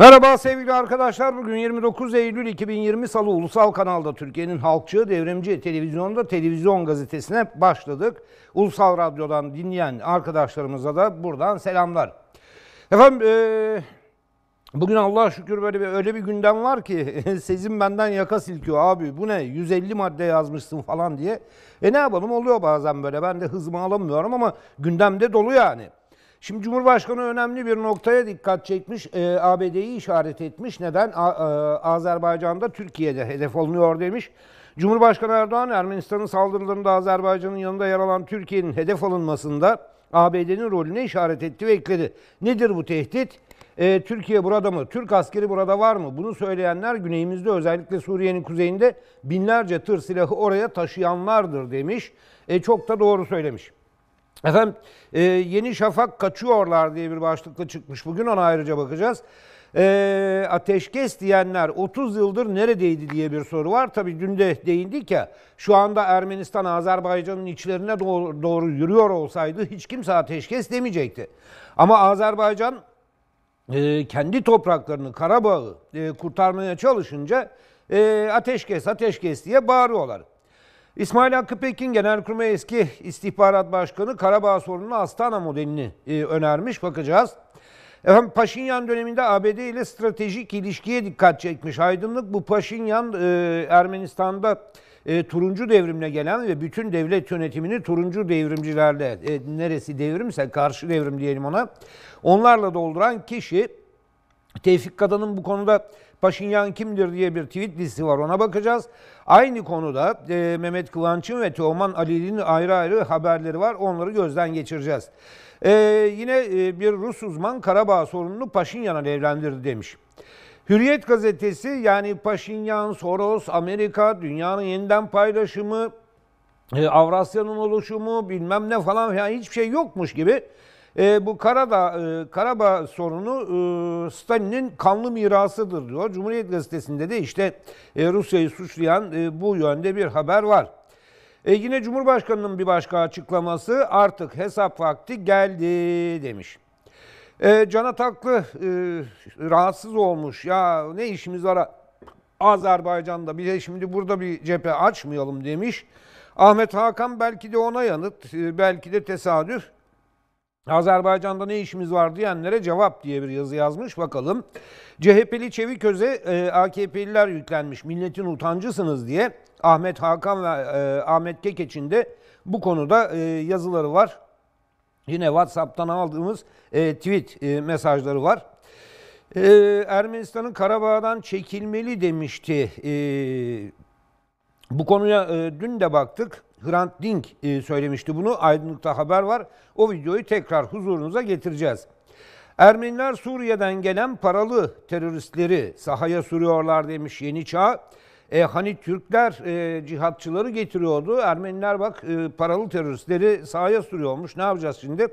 Merhaba sevgili arkadaşlar. Bugün 29 Eylül 2020 Salı Ulusal Kanal'da Türkiye'nin Halkçı Devrimci Televizyonu'nda Televizyon Gazetesi'ne başladık. Ulusal Radyo'dan dinleyen arkadaşlarımıza da buradan selamlar. Efendim e, bugün Allah şükür böyle bir öyle bir gündem var ki Sezin benden yaka silkiyor abi bu ne 150 madde yazmışsın falan diye. E ne yapalım oluyor bazen böyle ben de hızımı alamıyorum ama gündemde dolu yani. Şimdi Cumhurbaşkanı önemli bir noktaya dikkat çekmiş, e, ABD'yi işaret etmiş. Neden? A, e, Azerbaycan'da Türkiye'de hedef alınıyor demiş. Cumhurbaşkanı Erdoğan, Ermenistan'ın saldırılarında Azerbaycan'ın yanında yer alan Türkiye'nin hedef alınmasında ABD'nin rolüne işaret etti ve ekledi. Nedir bu tehdit? E, Türkiye burada mı? Türk askeri burada var mı? Bunu söyleyenler güneyimizde özellikle Suriye'nin kuzeyinde binlerce tır silahı oraya taşıyanlardır demiş. E, çok da doğru söylemiş. Efendim e, Yeni Şafak kaçıyorlar diye bir başlıkla çıkmış. Bugün ona ayrıca bakacağız. E, ateşkes diyenler 30 yıldır neredeydi diye bir soru var. Tabi dün de değindik ya şu anda Ermenistan Azerbaycan'ın içlerine doğru, doğru yürüyor olsaydı hiç kimse ateşkes demeyecekti. Ama Azerbaycan e, kendi topraklarını Karabağ'ı e, kurtarmaya çalışınca e, ateşkes ateşkes diye bağırıyorlar. İsmail Hakkı Pekin Genelkurmay eski istihbarat başkanı Karabağ sorununa Astana modelini e, önermiş. Bakacağız. Efendim Paşinyan döneminde ABD ile stratejik ilişkiye dikkat çekmiş aydınlık. Bu Paşinyan e, Ermenistan'da e, turuncu devrimle gelen ve bütün devlet yönetimini turuncu devrimcilerle e, neresi devrimse karşı devrim diyelim ona onlarla dolduran kişi Tevfik Kadan'ın bu konuda Paşinyan kimdir diye bir tweet listesi var ona bakacağız. Aynı konuda e, Mehmet Kıvanç'ın ve Teoman Ali'nin ayrı ayrı haberleri var onları gözden geçireceğiz. E, yine e, bir Rus uzman Karabağ sorununu Paşinyan'a evlendirdi demiş. Hürriyet gazetesi yani Paşinyan, Soros, Amerika, dünyanın yeniden paylaşımı, e, Avrasya'nın oluşumu bilmem ne falan filan hiçbir şey yokmuş gibi e, bu Karadağ, e, Karabağ sorunu e, Stalin'in kanlı mirasıdır diyor. Cumhuriyet Gazetesi'nde de işte e, Rusya'yı suçlayan e, bu yönde bir haber var. E yine Cumhurbaşkanı'nın bir başka açıklaması artık hesap vakti geldi demiş. E, Can Ataklı e, rahatsız olmuş ya ne işimiz var Azerbaycan'da bir de şimdi burada bir cephe açmayalım demiş. Ahmet Hakan belki de ona yanıt e, belki de tesadüf Azerbaycan'da ne işimiz var diyenlere cevap diye bir yazı yazmış. Bakalım CHP'li Çeviköz'e e, AKP'liler yüklenmiş milletin utancısınız diye Ahmet Hakan ve e, Ahmet Kekeç'in de bu konuda e, yazıları var. Yine WhatsApp'tan aldığımız e, tweet e, mesajları var. E, Ermenistan'ın Karabağ'dan çekilmeli demişti. E, bu konuya e, dün de baktık. Hrant Dink e, söylemişti bunu. Aydınlık'ta haber var. O videoyu tekrar huzurunuza getireceğiz. Ermeniler Suriye'den gelen paralı teröristleri sahaya sürüyorlar demiş Yeni Çağ. E, hani Türkler e, cihatçıları getiriyordu. Ermeniler bak e, paralı teröristleri sahaya sürüyormuş. Ne yapacağız şimdi?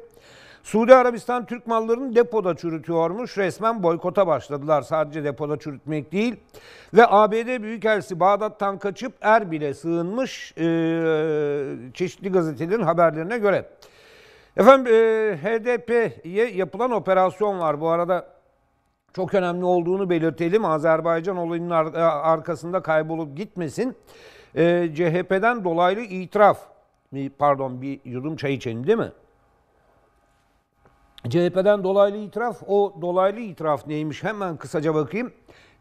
Suudi Arabistan Türk mallarını depoda çürütüyormuş. Resmen boykota başladılar. Sadece depoda çürütmek değil. Ve ABD Büyükelçisi Bağdat'tan kaçıp Erbil'e sığınmış e, çeşitli gazetelerin haberlerine göre. Efendim e, HDP'ye yapılan operasyon var. Bu arada çok önemli olduğunu belirtelim. Azerbaycan olayının ar e, arkasında kaybolup gitmesin. E, CHP'den dolaylı itiraf, pardon bir yudum çay içelim değil mi? CHP'den dolaylı itiraf, o dolaylı itiraf neymiş hemen kısaca bakayım.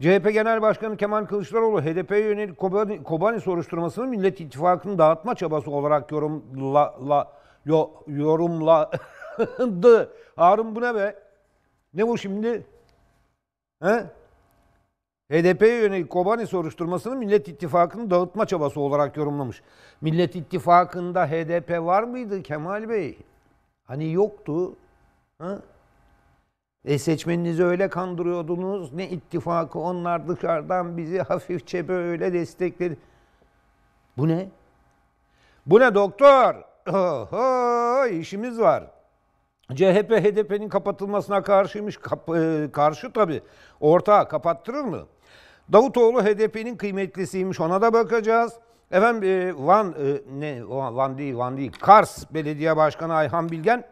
CHP Genel Başkanı Kemal Kılıçdaroğlu HDP'ye yönelik Kobani, Kobani soruşturmasını Millet İttifakı'nı dağıtma çabası olarak yorumla, la, yo, yorumladı. Harun bu ne be? Ne bu şimdi? He? HDP'ye yönelik Kobani soruşturmasını Millet İttifakı'nı dağıtma çabası olarak yorumlamış. Millet İttifakı'nda HDP var mıydı Kemal Bey? Hani yoktu. Ha? E seçmeninizi öyle kandırıyordunuz. Ne ittifakı onlar dışarıdan bizi hafifçe böyle destekledi. Bu ne? Bu ne doktor? Oho, işimiz var. CHP HDP'nin kapatılmasına karşıymış. Kap, e, karşı tabii. Ortağı kapattırır mı? Davutoğlu HDP'nin kıymetlisiymiş. Ona da bakacağız. Efendim e, Van e, ne Van değil Van değil Kars Belediye Başkanı Ayhan Bilgen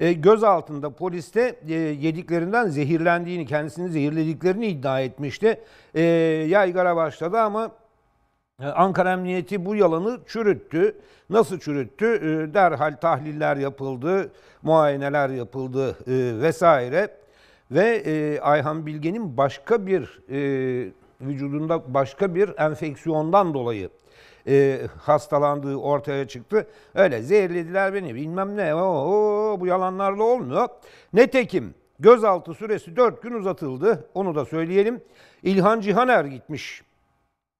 e, Göz altında poliste e, yediklerinden zehirlendiğini, kendisini zehirlediklerini iddia etmişti. E, yaygara başladı ama Ankara Emniyeti bu yalanı çürüttü. Nasıl çürüttü? Derhal tahliller yapıldı, muayeneler yapıldı vesaire. Ve Ayhan Bilge'nin başka bir vücudunda başka bir enfeksiyondan dolayı e, hastalandığı ortaya çıktı. Öyle zehirlediler beni bilmem ne Oo, bu yalanlarla olmuyor. Netekim gözaltı süresi 4 gün uzatıldı onu da söyleyelim. İlhan Cihaner gitmiş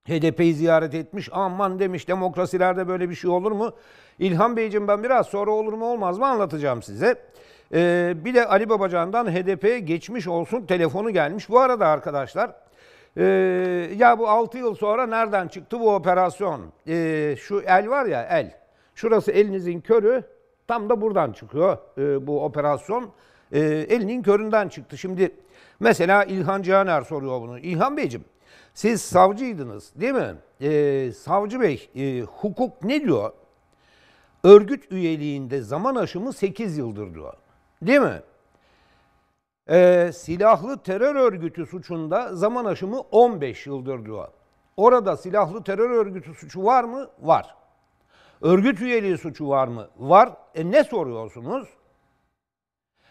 HDP'yi ziyaret etmiş. Aman demiş demokrasilerde böyle bir şey olur mu? İlhan Beyciğim ben biraz sonra olur mu olmaz mı anlatacağım size. Ee, bir de Ali Babacan'dan HDP'ye geçmiş olsun telefonu gelmiş. Bu arada arkadaşlar ee, ya bu 6 yıl sonra nereden çıktı bu operasyon? Ee, şu el var ya el. Şurası elinizin körü. Tam da buradan çıkıyor e, bu operasyon. E, elinin köründen çıktı. Şimdi mesela İlhan Cihaner soruyor bunu. İlhan Beyciğim siz savcıydınız değil mi? E, savcı Bey e, hukuk ne diyor? Örgüt üyeliğinde zaman aşımı 8 yıldır diyor. Değil mi? e, silahlı terör örgütü suçunda zaman aşımı 15 yıldır diyor. Orada silahlı terör örgütü suçu var mı? Var. Örgüt üyeliği suçu var mı? Var. E ne soruyorsunuz?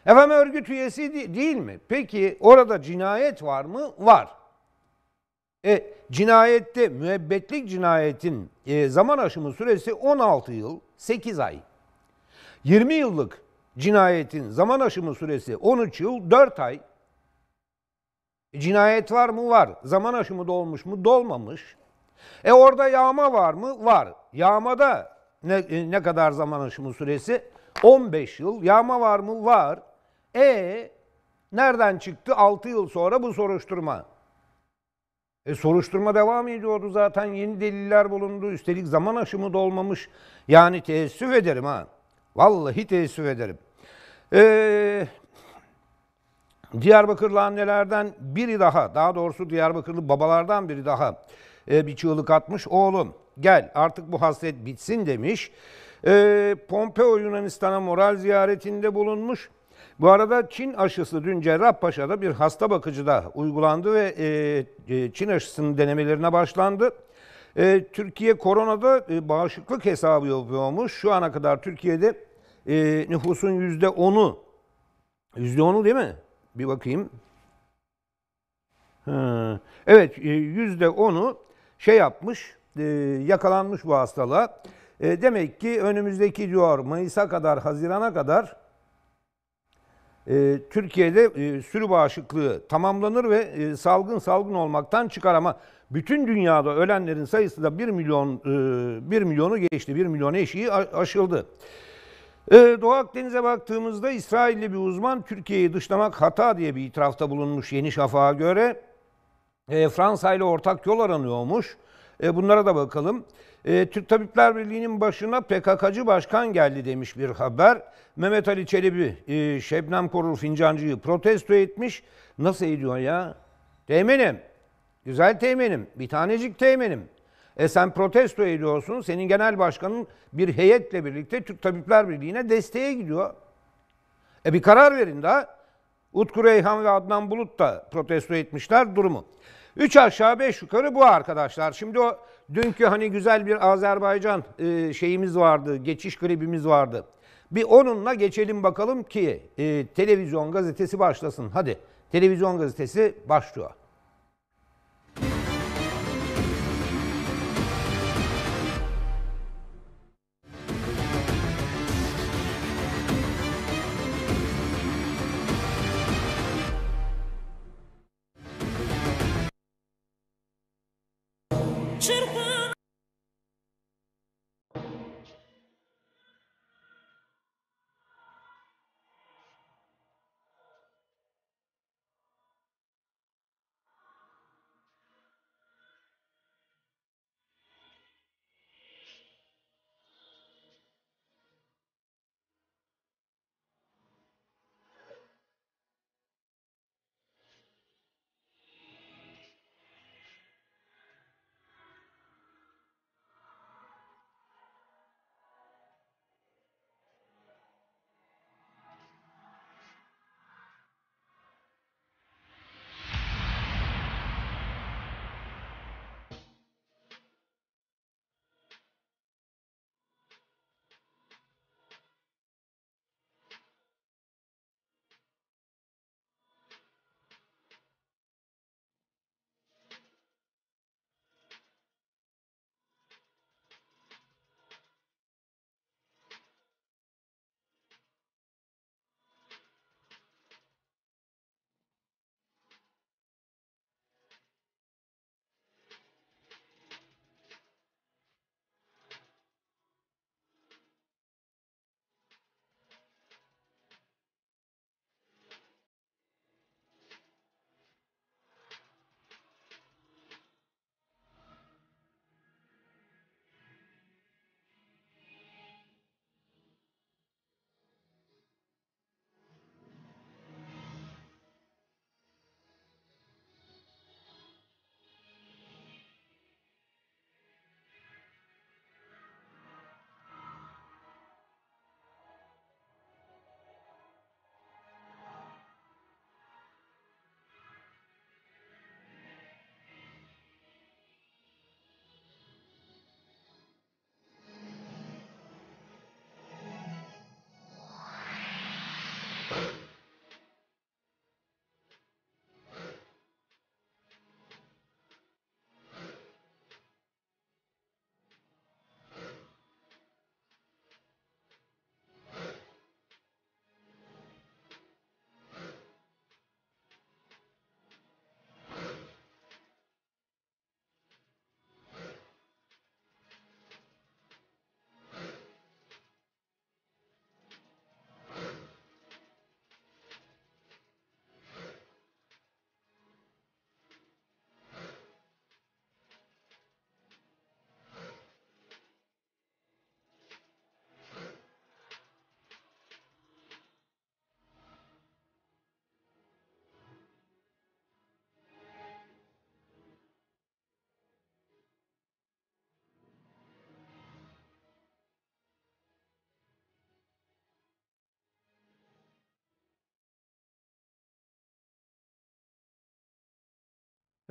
Efendim örgüt üyesi değil mi? Peki orada cinayet var mı? Var. E, cinayette müebbetlik cinayetin e, zaman aşımı süresi 16 yıl 8 ay. 20 yıllık Cinayetin zaman aşımı süresi 13 yıl 4 ay. E, cinayet var mı? Var. Zaman aşımı dolmuş mu? Dolmamış. E orada yağma var mı? Var. Yağmada ne, e, ne kadar zaman aşımı süresi? 15 yıl. Yağma var mı? Var. E nereden çıktı 6 yıl sonra bu soruşturma? E, soruşturma devam ediyordu zaten. Yeni deliller bulundu. Üstelik zaman aşımı dolmamış. Yani teessüf ederim ha. Vallahi teessüf ederim. Ee, Diyarbakırlı annelerden biri daha, daha doğrusu Diyarbakırlı babalardan biri daha e, bir çığlık atmış. Oğlum gel artık bu hasret bitsin demiş. E, Pompeo Yunanistan'a moral ziyaretinde bulunmuş. Bu arada Çin aşısı dün Cerrahpaşa'da bir hasta bakıcıda uygulandı ve e, e, Çin aşısının denemelerine başlandı. E, Türkiye koronada e, bağışıklık hesabı yapıyormuş. Şu ana kadar Türkiye'de e, nüfusun yüzde onu. Yüzde onu değil mi? Bir bakayım. Ha. Evet e, yüzde onu şey yapmış, e, yakalanmış bu hastalığa. E, demek ki önümüzdeki diyor Mayıs'a kadar, Haziran'a kadar e, Türkiye'de e, sürü bağışıklığı tamamlanır ve e, salgın salgın olmaktan çıkar ama bütün dünyada ölenlerin sayısı da 1 milyon e, 1 milyonu geçti. 1 milyon eşiği aşıldı. Ee, Doğu Akdeniz'e baktığımızda İsrailli bir uzman Türkiye'yi dışlamak hata diye bir itirafta bulunmuş Yeni Şafak'a göre. E, Fransa ile ortak yol aranıyormuş. E, bunlara da bakalım. E, Türk Tabipler Birliği'nin başına PKK'cı başkan geldi demiş bir haber. Mehmet Ali Çelebi, e, Şebnem Korur Fincancı'yı protesto etmiş. Nasıl ediyor ya? Teğmenim, güzel teğmenim, bir tanecik teğmenim. E sen protesto ediyorsun. Senin genel başkanın bir heyetle birlikte Türk Tabipler Birliği'ne desteğe gidiyor. E bir karar verin daha. Utku Reyhan ve Adnan Bulut da protesto etmişler durumu. Üç aşağı beş yukarı bu arkadaşlar. Şimdi o dünkü hani güzel bir Azerbaycan e, şeyimiz vardı, geçiş klibimiz vardı. Bir onunla geçelim bakalım ki e, televizyon gazetesi başlasın. Hadi televizyon gazetesi başlıyor.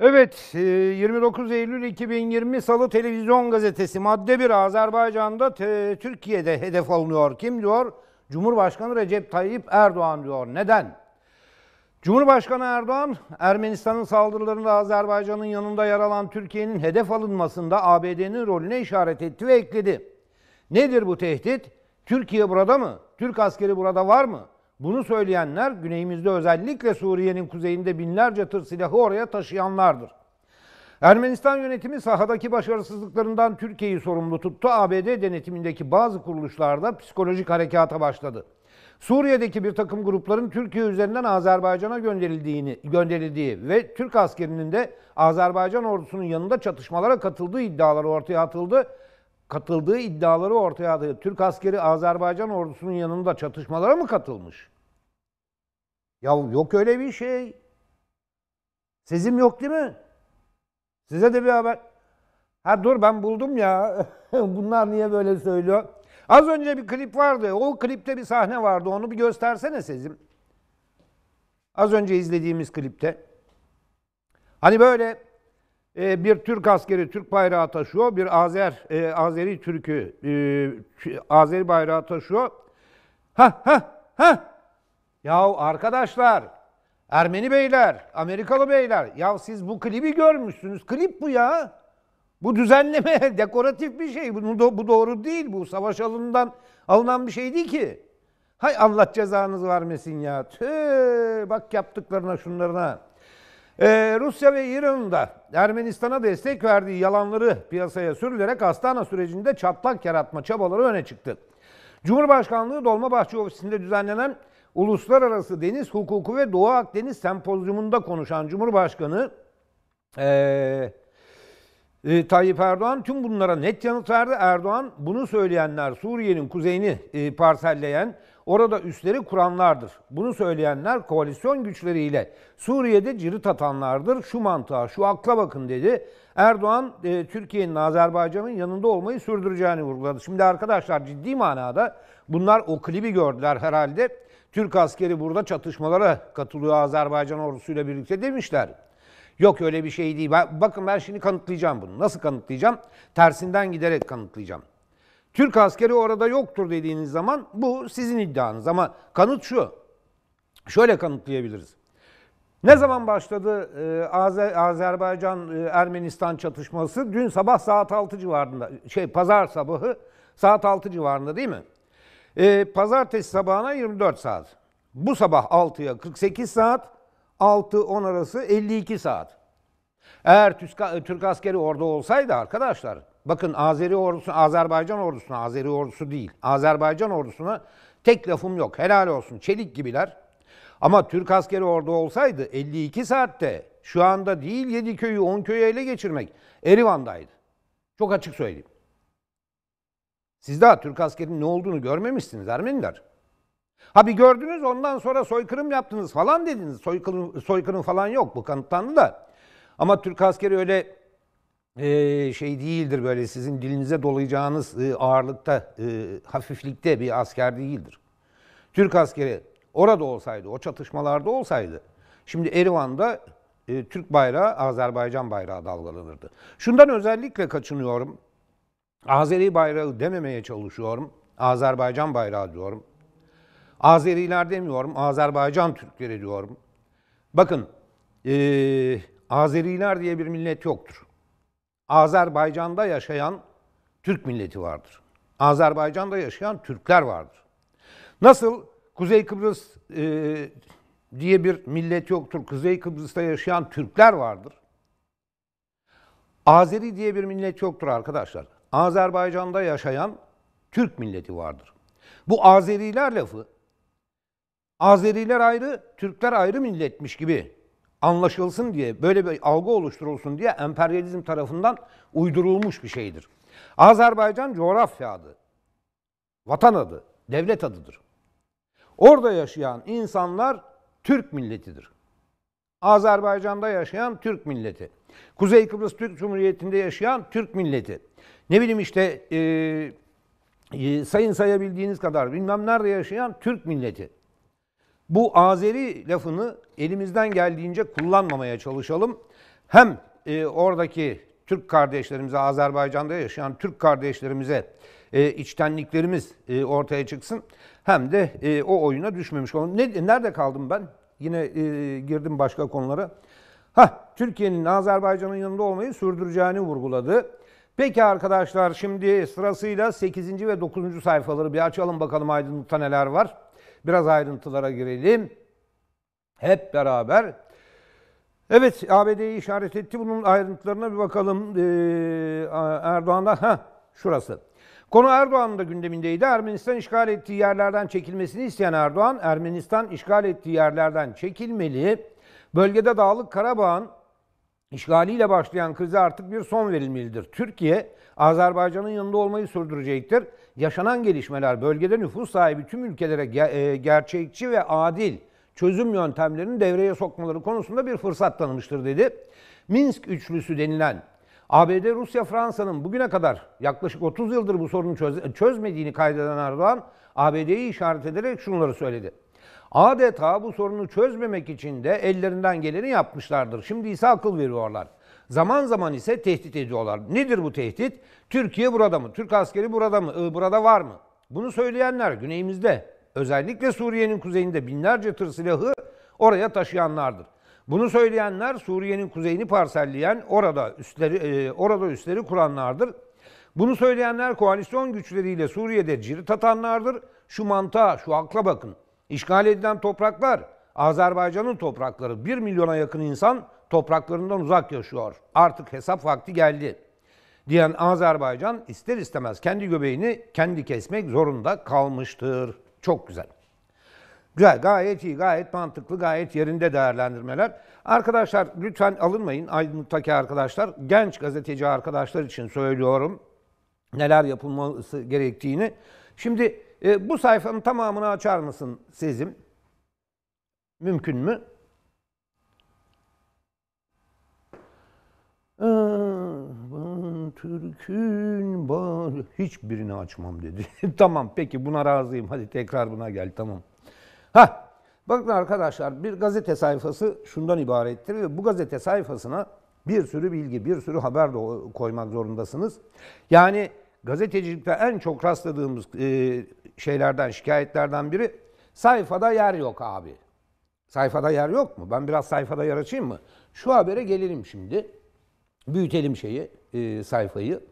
Evet 29 e, Eylül 2020 Salı Televizyon Gazetesi madde 1 Azerbaycan'da Türkiye'de hedef alınıyor. Kim diyor? Cumhurbaşkanı Recep Tayyip Erdoğan diyor. Neden? Cumhurbaşkanı Erdoğan Ermenistan'ın saldırılarında Azerbaycan'ın yanında yer alan Türkiye'nin hedef alınmasında ABD'nin rolüne işaret etti ve ekledi. Nedir bu tehdit? Türkiye burada mı? Türk askeri burada var mı? Bunu söyleyenler güneyimizde özellikle Suriye'nin kuzeyinde binlerce tır silahı oraya taşıyanlardır. Ermenistan yönetimi sahadaki başarısızlıklarından Türkiye'yi sorumlu tuttu. ABD denetimindeki bazı kuruluşlarda psikolojik harekata başladı. Suriye'deki bir takım grupların Türkiye üzerinden Azerbaycan'a gönderildiğini gönderildiği ve Türk askerinin de Azerbaycan ordusunun yanında çatışmalara katıldığı iddiaları ortaya atıldı katıldığı iddiaları ortaya atıyor. Türk askeri Azerbaycan ordusunun yanında çatışmalara mı katılmış? Ya yok öyle bir şey. Sizim yok değil mi? Size de bir haber. Ha dur ben buldum ya. Bunlar niye böyle söylüyor? Az önce bir klip vardı. O klipte bir sahne vardı. Onu bir göstersene Sezim. Az önce izlediğimiz klipte. Hani böyle ee, bir Türk askeri Türk bayrağı taşıyor, bir Azer e, Azeri Türk'ü e, Azeri bayrağı taşıyor. Ha ha ha. Ya arkadaşlar, Ermeni beyler, Amerikalı beyler, ya siz bu klibi görmüşsünüz. Klip bu ya. Bu düzenleme, dekoratif bir şey. Bunu do bu doğru değil. Bu savaş alanından alınan bir şey değil ki. Hay Allah cezanız vermesin ya. Tüh, bak yaptıklarına şunlarına. Ee, Rusya ve İran'ın da Ermenistan'a destek verdiği yalanları piyasaya sürülerek Astana sürecinde çatlak yaratma çabaları öne çıktı. Cumhurbaşkanlığı Dolmabahçe ofisinde düzenlenen Uluslararası Deniz Hukuku ve Doğu Akdeniz Sempozyumunda konuşan Cumhurbaşkanı ee, e, Tayyip Erdoğan tüm bunlara net yanıt verdi. Erdoğan bunu söyleyenler Suriye'nin kuzeyini e, parselleyen orada üstleri kuranlardır. Bunu söyleyenler koalisyon güçleriyle Suriye'de cirit atanlardır. Şu mantığa, şu akla bakın dedi. Erdoğan e, Türkiye'nin Azerbaycan'ın yanında olmayı sürdüreceğini vurguladı. Şimdi arkadaşlar ciddi manada bunlar o klibi gördüler herhalde. Türk askeri burada çatışmalara katılıyor Azerbaycan ordusuyla birlikte demişler. Yok öyle bir şey değil. Bakın ben şimdi kanıtlayacağım bunu. Nasıl kanıtlayacağım? Tersinden giderek kanıtlayacağım. Türk askeri orada yoktur dediğiniz zaman bu sizin iddianız ama kanıt şu. Şöyle kanıtlayabiliriz. Ne zaman başladı e, Azer Azerbaycan-Ermenistan e, çatışması? Dün sabah saat 6 civarında, şey pazar sabahı saat 6 civarında değil mi? E, pazartesi sabahına 24 saat. Bu sabah 6'ya 48 saat, 6-10 arası 52 saat. Eğer Türk askeri orada olsaydı arkadaşlar Bakın Azeri ordusu, Azerbaycan ordusuna, Azeri ordusu değil. Azerbaycan ordusuna tek lafım yok. Helal olsun. Çelik gibiler. Ama Türk askeri ordu olsaydı 52 saatte şu anda değil 7 köyü 10 köyü ele geçirmek Erivan'daydı. Çok açık söyleyeyim. Siz daha Türk askerinin ne olduğunu görmemişsiniz Ermeniler. Ha bir gördünüz ondan sonra soykırım yaptınız falan dediniz. Soykırım, soykırım falan yok bu kanıtlandı da. Ama Türk askeri öyle ee, şey değildir böyle sizin dilinize dolayacağınız e, ağırlıkta, e, hafiflikte bir asker değildir. Türk askeri orada olsaydı, o çatışmalarda olsaydı, şimdi Erivan'da e, Türk bayrağı Azerbaycan bayrağı dalgalanırdı. Şundan özellikle kaçınıyorum. Azeri bayrağı dememeye çalışıyorum. Azerbaycan bayrağı diyorum. Azeriler demiyorum, Azerbaycan Türkleri diyorum. Bakın, e, Azeriler diye bir millet yoktur. Azerbaycan'da yaşayan Türk milleti vardır. Azerbaycan'da yaşayan Türkler vardır. Nasıl Kuzey Kıbrıs e, diye bir millet yoktur. Kuzey Kıbrıs'ta yaşayan Türkler vardır. Azeri diye bir millet yoktur arkadaşlar. Azerbaycan'da yaşayan Türk milleti vardır. Bu Azeriler lafı Azeriler ayrı, Türkler ayrı milletmiş gibi anlaşılsın diye, böyle bir algı oluşturulsun diye emperyalizm tarafından uydurulmuş bir şeydir. Azerbaycan coğrafya adı, vatan adı, devlet adıdır. Orada yaşayan insanlar Türk milletidir. Azerbaycan'da yaşayan Türk milleti. Kuzey Kıbrıs Türk Cumhuriyeti'nde yaşayan Türk milleti. Ne bileyim işte e, e, sayın sayabildiğiniz kadar bilmem nerede yaşayan Türk milleti bu Azeri lafını elimizden geldiğince kullanmamaya çalışalım. Hem e, oradaki Türk kardeşlerimize, Azerbaycan'da yaşayan Türk kardeşlerimize e, içtenliklerimiz e, ortaya çıksın. Hem de e, o oyuna düşmemiş olalım. Ne, nerede kaldım ben? Yine e, girdim başka konulara. Ha, Türkiye'nin Azerbaycan'ın yanında olmayı sürdüreceğini vurguladı. Peki arkadaşlar şimdi sırasıyla 8. ve 9. sayfaları bir açalım bakalım aydınlıkta neler var. Biraz ayrıntılara girelim. Hep beraber. Evet ABD'yi işaret etti. Bunun ayrıntılarına bir bakalım. Ee, Erdoğan'da ha şurası. Konu Erdoğan'ın da gündemindeydi. Ermenistan işgal ettiği yerlerden çekilmesini isteyen Erdoğan, Ermenistan işgal ettiği yerlerden çekilmeli. Bölgede Dağlık Karabağ'ın işgaliyle başlayan krize artık bir son verilmelidir. Türkiye Azerbaycan'ın yanında olmayı sürdürecektir. Yaşanan gelişmeler bölgede nüfus sahibi tüm ülkelere e, gerçekçi ve adil çözüm yöntemlerini devreye sokmaları konusunda bir fırsat tanımıştır dedi. Minsk üçlüsü denilen ABD, Rusya, Fransa'nın bugüne kadar yaklaşık 30 yıldır bu sorunu çöz- çözmediğini kaydeden Erdoğan, ABD'yi işaret ederek şunları söyledi. Adeta bu sorunu çözmemek için de ellerinden geleni yapmışlardır. Şimdi ise akıl veriyorlar. Zaman zaman ise tehdit ediyorlar. Nedir bu tehdit? Türkiye burada mı? Türk askeri burada mı? burada var mı? Bunu söyleyenler güneyimizde özellikle Suriye'nin kuzeyinde binlerce tır silahı oraya taşıyanlardır. Bunu söyleyenler Suriye'nin kuzeyini parselleyen, orada üstleri e, orada üstleri kuranlardır. Bunu söyleyenler koalisyon güçleriyle Suriye'de cirit atanlardır. Şu mantığa, şu akla bakın. İşgal edilen topraklar Azerbaycan'ın toprakları. 1 milyona yakın insan topraklarından uzak yaşıyor. Artık hesap vakti geldi diyen Azerbaycan ister istemez kendi göbeğini kendi kesmek zorunda kalmıştır. Çok güzel. Güzel, gayet iyi, gayet mantıklı, gayet yerinde değerlendirmeler. Arkadaşlar lütfen alınmayın aydınlıktaki arkadaşlar. Genç gazeteci arkadaşlar için söylüyorum neler yapılması gerektiğini. Şimdi e, bu sayfanın tamamını açar mısın sizim? Mümkün mü? Ah, Türk'ün bağrı. Hiçbirini açmam dedi. tamam peki buna razıyım. Hadi tekrar buna gel tamam. Ha bakın arkadaşlar bir gazete sayfası şundan ibarettir ve bu gazete sayfasına bir sürü bilgi, bir sürü haber de koymak zorundasınız. Yani gazetecilikte en çok rastladığımız e, şeylerden, şikayetlerden biri sayfada yer yok abi. Sayfada yer yok mu? Ben biraz sayfada yer açayım mı? Şu habere gelelim şimdi büyütelim şeyi, e, sayfayı.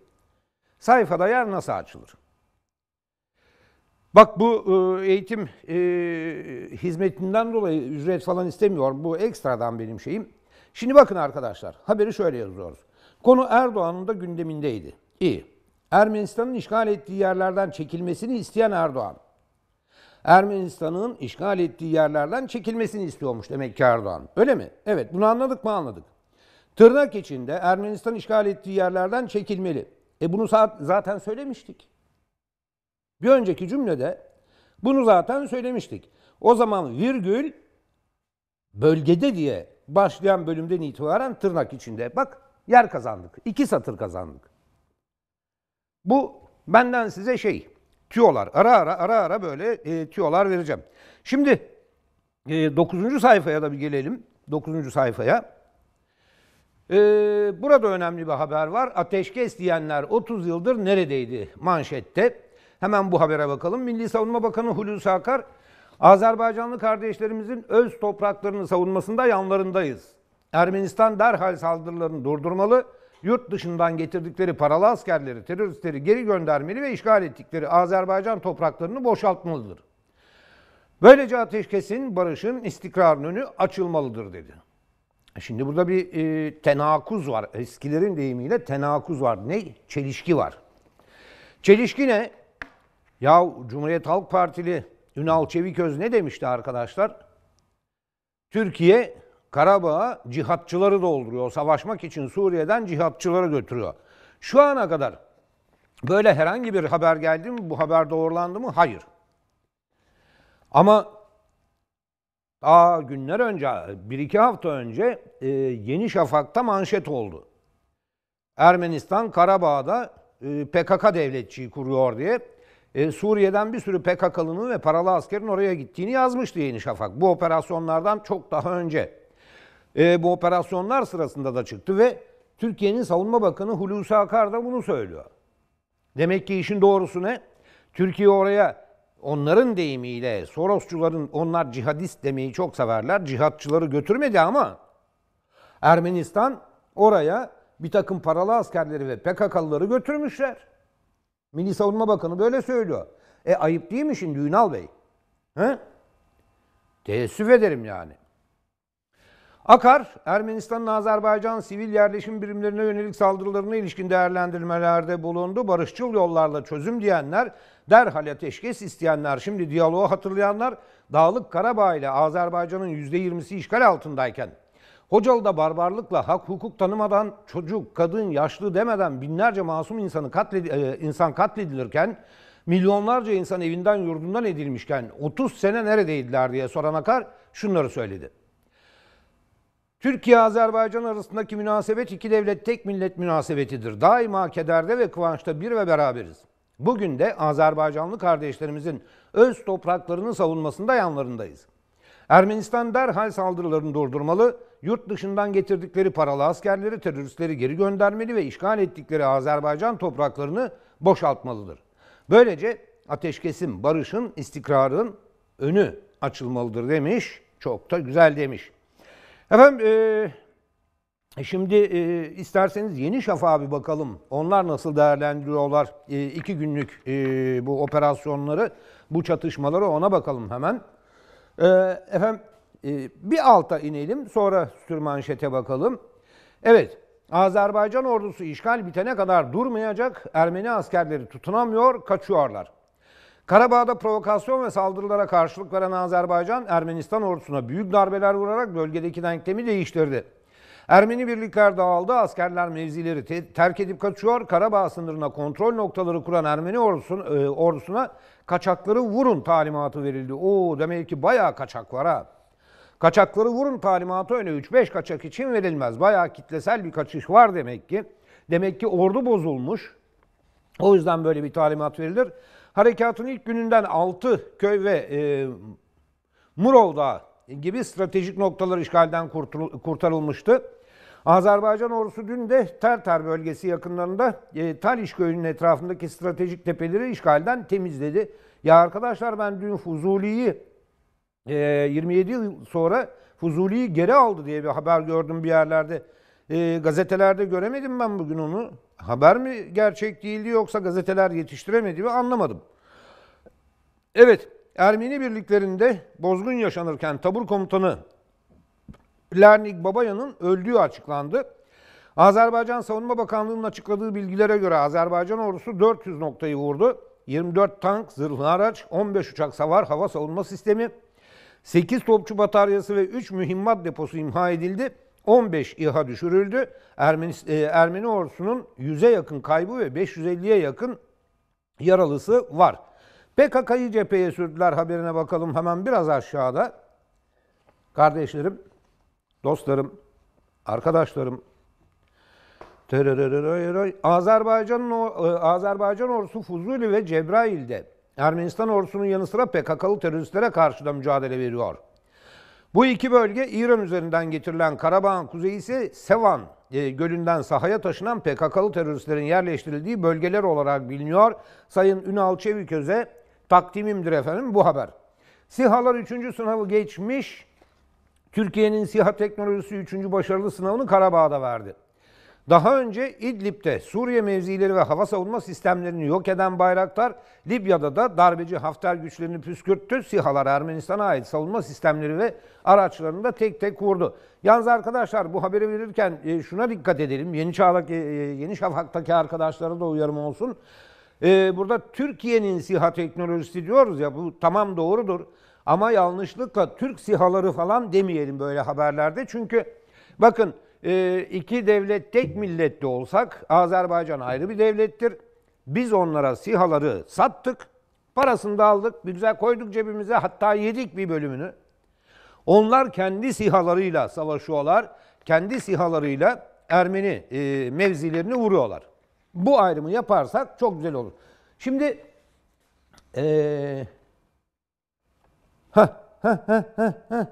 Sayfada yer nasıl açılır? Bak bu e, eğitim e, hizmetinden dolayı ücret falan istemiyor. Bu ekstradan benim şeyim. Şimdi bakın arkadaşlar, haberi şöyle yazıyoruz. Konu Erdoğan'ın da gündemindeydi. İyi. Ermenistan'ın işgal ettiği yerlerden çekilmesini isteyen Erdoğan. Ermenistan'ın işgal ettiği yerlerden çekilmesini istiyormuş demek ki Erdoğan. Öyle mi? Evet, bunu anladık mı anladık. Tırnak içinde Ermenistan işgal ettiği yerlerden çekilmeli. E bunu zaten söylemiştik. Bir önceki cümlede bunu zaten söylemiştik. O zaman virgül bölgede diye başlayan bölümden itibaren tırnak içinde. Bak yer kazandık. İki satır kazandık. Bu benden size şey tüyolar. Ara ara ara ara böyle e, tüyolar vereceğim. Şimdi e, 9. sayfaya da bir gelelim. dokuzuncu sayfaya. Ee, burada önemli bir haber var. Ateşkes diyenler 30 yıldır neredeydi manşette? Hemen bu habere bakalım. Milli Savunma Bakanı Hulusi Akar, Azerbaycanlı kardeşlerimizin öz topraklarını savunmasında yanlarındayız. Ermenistan derhal saldırılarını durdurmalı, yurt dışından getirdikleri paralı askerleri, teröristleri geri göndermeli ve işgal ettikleri Azerbaycan topraklarını boşaltmalıdır. Böylece ateşkesin, barışın, istikrarın önü açılmalıdır dedi. E şimdi burada bir e, tenakuz var. Eskilerin deyimiyle tenakuz var. Ne? Çelişki var. Çelişki ne? Ya Cumhuriyet Halk Partili Ünal Çeviköz ne demişti arkadaşlar? Türkiye Karabağ'a cihatçıları dolduruyor. Savaşmak için Suriye'den cihatçıları götürüyor. Şu ana kadar böyle herhangi bir haber geldi mi? Bu haber doğrulandı mı? Hayır. Ama daha günler önce, bir iki hafta önce e, Yeni Şafak'ta manşet oldu. Ermenistan Karabağ'da e, PKK devletçiyi kuruyor diye e, Suriye'den bir sürü PKK'lının ve paralı askerin oraya gittiğini yazmıştı Yeni Şafak. Bu operasyonlardan çok daha önce. E, bu operasyonlar sırasında da çıktı ve Türkiye'nin Savunma Bakanı Hulusi Akar da bunu söylüyor. Demek ki işin doğrusu ne? Türkiye oraya onların deyimiyle Sorosçuların onlar cihadist demeyi çok severler. Cihatçıları götürmedi ama Ermenistan oraya bir takım paralı askerleri ve PKK'lıları götürmüşler. Milli Savunma Bakanı böyle söylüyor. E ayıp değil mi şimdi Ünal Bey? He? Teessüf ederim yani. Akar, Ermenistan'ın Azerbaycan sivil yerleşim birimlerine yönelik saldırılarına ilişkin değerlendirmelerde bulundu. Barışçıl yollarla çözüm diyenler, derhal ateşkes isteyenler, şimdi diyaloğu hatırlayanlar, Dağlık Karabağ ile Azerbaycan'ın %20'si işgal altındayken, Hocalı'da barbarlıkla hak hukuk tanımadan çocuk, kadın, yaşlı demeden binlerce masum insanı katledi, e, insan katledilirken, milyonlarca insan evinden yurdundan edilmişken 30 sene neredeydiler diye soran Akar şunları söyledi. Türkiye-Azerbaycan arasındaki münasebet iki devlet tek millet münasebetidir. Daima kederde ve kıvançta bir ve beraberiz. Bugün de Azerbaycanlı kardeşlerimizin öz topraklarını savunmasında yanlarındayız. Ermenistan derhal saldırılarını durdurmalı, yurt dışından getirdikleri paralı askerleri teröristleri geri göndermeli ve işgal ettikleri Azerbaycan topraklarını boşaltmalıdır. Böylece ateşkesin, barışın, istikrarın önü açılmalıdır demiş. Çok da güzel demiş. Efendim e, şimdi e, isterseniz Yeni Şafak'a bir bakalım. Onlar nasıl değerlendiriyorlar e, iki günlük bu operasyonları, bu çatışmaları ona bakalım hemen. E, efendim bir alta inelim sonra sürmanşete bakalım. Evet Azerbaycan ordusu işgal bitene kadar durmayacak. Ermeni askerleri tutunamıyor, kaçıyorlar. Karabağ'da provokasyon ve saldırılara karşılık veren Azerbaycan, Ermenistan ordusuna büyük darbeler vurarak bölgedeki denklemi değiştirdi. Ermeni birlikler dağıldı, askerler mevzileri te- terk edip kaçıyor. Karabağ sınırına kontrol noktaları kuran Ermeni ordusun, e, ordusuna kaçakları vurun talimatı verildi. Oo demek ki bayağı kaçak var ha. Kaçakları vurun talimatı öyle 3-5 kaçak için verilmez. Bayağı kitlesel bir kaçış var demek ki. Demek ki ordu bozulmuş. O yüzden böyle bir talimat verilir. Harekatın ilk gününden 6 köy ve e, Murov'da gibi stratejik noktalar işgalden kurtarılmıştı. Azerbaycan ordusu dün de Tertar bölgesi yakınlarında e, Taliş köyünün etrafındaki stratejik tepeleri işgalden temizledi. Ya arkadaşlar ben dün Fuzuli'yi e, 27 yıl sonra Fuzuli'yi geri aldı diye bir haber gördüm bir yerlerde. E, gazetelerde göremedim ben bugün onu haber mi gerçek değildi yoksa gazeteler yetiştiremedi mi anlamadım. Evet, Ermeni birliklerinde bozgun yaşanırken tabur komutanı Lernik Babayan'ın öldüğü açıklandı. Azerbaycan Savunma Bakanlığı'nın açıkladığı bilgilere göre Azerbaycan ordusu 400 noktayı vurdu. 24 tank, zırhlı araç, 15 uçak savar hava savunma sistemi, 8 topçu bataryası ve 3 mühimmat deposu imha edildi. 15 İHA düşürüldü. Ermeni, e, Ermeni ordusunun 100'e yakın kaybı ve 550'ye yakın yaralısı var. PKK'yı cepheye sürdüler haberine bakalım hemen biraz aşağıda. Kardeşlerim, dostlarım, arkadaşlarım. Azerbaycan'ın e, Azerbaycan ordusu Fuzuli ve Cebrail'de Ermenistan ordusunun yanı sıra PKK'lı teröristlere karşı da mücadele veriyor. Bu iki bölge İran üzerinden getirilen Karabağ'ın kuzeyi ise Sevan e, gölünden sahaya taşınan PKK'lı teröristlerin yerleştirildiği bölgeler olarak biliniyor. Sayın Ünal Çeviköz'e takdimimdir efendim bu haber. SİHA'lar 3. sınavı geçmiş. Türkiye'nin SİHA teknolojisi 3. başarılı sınavını Karabağ'da verdi. Daha önce İdlib'de Suriye mevzileri ve hava savunma sistemlerini yok eden bayraklar Libya'da da darbeci Hafter güçlerini püskürttü. SİHA'lar Ermenistan'a ait savunma sistemleri ve araçlarını da tek tek vurdu. Yalnız arkadaşlar bu haberi verirken e, şuna dikkat edelim. Yeni Çağ'daki, e, Yeni Şafak'taki arkadaşlara da uyarım olsun. E, burada Türkiye'nin SİHA teknolojisi diyoruz ya bu tamam doğrudur. Ama yanlışlıkla Türk SİHA'ları falan demeyelim böyle haberlerde. Çünkü bakın... Ee, iki devlet tek milletli olsak Azerbaycan ayrı bir devlettir. Biz onlara sihaları sattık. Parasını da aldık. Bir güzel koyduk cebimize. Hatta yedik bir bölümünü. Onlar kendi sihalarıyla savaşıyorlar. Kendi sihalarıyla Ermeni e, mevzilerini vuruyorlar. Bu ayrımı yaparsak çok güzel olur. Şimdi ha ha ha ha ha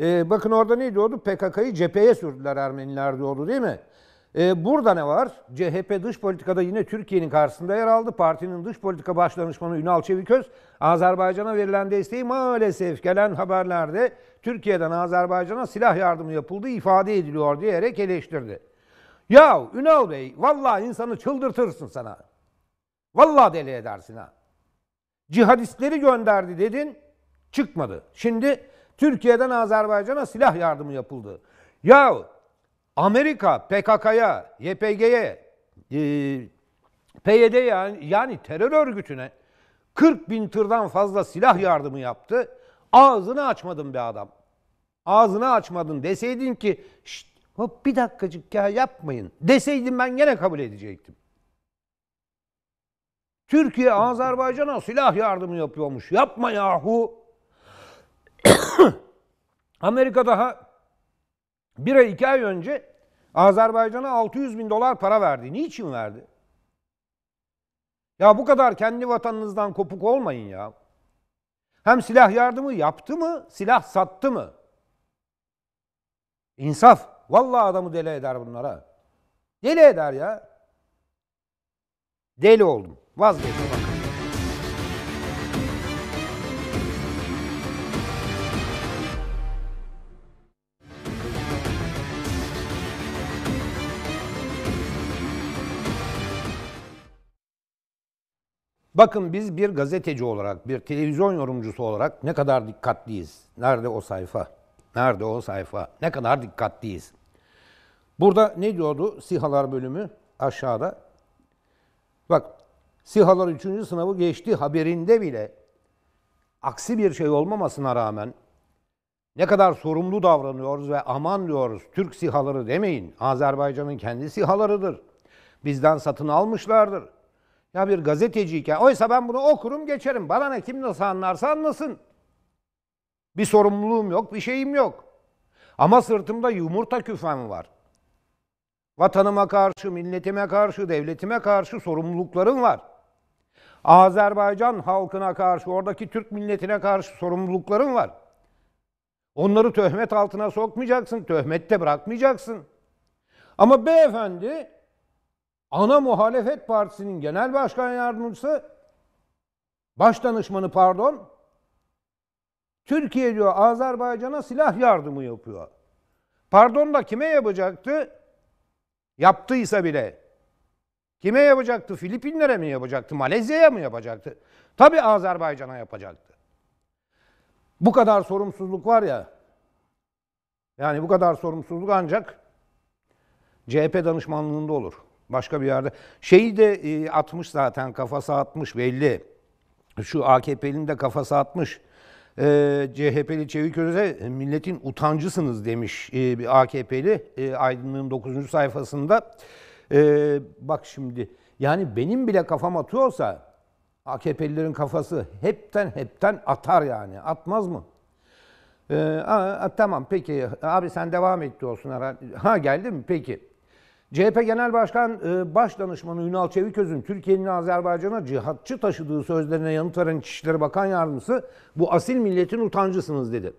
e, bakın orada neydi oldu? PKK'yı cepheye sürdüler Ermeniler diyordu değil mi? E, burada ne var? CHP dış politikada yine Türkiye'nin karşısında yer aldı. Partinin dış politika baş danışmanı Ünal Çeviköz, Azerbaycan'a verilen desteği maalesef gelen haberlerde Türkiye'den Azerbaycan'a silah yardımı yapıldığı ifade ediliyor diyerek eleştirdi. Ya Ünal Bey, vallahi insanı çıldırtırsın sana. Vallahi deli edersin ha. Cihadistleri gönderdi dedin, çıkmadı. Şimdi Türkiye'den Azerbaycan'a silah yardımı yapıldı. Ya Amerika PKK'ya, YPG'ye, e, PYD'ye yani, yani terör örgütüne 40 bin tırdan fazla silah yardımı yaptı. Ağzını açmadın bir adam. Ağzını açmadın deseydin ki hop bir dakikacık ya yapmayın deseydin ben gene kabul edecektim. Türkiye Azerbaycan'a silah yardımı yapıyormuş. Yapma yahu. Amerika daha bir ay iki ay önce Azerbaycan'a 600 bin dolar para verdi. Niçin verdi? Ya bu kadar kendi vatanınızdan kopuk olmayın ya. Hem silah yardımı yaptı mı, silah sattı mı? İnsaf. Vallahi adamı deli eder bunlara. Deli eder ya. Deli oldum. Vazgeçtim. Bakın biz bir gazeteci olarak, bir televizyon yorumcusu olarak ne kadar dikkatliyiz. Nerede o sayfa? Nerede o sayfa? Ne kadar dikkatliyiz. Burada ne diyordu SİHA'lar bölümü aşağıda? Bak SİHA'lar 3. sınavı geçti haberinde bile aksi bir şey olmamasına rağmen ne kadar sorumlu davranıyoruz ve aman diyoruz Türk SİHA'ları demeyin. Azerbaycan'ın kendi SİHA'larıdır. Bizden satın almışlardır. Ya bir gazeteciyken oysa ben bunu okurum geçerim. Bana ne kim nasıl anlarsa anlasın. Bir sorumluluğum yok, bir şeyim yok. Ama sırtımda yumurta küfem var. Vatanıma karşı, milletime karşı, devletime karşı sorumluluklarım var. Azerbaycan halkına karşı, oradaki Türk milletine karşı sorumluluklarım var. Onları töhmet altına sokmayacaksın, töhmette bırakmayacaksın. Ama beyefendi ana muhalefet partisinin genel başkan yardımcısı, baş danışmanı pardon, Türkiye diyor Azerbaycan'a silah yardımı yapıyor. Pardon da kime yapacaktı? Yaptıysa bile. Kime yapacaktı? Filipinlere mi yapacaktı? Malezya'ya mı yapacaktı? Tabii Azerbaycan'a yapacaktı. Bu kadar sorumsuzluk var ya. Yani bu kadar sorumsuzluk ancak CHP danışmanlığında olur. Başka bir yerde. Şeyi de e, atmış zaten kafası atmış belli. Şu AKP'nin de kafası atmış. E, CHP'li Çevik Öz'e e, milletin utancısınız demiş e, bir AKP'li e, Aydınlığın 9. sayfasında. E, bak şimdi yani benim bile kafam atıyorsa AKP'lilerin kafası hepten hepten atar yani. Atmaz mı? Ee, a, a, tamam peki abi sen devam et diyorsun. Ha geldi mi? Peki. CHP Genel Başkan e, Başdanışmanı Ünal Çeviköz'ün Türkiye'nin Azerbaycan'a cihatçı taşıdığı sözlerine yanıt veren İçişleri Bakan Yardımcısı bu asil milletin utancısınız dedi.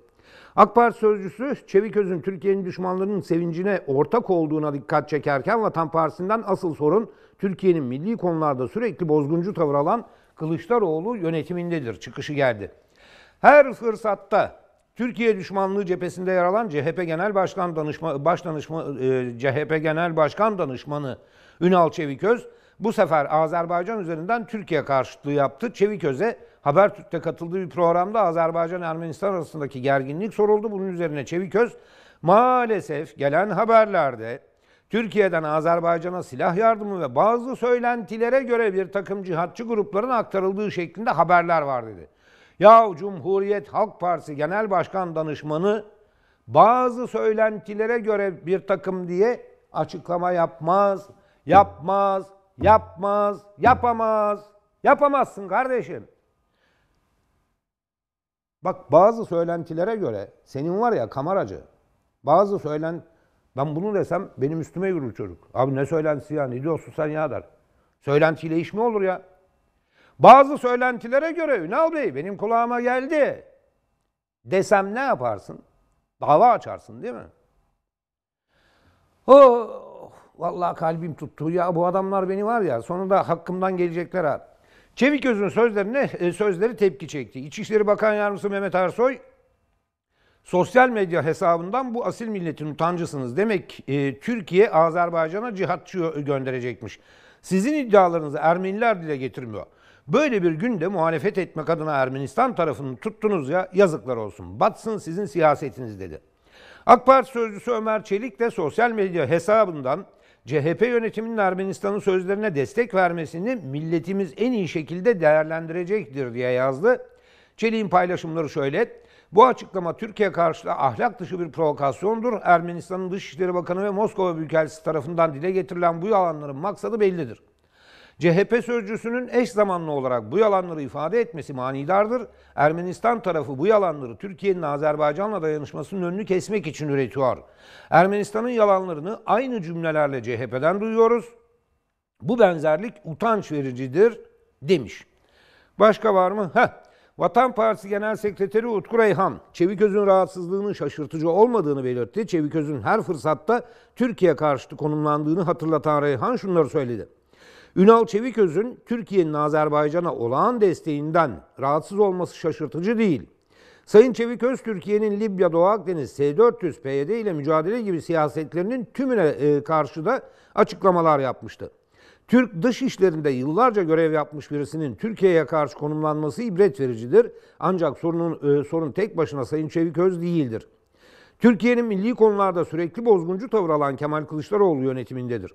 AK Parti sözcüsü Çeviköz'ün Türkiye'nin düşmanlarının sevincine ortak olduğuna dikkat çekerken Vatan Partisi'nden asıl sorun Türkiye'nin milli konularda sürekli bozguncu tavır alan Kılıçdaroğlu yönetimindedir çıkışı geldi. Her fırsatta Türkiye düşmanlığı cephesinde yer alan CHP Genel Başkan Danışma Baş Danışma e, CHP Genel Başkan Danışmanı Ünal Çeviköz bu sefer Azerbaycan üzerinden Türkiye karşıtlığı yaptı. Çeviköz'e Habertürk'te katıldığı bir programda Azerbaycan Ermenistan arasındaki gerginlik soruldu. Bunun üzerine Çeviköz maalesef gelen haberlerde Türkiye'den Azerbaycan'a silah yardımı ve bazı söylentilere göre bir takım cihatçı grupların aktarıldığı şeklinde haberler var dedi. Ya Cumhuriyet Halk Partisi Genel Başkan Danışmanı bazı söylentilere göre bir takım diye açıklama yapmaz, yapmaz, yapmaz, yapamaz. Yapamazsın kardeşim. Bak bazı söylentilere göre senin var ya kameracı. Bazı söylen ben bunu desem benim üstüme yürür çocuk. Abi ne söylentisi ya ne diyorsun sen ya der. Söylentiyle iş mi olur ya? Bazı söylentilere göre Ünal Bey benim kulağıma geldi desem ne yaparsın? Dava açarsın değil mi? Oh, vallahi kalbim tuttu. Ya bu adamlar beni var ya sonunda hakkımdan gelecekler ha. Çevik Çeviköz'ün sözlerine e, sözleri tepki çekti. İçişleri Bakan Yardımcısı Mehmet Ersoy sosyal medya hesabından bu asil milletin utancısınız demek e, Türkiye Azerbaycan'a cihatçı gönderecekmiş. Sizin iddialarınızı Ermeniler dile getirmiyor. Böyle bir günde muhalefet etmek adına Ermenistan tarafını tuttunuz ya yazıklar olsun. Batsın sizin siyasetiniz dedi. AK Parti sözcüsü Ömer Çelik de sosyal medya hesabından CHP yönetiminin Ermenistan'ın sözlerine destek vermesini milletimiz en iyi şekilde değerlendirecektir diye yazdı. Çelik'in paylaşımları şöyle. Bu açıklama Türkiye karşıtı ahlak dışı bir provokasyondur. Ermenistan'ın Dışişleri Bakanı ve Moskova Büyükelçisi tarafından dile getirilen bu yalanların maksadı bellidir. CHP sözcüsünün eş zamanlı olarak bu yalanları ifade etmesi manidardır. Ermenistan tarafı bu yalanları Türkiye'nin Azerbaycan'la dayanışmasının önünü kesmek için üretiyor. Ermenistan'ın yalanlarını aynı cümlelerle CHP'den duyuyoruz. Bu benzerlik utanç vericidir demiş. Başka var mı? Heh, Vatan Partisi Genel Sekreteri Utku Reyhan, Çeviköz'ün rahatsızlığının şaşırtıcı olmadığını belirtti. Çeviköz'ün her fırsatta Türkiye karşıtı konumlandığını hatırlatan Reyhan şunları söyledi. Ünal Çeviköz'ün Türkiye'nin Azerbaycan'a olağan desteğinden rahatsız olması şaşırtıcı değil. Sayın Çeviköz, Türkiye'nin Libya, Doğu Akdeniz, S-400, PYD ile mücadele gibi siyasetlerinin tümüne e, karşı da açıklamalar yapmıştı. Türk dış işlerinde yıllarca görev yapmış birisinin Türkiye'ye karşı konumlanması ibret vericidir. Ancak sorunun, e, sorun tek başına Sayın Çeviköz değildir. Türkiye'nin milli konularda sürekli bozguncu tavır alan Kemal Kılıçdaroğlu yönetimindedir.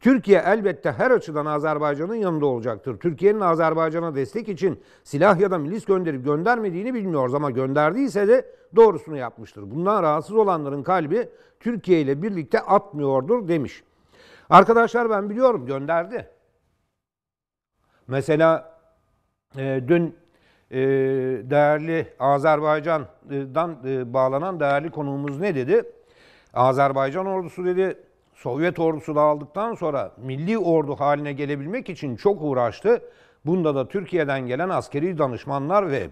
Türkiye elbette her açıdan Azerbaycan'ın yanında olacaktır. Türkiye'nin Azerbaycan'a destek için silah ya da milis gönderip göndermediğini bilmiyoruz ama gönderdiyse de doğrusunu yapmıştır. Bundan rahatsız olanların kalbi Türkiye ile birlikte atmıyordur demiş. Arkadaşlar ben biliyorum gönderdi. Mesela e, dün e, değerli Azerbaycan'dan e, bağlanan değerli konuğumuz ne dedi? Azerbaycan ordusu dedi Sovyet ordusu dağıldıktan sonra milli ordu haline gelebilmek için çok uğraştı. Bunda da Türkiye'den gelen askeri danışmanlar ve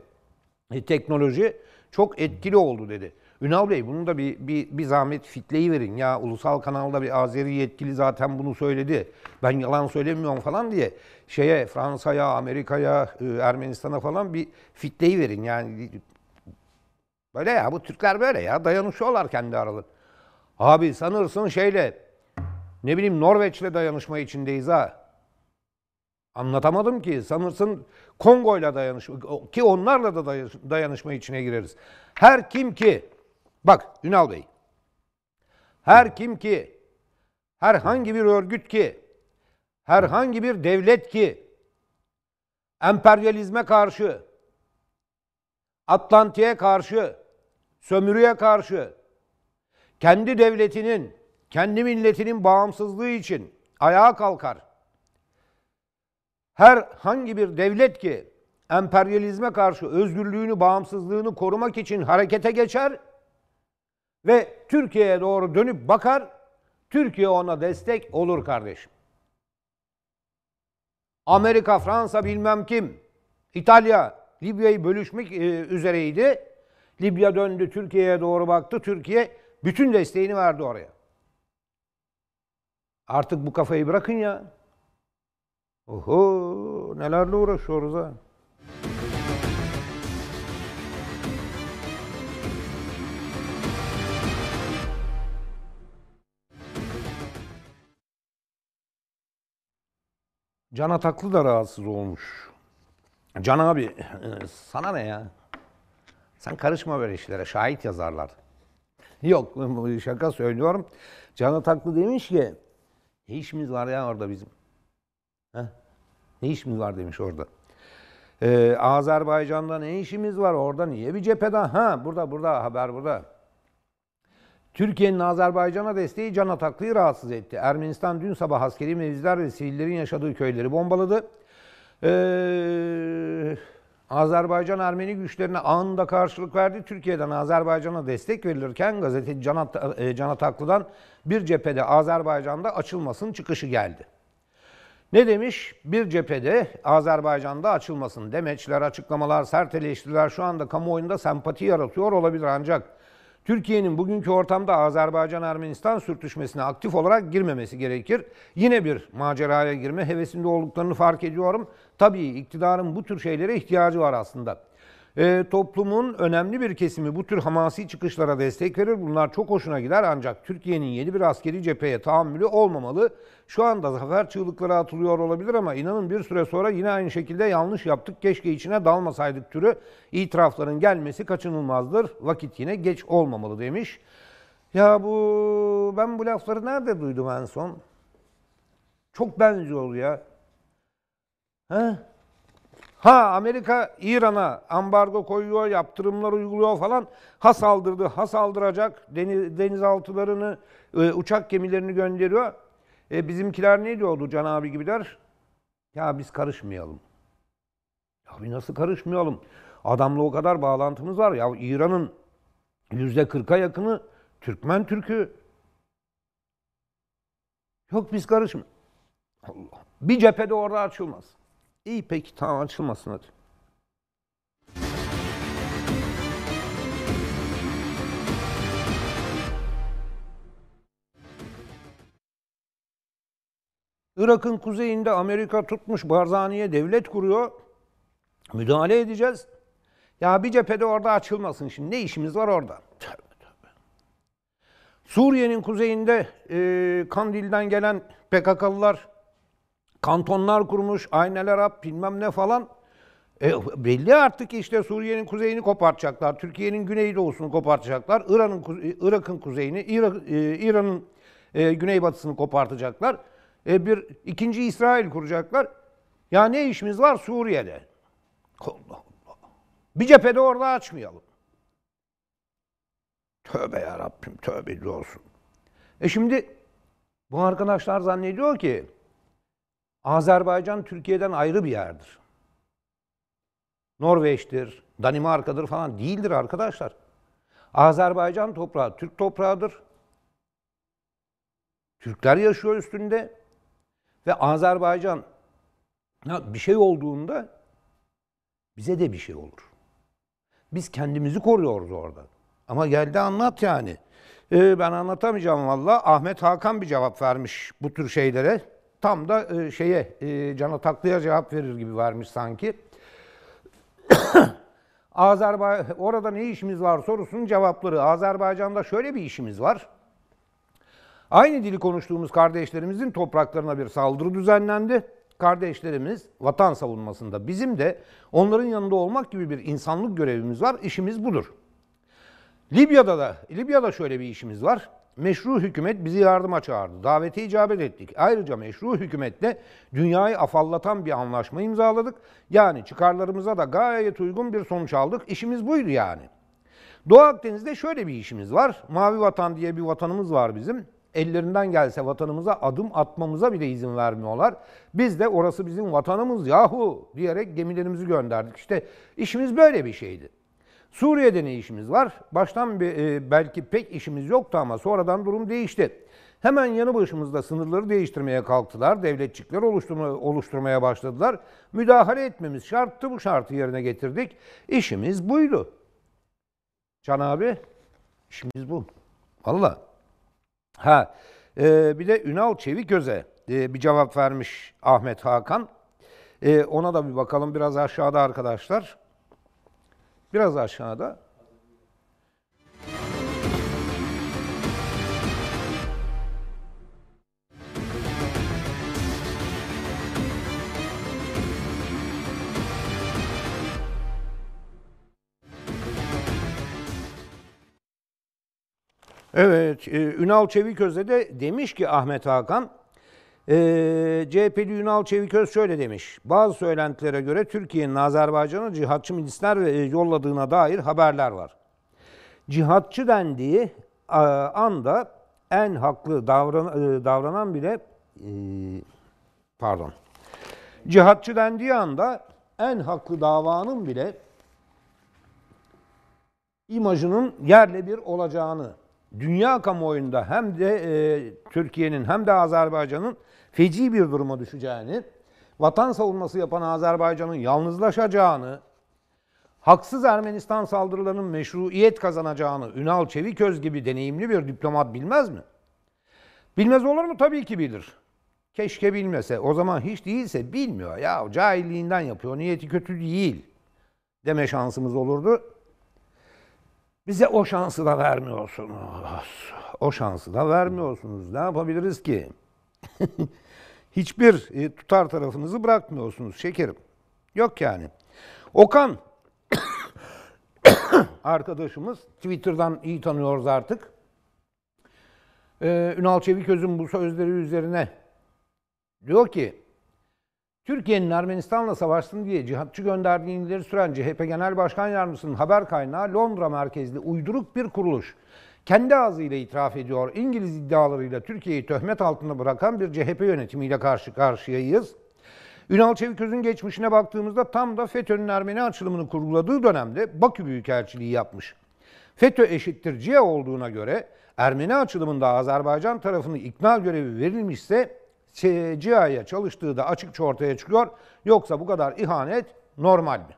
teknoloji çok etkili oldu dedi. Ünal Bey bunu da bir, bir, bir zahmet fitleyi verin. Ya ulusal kanalda bir Azeri yetkili zaten bunu söyledi. Ben yalan söylemiyorum falan diye şeye Fransa'ya, Amerika'ya, e, Ermenistan'a falan bir fitleyi verin. Yani böyle ya bu Türkler böyle ya dayanışıyorlar kendi aralarında. Abi sanırsın şeyle ne bileyim Norveç'le dayanışma içindeyiz ha. Anlatamadım ki. Sanırsın Kongo'yla dayanışma ki onlarla da dayanışma içine gireriz. Her kim ki bak Ünal Bey. Her kim ki herhangi bir örgüt ki herhangi bir devlet ki emperyalizme karşı Atlantik'e karşı sömürüye karşı kendi devletinin kendi milletinin bağımsızlığı için ayağa kalkar. Her hangi bir devlet ki emperyalizme karşı özgürlüğünü, bağımsızlığını korumak için harekete geçer ve Türkiye'ye doğru dönüp bakar, Türkiye ona destek olur kardeşim. Amerika, Fransa bilmem kim, İtalya Libya'yı bölüşmek e, üzereydi. Libya döndü Türkiye'ye doğru baktı. Türkiye bütün desteğini verdi oraya. Artık bu kafayı bırakın ya. Oho nelerle uğraşıyoruz ha. Can Ataklı da rahatsız olmuş. Can abi e, sana ne ya? Sen karışma böyle işlere. Şahit yazarlar. Yok şaka söylüyorum. Can Ataklı demiş ki ne işimiz var ya orada bizim? Ha? Ne işimiz var demiş orada. Ee, Azerbaycan'da ne işimiz var orada? Niye bir cepheden? Ha burada burada haber burada. Türkiye'nin Azerbaycan'a desteği can ataklıyı rahatsız etti. Ermenistan dün sabah askeri mevziler ve sivillerin yaşadığı köyleri bombaladı. Eee Azerbaycan-Ermeni güçlerine anında karşılık verdi. Türkiye'den Azerbaycan'a destek verilirken gazeteci canat At e, Can bir cephede Azerbaycan'da açılmasın çıkışı geldi. Ne demiş? Bir cephede Azerbaycan'da açılmasın demeçler, açıklamalar, sert eleştiriler şu anda kamuoyunda sempati yaratıyor olabilir ancak Türkiye'nin bugünkü ortamda Azerbaycan-Ermenistan sürtüşmesine aktif olarak girmemesi gerekir. Yine bir maceraya girme hevesinde olduklarını fark ediyorum. Tabii iktidarın bu tür şeylere ihtiyacı var aslında. E, toplumun önemli bir kesimi bu tür hamasi çıkışlara destek verir. Bunlar çok hoşuna gider ancak Türkiye'nin yeni bir askeri cepheye tahammülü olmamalı. Şu anda zafer çığlıkları atılıyor olabilir ama inanın bir süre sonra yine aynı şekilde yanlış yaptık keşke içine dalmasaydık türü itirafların gelmesi kaçınılmazdır. Vakit yine geç olmamalı demiş. Ya bu ben bu lafları nerede duydum en son? Çok benziyor ya. Ha? Ha Amerika İran'a ambargo koyuyor, yaptırımlar uyguluyor falan. Ha saldırdı, ha saldıracak. Deniz, denizaltılarını, e, uçak gemilerini gönderiyor. E, bizimkiler ne diyordu Can abi gibiler? Ya biz karışmayalım. Ya Abi nasıl karışmayalım? Adamla o kadar bağlantımız var. Ya İran'ın yüzde kırka yakını Türkmen Türk'ü. Yok biz karışmıyoruz. Allah. Bir cephede orada açılmaz. İyi peki tamam açılmasın hadi. Irak'ın kuzeyinde Amerika tutmuş Barzani'ye devlet kuruyor. Müdahale edeceğiz. Ya bir cephede orada açılmasın şimdi. Ne işimiz var orada? Tövbe tövbe. Suriye'nin kuzeyinde e, Kandil'den gelen PKK'lılar kantonlar kurmuş, ayneler yap, bilmem ne falan. E, belli artık işte Suriye'nin kuzeyini kopartacaklar, Türkiye'nin güneydoğusunu kopartacaklar, İran'ın Irak'ın kuzeyini, Irak, e, İran'ın e, güneybatısını kopartacaklar. E, bir ikinci İsrail kuracaklar. Ya ne işimiz var Suriye'de? Allah Allah. Bir cephede orada açmayalım. Tövbe ya Rabbim, tövbe olsun. E şimdi bu arkadaşlar zannediyor ki Azerbaycan Türkiye'den ayrı bir yerdir. Norveç'tir, Danimarka'dır falan değildir arkadaşlar. Azerbaycan toprağı Türk toprağıdır. Türkler yaşıyor üstünde ve Azerbaycan bir şey olduğunda bize de bir şey olur. Biz kendimizi koruyoruz orada. Ama geldi anlat yani. Ee, ben anlatamayacağım valla. Ahmet Hakan bir cevap vermiş bu tür şeylere tam da e, şeye e, Can Ataklı'ya cevap verir gibi vermiş sanki. Azerbaycan orada ne işimiz var sorusunun cevapları. Azerbaycan'da şöyle bir işimiz var. Aynı dili konuştuğumuz kardeşlerimizin topraklarına bir saldırı düzenlendi. Kardeşlerimiz vatan savunmasında bizim de onların yanında olmak gibi bir insanlık görevimiz var. İşimiz budur. Libya'da da Libya'da şöyle bir işimiz var meşru hükümet bizi yardıma çağırdı. Davete icabet ettik. Ayrıca meşru hükümetle dünyayı afallatan bir anlaşma imzaladık. Yani çıkarlarımıza da gayet uygun bir sonuç aldık. İşimiz buydu yani. Doğu Akdeniz'de şöyle bir işimiz var. Mavi Vatan diye bir vatanımız var bizim. Ellerinden gelse vatanımıza adım atmamıza bile izin vermiyorlar. Biz de orası bizim vatanımız yahu diyerek gemilerimizi gönderdik. İşte işimiz böyle bir şeydi. Suriye'de ne işimiz var? Baştan bir, e, belki pek işimiz yoktu ama sonradan durum değişti. Hemen yanı başımızda sınırları değiştirmeye kalktılar. Devletçikler oluşturma, oluşturmaya başladılar. Müdahale etmemiz şarttı. Bu şartı yerine getirdik. İşimiz buydu. Can abi işimiz bu. Valla. Ha e, bir de Ünal Çeviköz'e e, bir cevap vermiş Ahmet Hakan. E, ona da bir bakalım biraz aşağıda arkadaşlar. Biraz aşağıda Evet, e, Ünal Çeviköz'de de demiş ki Ahmet Hakan, ee, CHP'li Yunal Çeviköz şöyle demiş. Bazı söylentilere göre Türkiye'nin Azerbaycan'a cihatçı milisler e, yolladığına dair haberler var. Cihatçı dendiği e, anda en haklı davran, e, davranan bile pardon cihatçı dendiği anda en haklı davanın bile imajının yerle bir olacağını dünya kamuoyunda hem de e, Türkiye'nin hem de Azerbaycan'ın feci bir duruma düşeceğini, vatan savunması yapan Azerbaycan'ın yalnızlaşacağını, haksız Ermenistan saldırılarının meşruiyet kazanacağını Ünal Çeviköz gibi deneyimli bir diplomat bilmez mi? Bilmez olur mu? Tabii ki bilir. Keşke bilmese. O zaman hiç değilse bilmiyor. Ya cahilliğinden yapıyor. Niyeti kötü değil. Deme şansımız olurdu. Bize o şansı da vermiyorsunuz. O şansı da vermiyorsunuz. Ne yapabiliriz ki? Hiçbir e, tutar tarafınızı bırakmıyorsunuz şekerim. Yok yani. Okan arkadaşımız Twitter'dan iyi tanıyoruz artık. Ee, Ünal Çeviköz'ün bu sözleri üzerine diyor ki Türkiye'nin Ermenistan'la savaşsın diye cihatçı gönderdiğini ileri süren CHP Genel Başkan Yardımcısının haber kaynağı Londra merkezli uyduruk bir kuruluş kendi ağzıyla itiraf ediyor. İngiliz iddialarıyla Türkiye'yi töhmet altında bırakan bir CHP yönetimiyle karşı karşıyayız. Ünal Çeviköz'ün geçmişine baktığımızda tam da FETÖ'nün Ermeni açılımını kurguladığı dönemde Bakü Büyükelçiliği yapmış. FETÖ eşittir CIA olduğuna göre Ermeni açılımında Azerbaycan tarafını ikna görevi verilmişse CIA'ya çalıştığı da açıkça ortaya çıkıyor. Yoksa bu kadar ihanet normal mi?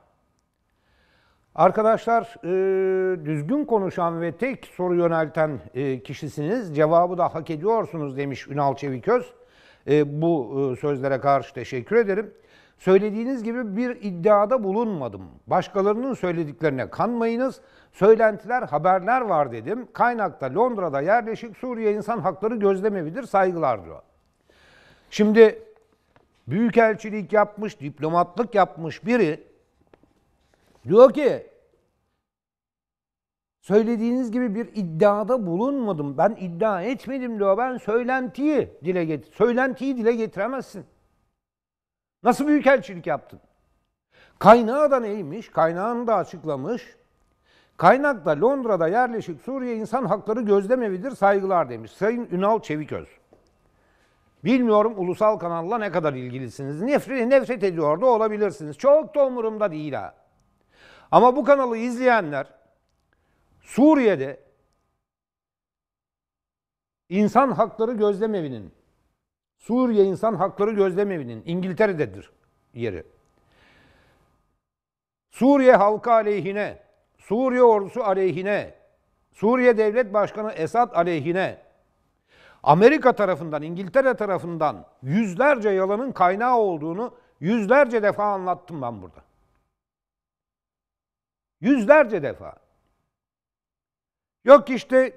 Arkadaşlar e, düzgün konuşan ve tek soru yönelten e, kişisiniz. Cevabı da hak ediyorsunuz demiş Ünal Çeviköz. E, bu e, sözlere karşı teşekkür ederim. Söylediğiniz gibi bir iddiada bulunmadım. Başkalarının söylediklerine kanmayınız. Söylentiler, haberler var dedim. Kaynakta Londra'da yerleşik Suriye insan Hakları Gözlemevidir saygılar diyor. Şimdi büyükelçilik yapmış, diplomatlık yapmış biri diyor ki söylediğiniz gibi bir iddiada bulunmadım. Ben iddia etmedim diyor. Ben söylentiyi dile getir. Söylentiyi dile getiremezsin. Nasıl büyük elçilik yaptın? Kaynağı da neymiş? Kaynağını da açıklamış. Kaynakta Londra'da yerleşik Suriye İnsan Hakları Gözlemevidir saygılar demiş. Sayın Ünal Çeviköz. Bilmiyorum ulusal kanalla ne kadar ilgilisiniz. Nefret, nefret ediyor da olabilirsiniz. Çok da umurumda değil ha. Ama bu kanalı izleyenler Suriye'de İnsan Hakları gözlem evinin, Suriye İnsan Hakları gözlem evinin İngiltere'dedir yeri. Suriye halkı aleyhine, Suriye ordusu aleyhine, Suriye Devlet Başkanı Esad aleyhine, Amerika tarafından, İngiltere tarafından yüzlerce yalanın kaynağı olduğunu yüzlerce defa anlattım ben burada. Yüzlerce defa. Yok işte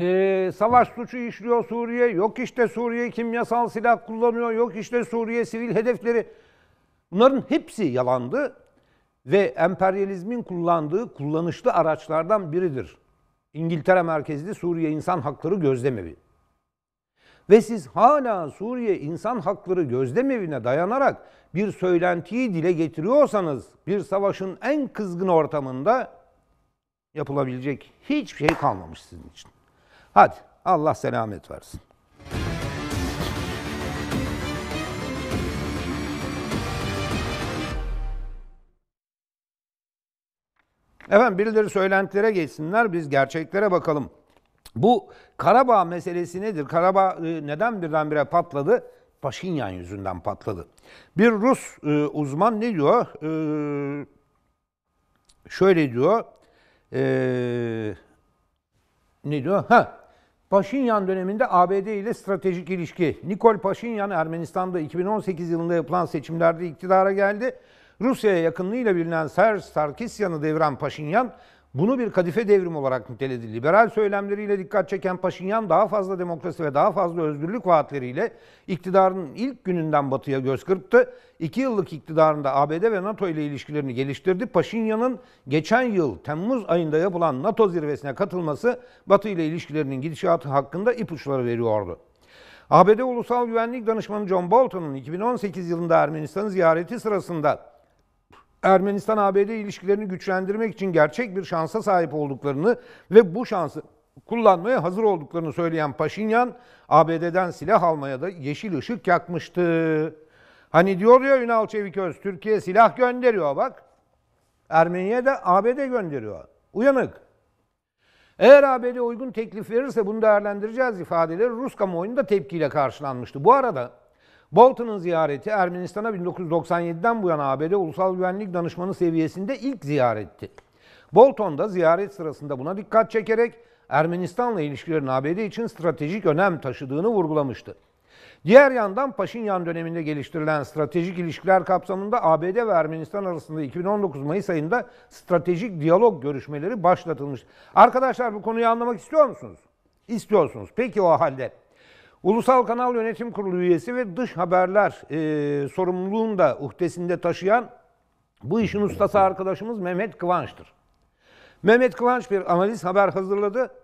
e, savaş suçu işliyor Suriye, yok işte Suriye kimyasal silah kullanıyor, yok işte Suriye sivil hedefleri. Bunların hepsi yalandı ve emperyalizmin kullandığı kullanışlı araçlardan biridir. İngiltere merkezli Suriye insan Hakları Gözlemevi. Ve siz hala Suriye insan Hakları Gözlemevine dayanarak bir söylentiyi dile getiriyorsanız bir savaşın en kızgın ortamında yapılabilecek hiçbir şey kalmamış sizin için. Hadi Allah selamet versin. Efendim birileri söylentilere geçsinler biz gerçeklere bakalım. Bu Karabağ meselesi nedir? Karabağ e, neden birdenbire patladı? Paşinyan yüzünden patladı. Bir Rus e, uzman ne diyor? E, şöyle diyor. Ee, neydi o? Ha, Paşinyan döneminde ABD ile stratejik ilişki. Nikol Paşinyan Ermenistan'da 2018 yılında yapılan seçimlerde iktidara geldi. Rusya'ya yakınlığıyla bilinen Serge Sarkisyan'ı deviren Paşinyan, bunu bir kadife devrim olarak niteledi. Liberal söylemleriyle dikkat çeken Paşinyan daha fazla demokrasi ve daha fazla özgürlük vaatleriyle iktidarın ilk gününden batıya göz kırptı. İki yıllık iktidarında ABD ve NATO ile ilişkilerini geliştirdi. Paşinyan'ın geçen yıl Temmuz ayında yapılan NATO zirvesine katılması Batı ile ilişkilerinin gidişatı hakkında ipuçları veriyordu. ABD Ulusal Güvenlik Danışmanı John Bolton'un 2018 yılında Ermenistan'ı ziyareti sırasında Ermenistan-ABD ilişkilerini güçlendirmek için gerçek bir şansa sahip olduklarını ve bu şansı kullanmaya hazır olduklarını söyleyen Paşinyan, ABD'den silah almaya da yeşil ışık yakmıştı. Hani diyor ya Ünal Çeviköz, Türkiye silah gönderiyor bak. Ermeniye de ABD gönderiyor. Uyanık. Eğer ABD uygun teklif verirse bunu değerlendireceğiz ifadeleri Rus kamuoyunda tepkiyle karşılanmıştı. Bu arada Bolton'un ziyareti Ermenistan'a 1997'den bu yana ABD Ulusal Güvenlik Danışmanı seviyesinde ilk ziyaretti. Bolton da ziyaret sırasında buna dikkat çekerek Ermenistan'la ilişkilerin ABD için stratejik önem taşıdığını vurgulamıştı. Diğer yandan Paşinyan döneminde geliştirilen stratejik ilişkiler kapsamında ABD ve Ermenistan arasında 2019 Mayıs ayında stratejik diyalog görüşmeleri başlatılmış. Arkadaşlar bu konuyu anlamak istiyor musunuz? İstiyorsunuz. Peki o halde Ulusal Kanal Yönetim Kurulu üyesi ve dış haberler e, sorumluluğunu da uhdesinde taşıyan bu işin ustası arkadaşımız Mehmet Kıvanç'tır. Mehmet Kıvanç bir analiz haber hazırladı.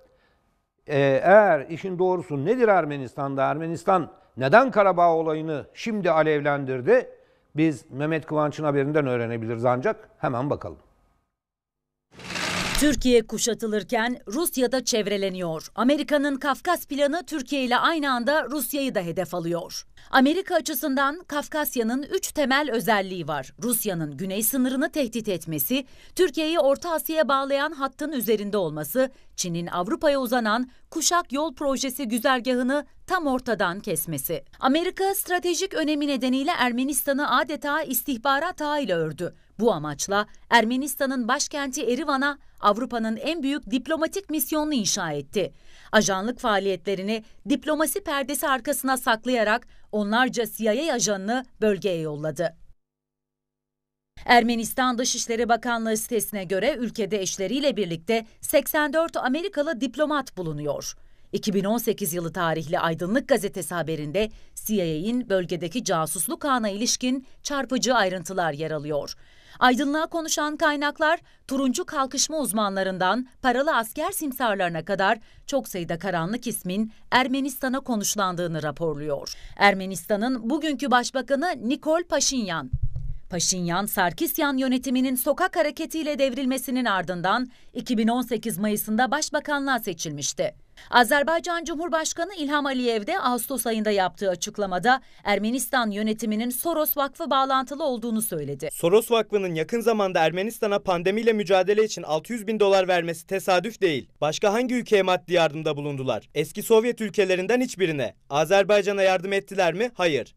E, eğer işin doğrusu nedir Ermenistan'da? Ermenistan neden Karabağ olayını şimdi alevlendirdi? Biz Mehmet Kıvanç'ın haberinden öğrenebiliriz ancak hemen bakalım. Türkiye kuşatılırken Rusya da çevreleniyor. Amerika'nın Kafkas planı Türkiye ile aynı anda Rusya'yı da hedef alıyor. Amerika açısından Kafkasya'nın üç temel özelliği var. Rusya'nın güney sınırını tehdit etmesi, Türkiye'yi Orta Asya'ya bağlayan hattın üzerinde olması, Çin'in Avrupa'ya uzanan Kuşak Yol Projesi güzergahını tam ortadan kesmesi. Amerika stratejik önemi nedeniyle Ermenistan'ı adeta istihbarat ağıyla ördü. Bu amaçla Ermenistan'ın başkenti Erivan'a Avrupa'nın en büyük diplomatik misyonunu inşa etti. Ajanlık faaliyetlerini diplomasi perdesi arkasına saklayarak onlarca CIA ajanını bölgeye yolladı. Ermenistan Dışişleri Bakanlığı sitesine göre ülkede eşleriyle birlikte 84 Amerikalı diplomat bulunuyor. 2018 yılı tarihli Aydınlık Gazetesi haberinde CIA'in bölgedeki casusluk ağına ilişkin çarpıcı ayrıntılar yer alıyor. Aydınlığa konuşan kaynaklar turuncu kalkışma uzmanlarından paralı asker simsarlarına kadar çok sayıda karanlık ismin Ermenistan'a konuşlandığını raporluyor. Ermenistan'ın bugünkü başbakanı Nikol Paşinyan Paşinyan, Sarkisyan yönetiminin sokak hareketiyle devrilmesinin ardından 2018 Mayıs'ında başbakanlığa seçilmişti. Azerbaycan Cumhurbaşkanı İlham Aliyev de Ağustos ayında yaptığı açıklamada Ermenistan yönetiminin Soros Vakfı bağlantılı olduğunu söyledi. Soros Vakfı'nın yakın zamanda Ermenistan'a pandemiyle mücadele için 600 bin dolar vermesi tesadüf değil. Başka hangi ülkeye maddi yardımda bulundular? Eski Sovyet ülkelerinden hiçbirine. Azerbaycan'a yardım ettiler mi? Hayır.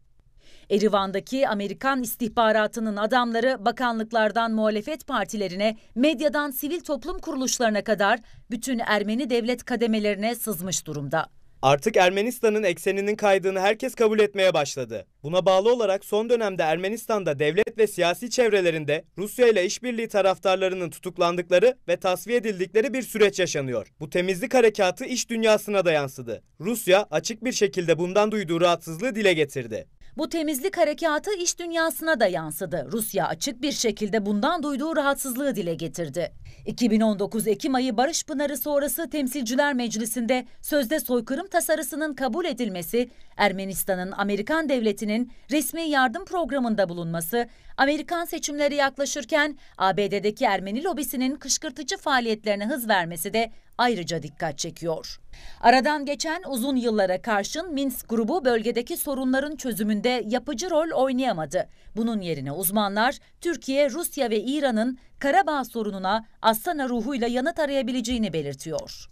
Erivan'daki Amerikan istihbaratının adamları bakanlıklardan muhalefet partilerine, medyadan sivil toplum kuruluşlarına kadar bütün Ermeni devlet kademelerine sızmış durumda. Artık Ermenistan'ın ekseninin kaydığını herkes kabul etmeye başladı. Buna bağlı olarak son dönemde Ermenistan'da devlet ve siyasi çevrelerinde Rusya ile işbirliği taraftarlarının tutuklandıkları ve tasfiye edildikleri bir süreç yaşanıyor. Bu temizlik harekatı iş dünyasına da yansıdı. Rusya açık bir şekilde bundan duyduğu rahatsızlığı dile getirdi. Bu temizlik harekatı iş dünyasına da yansıdı. Rusya açık bir şekilde bundan duyduğu rahatsızlığı dile getirdi. 2019 Ekim ayı Barış Pınarı sonrası Temsilciler Meclisi'nde sözde soykırım tasarısının kabul edilmesi, Ermenistan'ın Amerikan devletinin resmi yardım programında bulunması, Amerikan seçimleri yaklaşırken ABD'deki Ermeni lobisinin kışkırtıcı faaliyetlerine hız vermesi de ayrıca dikkat çekiyor. Aradan geçen uzun yıllara karşın Minsk grubu bölgedeki sorunların çözümünde yapıcı rol oynayamadı. Bunun yerine uzmanlar Türkiye, Rusya ve İran'ın Karabağ sorununa Astana ruhuyla yanıt arayabileceğini belirtiyor.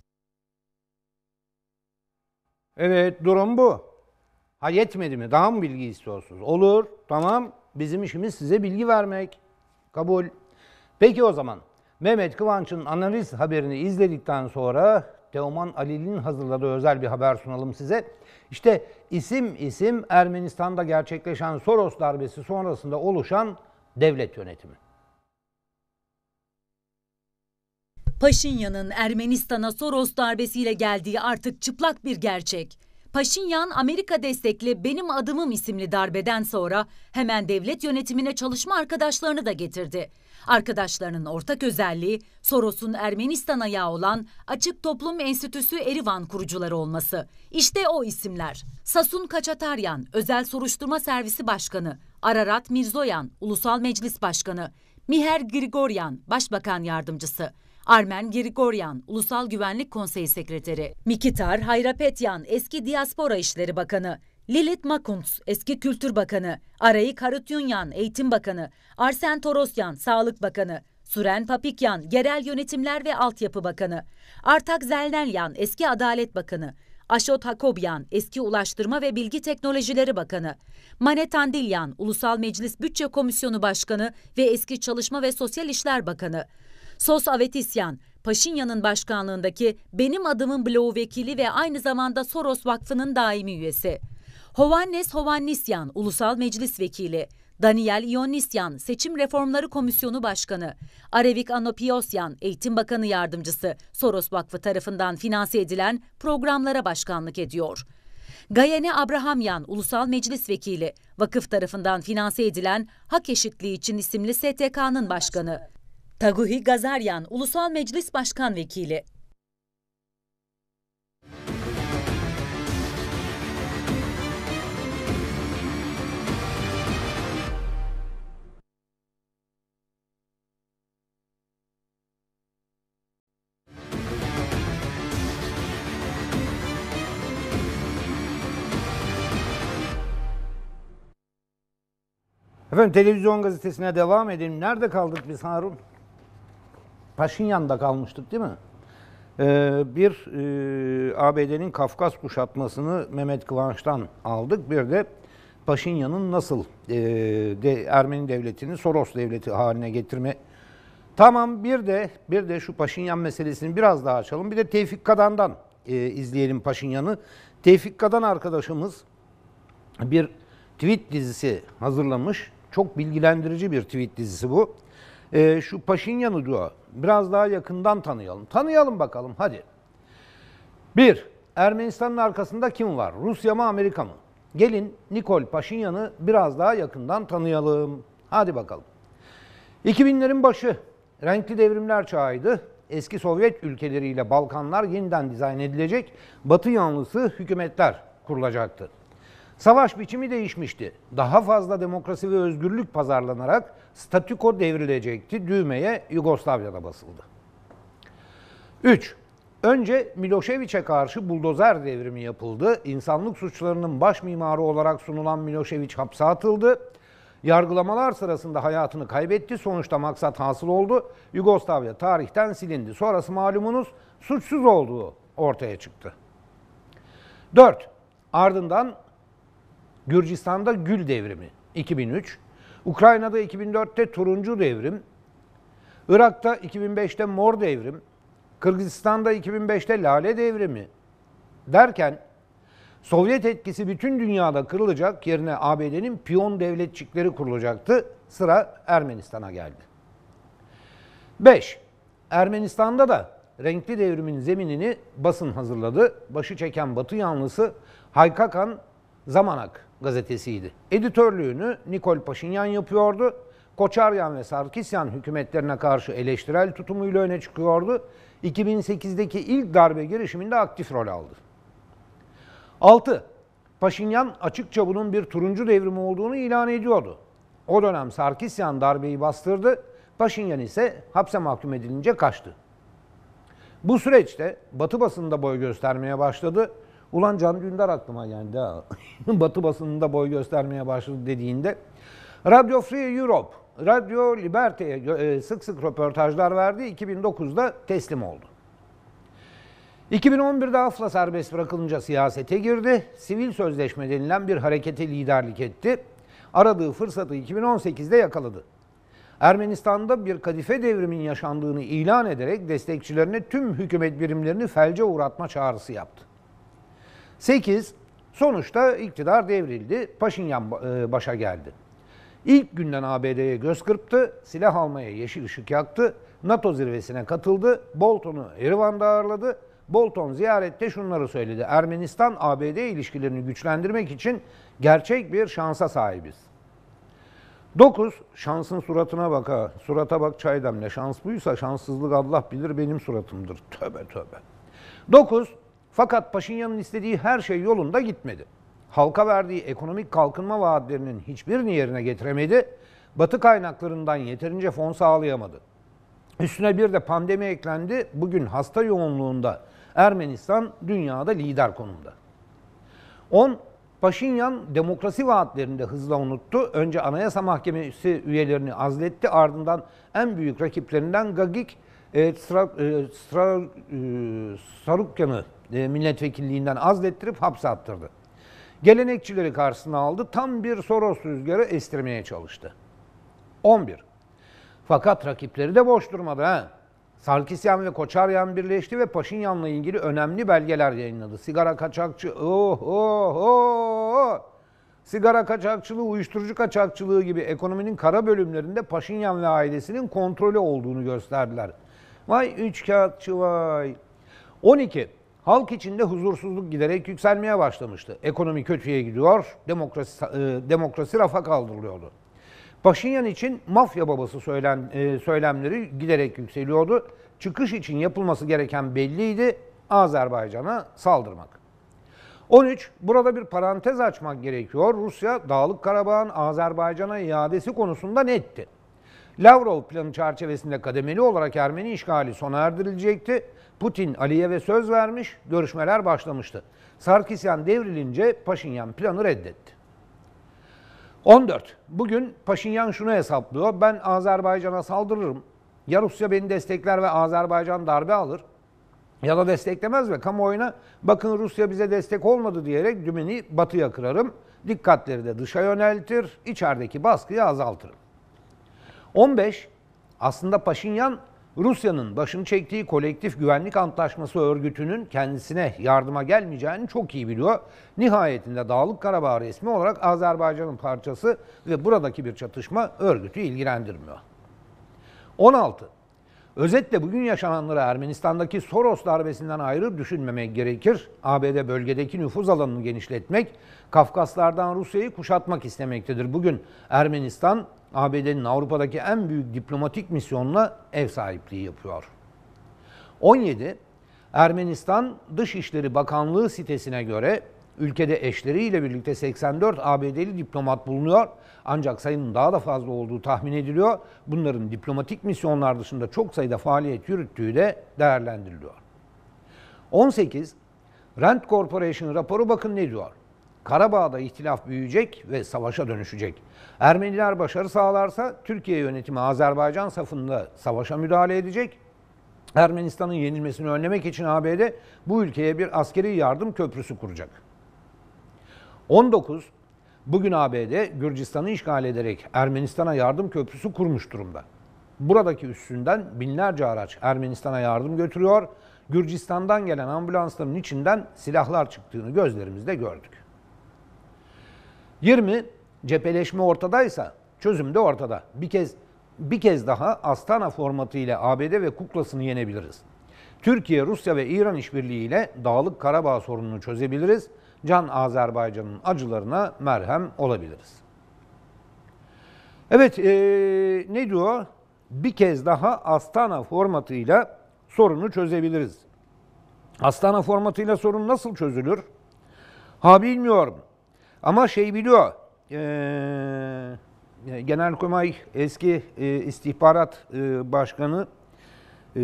Evet durum bu. Ha yetmedi mi? Daha mı bilgi istiyorsunuz? Olur tamam bizim işimiz size bilgi vermek. Kabul. Peki o zaman Mehmet Kıvanç'ın analiz haberini izledikten sonra Teoman Ali'nin hazırladığı özel bir haber sunalım size. İşte isim isim Ermenistan'da gerçekleşen Soros darbesi sonrasında oluşan devlet yönetimi. Paşinyan'ın Ermenistan'a Soros darbesiyle geldiği artık çıplak bir gerçek. Paşinyan Amerika destekli Benim Adımım isimli darbeden sonra hemen devlet yönetimine çalışma arkadaşlarını da getirdi. Arkadaşlarının ortak özelliği Soros'un Ermenistan ayağı olan Açık Toplum Enstitüsü Erivan kurucuları olması. İşte o isimler. Sasun Kaçataryan, Özel Soruşturma Servisi Başkanı, Ararat Mirzoyan, Ulusal Meclis Başkanı, Miher Grigoryan, Başbakan Yardımcısı, Armen Grigoryan, Ulusal Güvenlik Konseyi Sekreteri, Mikitar Hayrapetyan, eski Diaspora İşleri Bakanı, Lilith Makuns, eski Kültür Bakanı, Arayı Karutyunyan, Eğitim Bakanı, Arsen Torosyan, Sağlık Bakanı, Suren Papikyan, Yerel Yönetimler ve Altyapı Bakanı, Artak Zelnelyan, eski Adalet Bakanı, Aşot Hakobyan, eski Ulaştırma ve Bilgi Teknolojileri Bakanı, Mane Tandilyan, Ulusal Meclis Bütçe Komisyonu Başkanı ve eski Çalışma ve Sosyal İşler Bakanı, Sos Avetisyan, Paşinyan'ın başkanlığındaki Benim Adımın bloğu vekili ve aynı zamanda Soros Vakfı'nın daimi üyesi. Hovannes Hovannisyan Ulusal Meclis Vekili, Daniel Ionisyan Seçim Reformları Komisyonu Başkanı, Arevik Anopiosyan Eğitim Bakanı Yardımcısı Soros Vakfı tarafından finanse edilen programlara başkanlık ediyor. Gayene Abrahamyan Ulusal Meclis Vekili, vakıf tarafından finanse edilen Hak Eşitliği için isimli STK'nın başkanı. Taguhi Gazaryan Ulusal Meclis Başkan Vekili, Efendim televizyon gazetesine devam edelim. Nerede kaldık biz Harun? Paşinyan'da kalmıştık değil mi? Ee, bir e, ABD'nin Kafkas kuşatmasını Mehmet Kıvanç'tan aldık. Bir de Paşinyan'ın nasıl e, de, Ermeni devletini Soros devleti haline getirme. Tamam bir de bir de şu Paşinyan meselesini biraz daha açalım. Bir de Tevfik Kadan'dan e, izleyelim Paşinyan'ı. Tevfik Kadan arkadaşımız bir tweet dizisi hazırlamış. Çok bilgilendirici bir tweet dizisi bu. E, şu Paşinyan'ı da biraz daha yakından tanıyalım. Tanıyalım bakalım hadi. Bir, Ermenistan'ın arkasında kim var? Rusya mı Amerika mı? Gelin Nikol Paşinyan'ı biraz daha yakından tanıyalım. Hadi bakalım. 2000'lerin başı renkli devrimler çağıydı. Eski Sovyet ülkeleriyle Balkanlar yeniden dizayn edilecek, Batı yanlısı hükümetler kurulacaktı. Savaş biçimi değişmişti. Daha fazla demokrasi ve özgürlük pazarlanarak statüko devrilecekti. Düğmeye Yugoslavya'da basıldı. 3. Önce Miloševiç'e karşı buldozer devrimi yapıldı. İnsanlık suçlarının baş mimarı olarak sunulan Miloševiç hapse atıldı. Yargılamalar sırasında hayatını kaybetti. Sonuçta maksat hasıl oldu. Yugoslavya tarihten silindi. Sonrası malumunuz suçsuz olduğu ortaya çıktı. 4. Ardından Gürcistan'da Gül Devrimi 2003, Ukrayna'da 2004'te Turuncu Devrim, Irak'ta 2005'te Mor Devrim, Kırgızistan'da 2005'te Lale Devrimi derken Sovyet etkisi bütün dünyada kırılacak yerine ABD'nin piyon devletçikleri kurulacaktı. Sıra Ermenistan'a geldi. 5. Ermenistan'da da renkli devrimin zeminini basın hazırladı. Başı çeken Batı yanlısı Haykakan Zamanak gazetesiydi. Editörlüğünü Nikol Paşinyan yapıyordu. Koçaryan ve Sarkisyan hükümetlerine karşı eleştirel tutumuyla öne çıkıyordu. 2008'deki ilk darbe girişiminde aktif rol aldı. 6. Paşinyan açıkça bunun bir turuncu devrim olduğunu ilan ediyordu. O dönem Sarkisyan darbeyi bastırdı, Paşinyan ise hapse mahkum edilince kaçtı. Bu süreçte Batı basında boy göstermeye başladı Ulan Can Dündar aklıma geldi. Batı basınında boy göstermeye başladı dediğinde. Radio Free Europe, Radio Liberte'ye e, sık sık röportajlar verdi. 2009'da teslim oldu. 2011'de Afla serbest bırakılınca siyasete girdi. Sivil sözleşme denilen bir harekete liderlik etti. Aradığı fırsatı 2018'de yakaladı. Ermenistan'da bir kadife devrimin yaşandığını ilan ederek destekçilerine tüm hükümet birimlerini felce uğratma çağrısı yaptı. 8 sonuçta iktidar devrildi. Paşinyan e, başa geldi. İlk günden ABD'ye göz kırptı, silah almaya yeşil ışık yaktı, NATO zirvesine katıldı, Bolton'u Erivan'da ağırladı. Bolton ziyarette şunları söyledi. Ermenistan ABD ilişkilerini güçlendirmek için gerçek bir şansa sahibiz. 9. Şansın suratına baka, Surata bak çay demle. Şans buysa şanssızlık Allah bilir benim suratımdır. Tövbe tövbe. 9. Fakat Paşinyan'ın istediği her şey yolunda gitmedi. Halka verdiği ekonomik kalkınma vaatlerinin hiçbirini yerine getiremedi. Batı kaynaklarından yeterince fon sağlayamadı. Üstüne bir de pandemi eklendi. Bugün hasta yoğunluğunda Ermenistan dünyada lider konumda. 10. Paşinyan demokrasi de hızla unuttu. Önce Anayasa Mahkemesi üyelerini azletti. Ardından en büyük rakiplerinden Gagik e, Stra, e, e Sarukyan'ı e, milletvekilliğinden azlettirip hapse attırdı. Gelenekçileri karşısına aldı. Tam bir Soros rüzgarı estirmeye çalıştı. 11. Fakat rakipleri de boş durmadı ha. Sarkisyan ve Koçaryan birleşti ve Paşinyan'la ilgili önemli belgeler yayınladı. Sigara kaçakçı, oh oh, oh. Sigara kaçakçılığı, uyuşturucu kaçakçılığı gibi ekonominin kara bölümlerinde Paşinyan ve ailesinin kontrolü olduğunu gösterdiler. Vay üç kağıtçı vay. 12 halk içinde huzursuzluk giderek yükselmeye başlamıştı. Ekonomi kötüye gidiyor, demokrasi, e, demokrasi rafa kaldırılıyordu. Paşinyan için mafya babası söylen, e, söylemleri giderek yükseliyordu. Çıkış için yapılması gereken belliydi Azerbaycan'a saldırmak. 13. Burada bir parantez açmak gerekiyor. Rusya Dağlık Karabağ'ın Azerbaycan'a iadesi konusunda netti. Lavrov planı çerçevesinde kademeli olarak Ermeni işgali sona erdirilecekti Putin Aliyev'e söz vermiş, görüşmeler başlamıştı. Sarkisyan devrilince Paşinyan planı reddetti. 14. Bugün Paşinyan şunu hesaplıyor. Ben Azerbaycan'a saldırırım. Ya Rusya beni destekler ve Azerbaycan darbe alır. Ya da desteklemez ve kamuoyuna bakın Rusya bize destek olmadı diyerek dümeni batıya kırarım. Dikkatleri de dışa yöneltir, içerideki baskıyı azaltırım. 15. Aslında Paşinyan Rusya'nın başını çektiği kolektif güvenlik antlaşması örgütünün kendisine yardıma gelmeyeceğini çok iyi biliyor. Nihayetinde Dağlık Karabağ resmi olarak Azerbaycan'ın parçası ve buradaki bir çatışma örgütü ilgilendirmiyor. 16. Özetle bugün yaşananları Ermenistan'daki Soros darbesinden ayrı düşünmemek gerekir. ABD bölgedeki nüfuz alanını genişletmek, Kafkaslardan Rusya'yı kuşatmak istemektedir. Bugün Ermenistan, ABD'nin Avrupa'daki en büyük diplomatik misyonuna ev sahipliği yapıyor. 17. Ermenistan Dışişleri Bakanlığı sitesine göre Ülkede eşleriyle birlikte 84 ABD'li diplomat bulunuyor. Ancak sayının daha da fazla olduğu tahmin ediliyor. Bunların diplomatik misyonlar dışında çok sayıda faaliyet yürüttüğü de değerlendiriliyor. 18. Rand Corporation raporu bakın ne diyor? Karabağ'da ihtilaf büyüyecek ve savaşa dönüşecek. Ermeniler başarı sağlarsa Türkiye yönetimi Azerbaycan safında savaşa müdahale edecek. Ermenistan'ın yenilmesini önlemek için ABD bu ülkeye bir askeri yardım köprüsü kuracak. 19 bugün ABD Gürcistan'ı işgal ederek Ermenistan'a yardım köprüsü kurmuş durumda. Buradaki üstünden binlerce araç Ermenistan'a yardım götürüyor. Gürcistan'dan gelen ambulansların içinden silahlar çıktığını gözlerimizde gördük. 20 cepheleşme ortadaysa çözüm de ortada. Bir kez bir kez daha Astana formatı ile ABD ve kuklasını yenebiliriz. Türkiye, Rusya ve İran işbirliği ile Dağlık Karabağ sorununu çözebiliriz. Can Azerbaycan'ın acılarına merhem olabiliriz. Evet, ee, ne diyor? Bir kez daha Astana formatıyla sorunu çözebiliriz. Astana formatıyla sorun nasıl çözülür? Ha bilmiyorum. Ama şey biliyor. Genel Genelkurmay eski e, istihbarat e, başkanı e,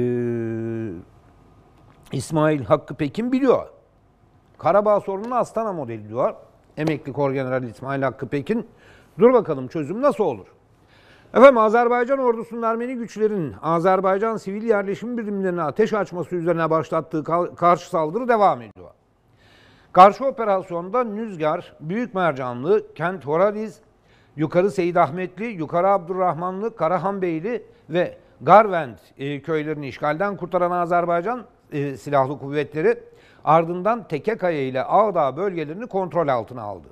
İsmail Hakkı Pekin biliyor. Karabağ sorununa Astana modeli diyor. Emekli Korgeneral İsmail Hakkı Pekin. Dur bakalım çözüm nasıl olur? Efendim Azerbaycan ordusunun Ermeni güçlerin Azerbaycan sivil yerleşim birimlerine ateş açması üzerine başlattığı karşı saldırı devam ediyor. Karşı operasyonda Nüzgar, Büyük Mercanlı, Kent Horadiz, Yukarı Seyid Ahmetli, Yukarı Abdurrahmanlı, Karahanbeyli ve Garvent e, köylerini işgalden kurtaran Azerbaycan e, silahlı kuvvetleri Ardından Tekekaya ile Ağdağ bölgelerini kontrol altına aldı.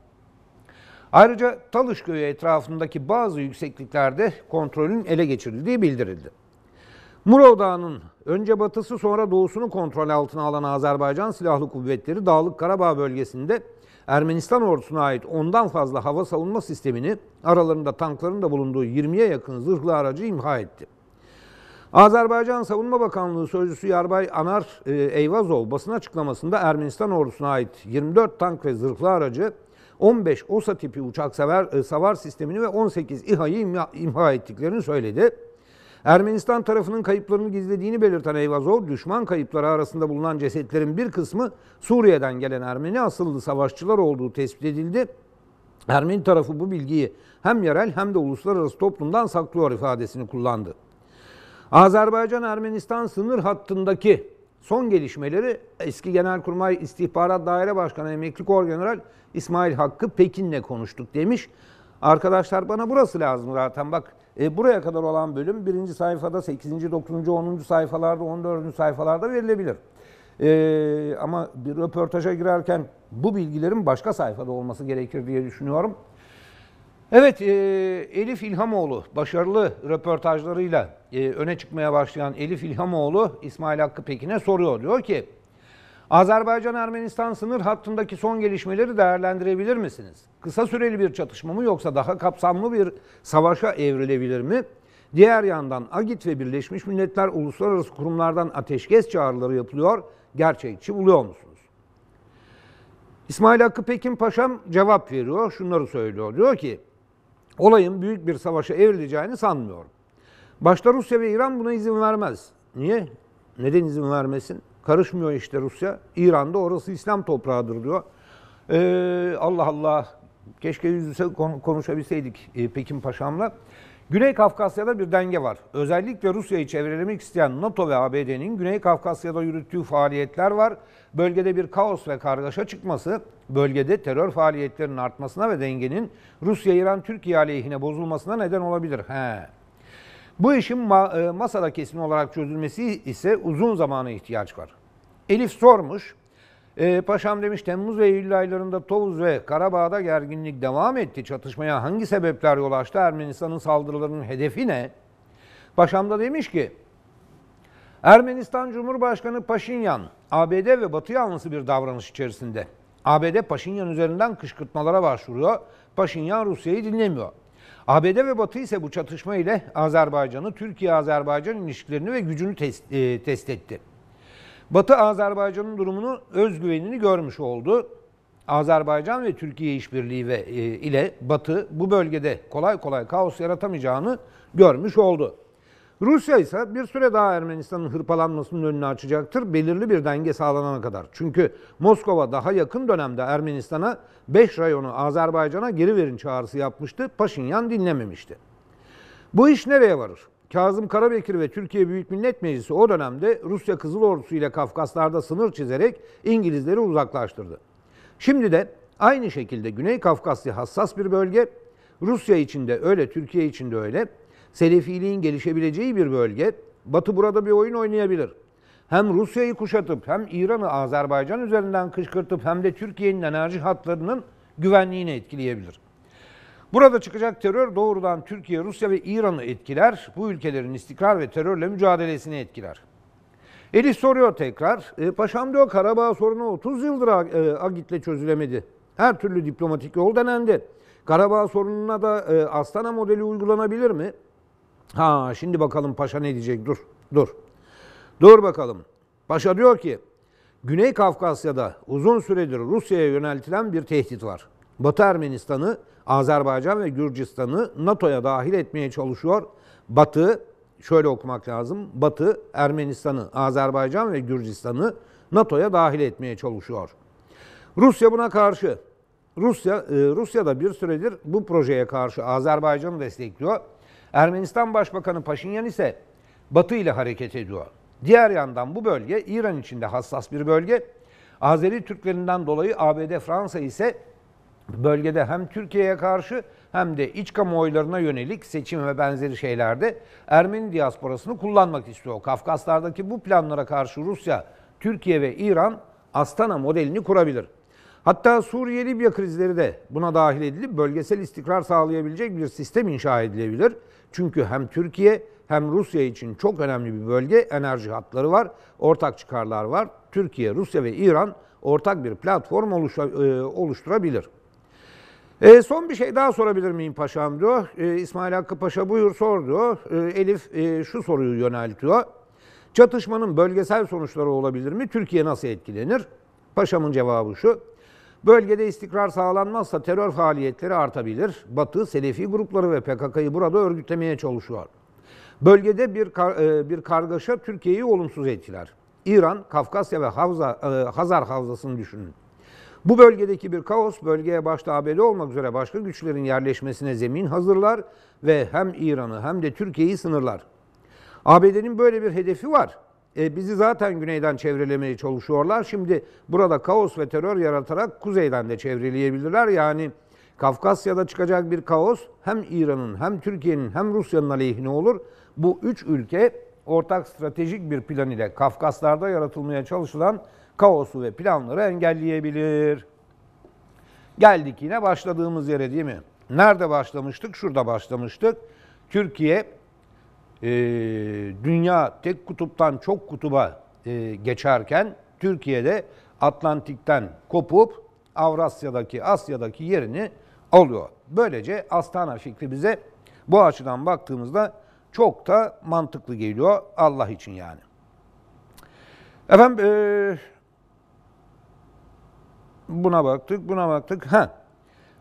Ayrıca Talış etrafındaki bazı yüksekliklerde kontrolün ele geçirildiği bildirildi. Murov Dağı'nın önce batısı sonra doğusunu kontrol altına alan Azerbaycan Silahlı Kuvvetleri Dağlık Karabağ bölgesinde Ermenistan ordusuna ait ondan fazla hava savunma sistemini aralarında tankların da bulunduğu 20'ye yakın zırhlı aracı imha etti. Azerbaycan Savunma Bakanlığı Sözcüsü Yarbay Anar e, Eyvazov basın açıklamasında Ermenistan ordusuna ait 24 tank ve zırhlı aracı 15 OSA tipi uçak sever, e, savar sistemini ve 18 İHA'yı imha, imha ettiklerini söyledi. Ermenistan tarafının kayıplarını gizlediğini belirten Eyvazov, düşman kayıpları arasında bulunan cesetlerin bir kısmı Suriye'den gelen Ermeni asıllı savaşçılar olduğu tespit edildi. Ermeni tarafı bu bilgiyi hem yerel hem de uluslararası toplumdan saklıyor ifadesini kullandı. Azerbaycan-Ermenistan sınır hattındaki son gelişmeleri eski Genelkurmay İstihbarat Daire Başkanı Emekli Korgeneral İsmail Hakkı Pekin'le konuştuk demiş. Arkadaşlar bana burası lazım zaten bak e, buraya kadar olan bölüm birinci sayfada 8. 9. 10. sayfalarda 14. sayfalarda verilebilir. E, ama bir röportaja girerken bu bilgilerin başka sayfada olması gerekir diye düşünüyorum. Evet, e, Elif İlhamoğlu başarılı röportajlarıyla e, öne çıkmaya başlayan Elif İlhamoğlu İsmail Hakkı Pekin'e soruyor. Diyor ki, Azerbaycan-Ermenistan sınır hattındaki son gelişmeleri değerlendirebilir misiniz? Kısa süreli bir çatışma mı yoksa daha kapsamlı bir savaşa evrilebilir mi? Diğer yandan AGİT ve Birleşmiş Milletler uluslararası kurumlardan ateşkes çağrıları yapılıyor. Gerçekçi buluyor musunuz? İsmail Hakkı Pekin Paşam cevap veriyor. Şunları söylüyor. Diyor ki olayın büyük bir savaşa evrileceğini sanmıyorum. Başta Rusya ve İran buna izin vermez. Niye? Neden izin vermesin? Karışmıyor işte Rusya. İran'da orası İslam toprağıdır diyor. Ee, Allah Allah keşke yüz yüze konuşabilseydik e, Pekin Paşam'la. Güney Kafkasya'da bir denge var. Özellikle Rusya'yı çevrelemek isteyen NATO ve ABD'nin Güney Kafkasya'da yürüttüğü faaliyetler var. Bölgede bir kaos ve kargaşa çıkması, bölgede terör faaliyetlerinin artmasına ve dengenin Rusya-İran-Türkiye aleyhine bozulmasına neden olabilir. He. Bu işin ma- e, masada kesin olarak çözülmesi ise uzun zamana ihtiyaç var. Elif sormuş, e, paşam demiş Temmuz ve Eylül aylarında Tovuz ve Karabağ'da gerginlik devam etti. Çatışmaya hangi sebepler yol açtı? Ermenistan'ın saldırılarının hedefi ne? Paşam da demiş ki Ermenistan Cumhurbaşkanı Paşinyan ABD ve Batı yanlısı bir davranış içerisinde. ABD Paşinyan üzerinden kışkırtmalara başvuruyor. Paşinyan Rusya'yı dinlemiyor. ABD ve Batı ise bu çatışma ile Azerbaycan'ı, Türkiye-Azerbaycan ilişkilerini ve gücünü test, e, test etti. Batı Azerbaycan'ın durumunu özgüvenini görmüş oldu. Azerbaycan ve Türkiye işbirliği ve, e, ile Batı bu bölgede kolay kolay kaos yaratamayacağını görmüş oldu. Rusya ise bir süre daha Ermenistan'ın hırpalanmasının önünü açacaktır belirli bir denge sağlanana kadar. Çünkü Moskova daha yakın dönemde Ermenistan'a 5 rayonu Azerbaycan'a geri verin çağrısı yapmıştı. Paşinyan dinlememişti. Bu iş nereye varır? Kazım Karabekir ve Türkiye Büyük Millet Meclisi o dönemde Rusya Kızıl Ordusu ile Kafkaslarda sınır çizerek İngilizleri uzaklaştırdı. Şimdi de aynı şekilde Güney Kafkasya hassas bir bölge. Rusya için de öyle, Türkiye için de öyle. Selefiliğin gelişebileceği bir bölge. Batı burada bir oyun oynayabilir. Hem Rusya'yı kuşatıp hem İran'ı Azerbaycan üzerinden kışkırtıp hem de Türkiye'nin enerji hatlarının güvenliğini etkileyebilir. Burada çıkacak terör doğrudan Türkiye, Rusya ve İran'ı etkiler. Bu ülkelerin istikrar ve terörle mücadelesini etkiler. Elif soruyor tekrar. E, paşam diyor Karabağ sorunu 30 yıldır e, Agit'le çözülemedi. Her türlü diplomatik yol denendi. Karabağ sorununa da e, Astana modeli uygulanabilir mi? Ha şimdi bakalım paşa ne diyecek dur dur. Dur bakalım. Paşa diyor ki Güney Kafkasya'da uzun süredir Rusya'ya yöneltilen bir tehdit var. Batı Ermenistan'ı, Azerbaycan ve Gürcistan'ı NATO'ya dahil etmeye çalışıyor. Batı, şöyle okumak lazım, Batı Ermenistan'ı, Azerbaycan ve Gürcistan'ı NATO'ya dahil etmeye çalışıyor. Rusya buna karşı. Rusya, e, Rusya da bir süredir bu projeye karşı Azerbaycan'ı destekliyor. Ermenistan Başbakanı Paşinyan ise Batı ile hareket ediyor. Diğer yandan bu bölge İran içinde hassas bir bölge. Azeri Türklerinden dolayı ABD, Fransa ise bölgede hem Türkiye'ye karşı hem de iç kamuoylarına yönelik seçim ve benzeri şeylerde Ermeni diasporasını kullanmak istiyor. Kafkaslardaki bu planlara karşı Rusya, Türkiye ve İran Astana modelini kurabilir. Hatta Suriye-Libya krizleri de buna dahil edilip bölgesel istikrar sağlayabilecek bir sistem inşa edilebilir. Çünkü hem Türkiye hem Rusya için çok önemli bir bölge enerji hatları var, ortak çıkarlar var. Türkiye, Rusya ve İran ortak bir platform e, oluşturabilir. E, son bir şey daha sorabilir miyim paşam diyor. E, İsmail Hakkı Paşa buyur sor diyor. E, Elif e, şu soruyu yöneltiyor. Çatışmanın bölgesel sonuçları olabilir mi? Türkiye nasıl etkilenir? Paşamın cevabı şu. Bölgede istikrar sağlanmazsa terör faaliyetleri artabilir. Batı, Selefi grupları ve PKK'yı burada örgütlemeye çalışıyor. Bölgede bir, kar, e, bir kargaşa Türkiye'yi olumsuz etkiler. İran, Kafkasya ve Havza, e, Hazar Havzası'nı düşünün. Bu bölgedeki bir kaos bölgeye başta ABD olmak üzere başka güçlerin yerleşmesine zemin hazırlar ve hem İran'ı hem de Türkiye'yi sınırlar. ABD'nin böyle bir hedefi var. E, bizi zaten güneyden çevrelemeye çalışıyorlar. Şimdi burada kaos ve terör yaratarak kuzeyden de çevreleyebilirler. Yani Kafkasya'da çıkacak bir kaos hem İran'ın hem Türkiye'nin hem Rusya'nın aleyhine olur. Bu üç ülke ortak stratejik bir plan ile Kafkaslar'da yaratılmaya çalışılan kaosu ve planları engelleyebilir. Geldik yine başladığımız yere değil mi? Nerede başlamıştık? Şurada başlamıştık. Türkiye e, dünya tek kutuptan çok kutuba e, geçerken Türkiye'de Atlantik'ten kopup Avrasya'daki, Asya'daki yerini alıyor. Böylece Astana fikri bize bu açıdan baktığımızda çok da mantıklı geliyor Allah için yani. Efendim e, Buna baktık, buna baktık. Ha.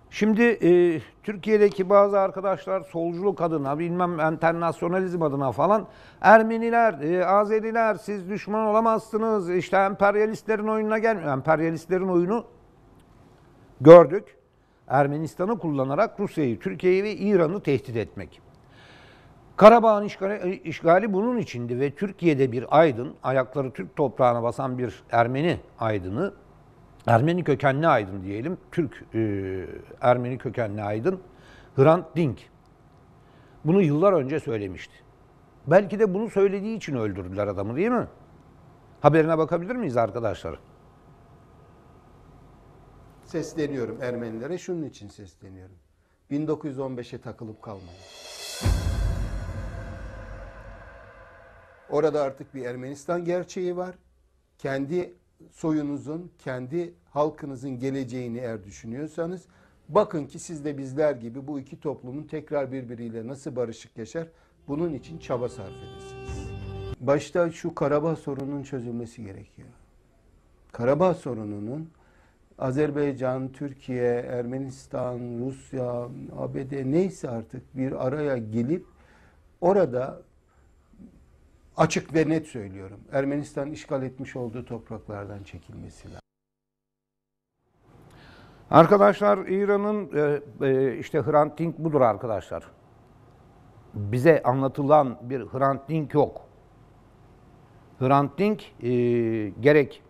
Şimdi e, Türkiye'deki bazı arkadaşlar solculuk adına, bilmem enternasyonalizm adına falan Ermeniler, e, Azeriler siz düşman olamazsınız. İşte emperyalistlerin oyununa gelmiyor. Emperyalistlerin oyunu gördük. Ermenistan'ı kullanarak Rusya'yı, Türkiye'yi ve İran'ı tehdit etmek. Karabağ'ın işgali, e, işgali bunun içindi ve Türkiye'de bir aydın, ayakları Türk toprağına basan bir Ermeni aydını Ermeni kökenli aydın diyelim, Türk e, Ermeni kökenli aydın Hrant Dink. Bunu yıllar önce söylemişti. Belki de bunu söylediği için öldürdüler adamı değil mi? Haberine bakabilir miyiz arkadaşlar? Sesleniyorum Ermenilere şunun için sesleniyorum. 1915'e takılıp kalmayın. Orada artık bir Ermenistan gerçeği var. Kendi soyunuzun, kendi halkınızın geleceğini eğer düşünüyorsanız bakın ki siz de bizler gibi bu iki toplumun tekrar birbiriyle nasıl barışık yaşar bunun için çaba sarf edesiniz. Başta şu Karabağ sorununun çözülmesi gerekiyor. Karabağ sorununun Azerbaycan, Türkiye, Ermenistan, Rusya, ABD neyse artık bir araya gelip orada Açık ve net söylüyorum. Ermenistan işgal etmiş olduğu topraklardan çekilmesi lazım. Arkadaşlar İran'ın e, e, işte Hrant Dink budur arkadaşlar. Bize anlatılan bir Hrant Dink yok. Hrant Dink e, gerek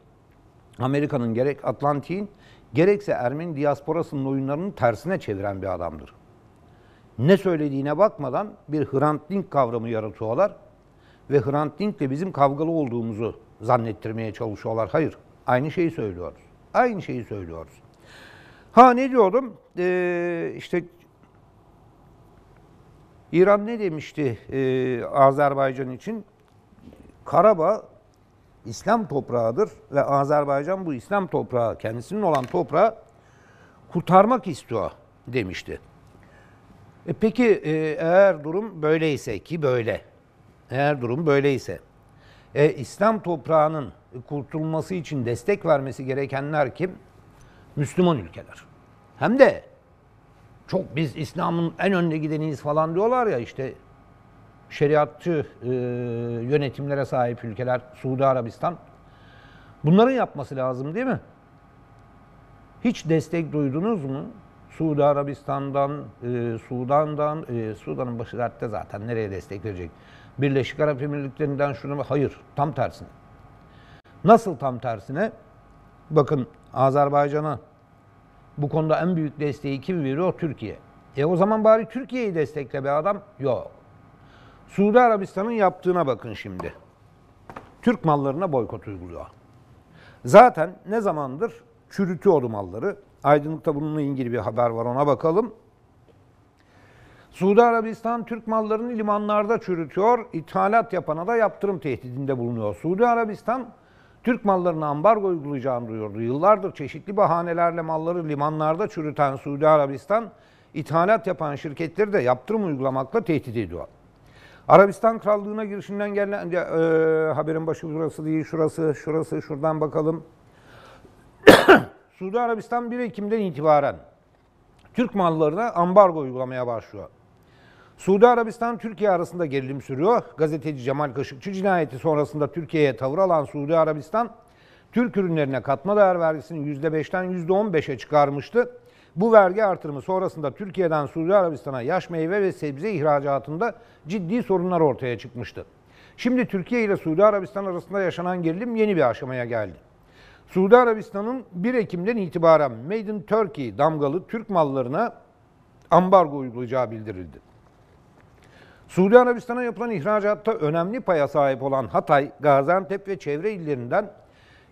Amerika'nın gerek Atlantik'in gerekse Ermeni diasporasının oyunlarını tersine çeviren bir adamdır. Ne söylediğine bakmadan bir Hrant Dink kavramı yaratıyorlar ve Hrant Dink de bizim kavgalı olduğumuzu zannettirmeye çalışıyorlar. Hayır. Aynı şeyi söylüyoruz. Aynı şeyi söylüyoruz. Ha ne diyordum? Ee, işte İran ne demişti e, Azerbaycan için? Karabağ İslam toprağıdır ve Azerbaycan bu İslam toprağı, kendisinin olan toprağı kurtarmak istiyor demişti. E peki e, eğer durum böyleyse ki böyle eğer durum böyleyse. E, İslam toprağının kurtulması için destek vermesi gerekenler kim? Müslüman ülkeler. Hem de çok biz İslam'ın en önde gideniyiz falan diyorlar ya işte şeriatçı e, yönetimlere sahip ülkeler Suudi Arabistan. Bunların yapması lazım değil mi? Hiç destek duydunuz mu? Suudi Arabistan'dan, e, Sudan'dan, e, Sudan'ın başı dertte zaten nereye destek verecek? Birleşik Arap Emirlikleri'nden mu hayır tam tersine. Nasıl tam tersine? Bakın Azerbaycan'a bu konuda en büyük desteği kim veriyor? Türkiye. E o zaman bari Türkiye'yi destekle be adam. Yok. Suudi Arabistan'ın yaptığına bakın şimdi. Türk mallarına boykot uyguluyor. Zaten ne zamandır çürütüyordu malları. Aydınlık'ta bununla ilgili bir haber var ona bakalım. Suudi Arabistan Türk mallarını limanlarda çürütüyor, ithalat yapana da yaptırım tehdidinde bulunuyor. Suudi Arabistan Türk mallarına ambargo uygulayacağını duyurdu. Yıllardır çeşitli bahanelerle malları limanlarda çürüten Suudi Arabistan, ithalat yapan şirketleri de yaptırım uygulamakla tehdit ediyor. Arabistan Krallığı'na girişinden gelen, e, haberin başı burası değil, şurası, şurası, şuradan bakalım. Suudi Arabistan 1 Ekim'den itibaren Türk mallarına ambargo uygulamaya başlıyor. Suudi Arabistan Türkiye arasında gerilim sürüyor. Gazeteci Cemal Kaşıkçı cinayeti sonrasında Türkiye'ye tavır alan Suudi Arabistan Türk ürünlerine katma değer vergisini %5'ten %15'e çıkarmıştı. Bu vergi artırımı sonrasında Türkiye'den Suudi Arabistan'a yaş meyve ve sebze ihracatında ciddi sorunlar ortaya çıkmıştı. Şimdi Türkiye ile Suudi Arabistan arasında yaşanan gerilim yeni bir aşamaya geldi. Suudi Arabistan'ın 1 Ekim'den itibaren Made in Turkey damgalı Türk mallarına ambargo uygulayacağı bildirildi. Suudi Arabistan'a yapılan ihracatta önemli paya sahip olan Hatay, Gaziantep ve çevre illerinden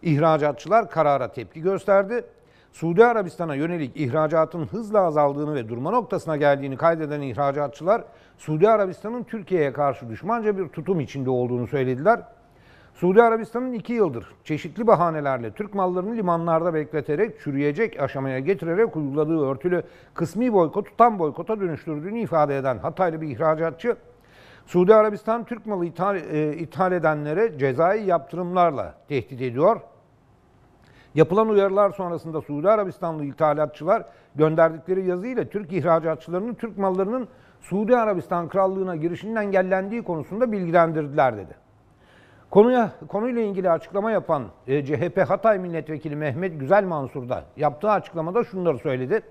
ihracatçılar karara tepki gösterdi. Suudi Arabistan'a yönelik ihracatın hızla azaldığını ve durma noktasına geldiğini kaydeden ihracatçılar Suudi Arabistan'ın Türkiye'ye karşı düşmanca bir tutum içinde olduğunu söylediler. Suudi Arabistan'ın iki yıldır çeşitli bahanelerle Türk mallarını limanlarda bekleterek çürüyecek aşamaya getirerek uyguladığı örtülü kısmi boykotu tam boykota dönüştürdüğünü ifade eden Hataylı bir ihracatçı Suudi Arabistan Türk malı ithal, e, ithal edenlere cezai yaptırımlarla tehdit ediyor. Yapılan uyarılar sonrasında Suudi Arabistanlı ithalatçılar gönderdikleri yazıyla Türk ihracatçılarının Türk mallarının Suudi Arabistan Krallığı'na girişinin engellendiği konusunda bilgilendirdiler dedi. Konuya konuyla ilgili açıklama yapan e, CHP Hatay Milletvekili Mehmet Güzel Mansur da yaptığı açıklamada şunları söyledi.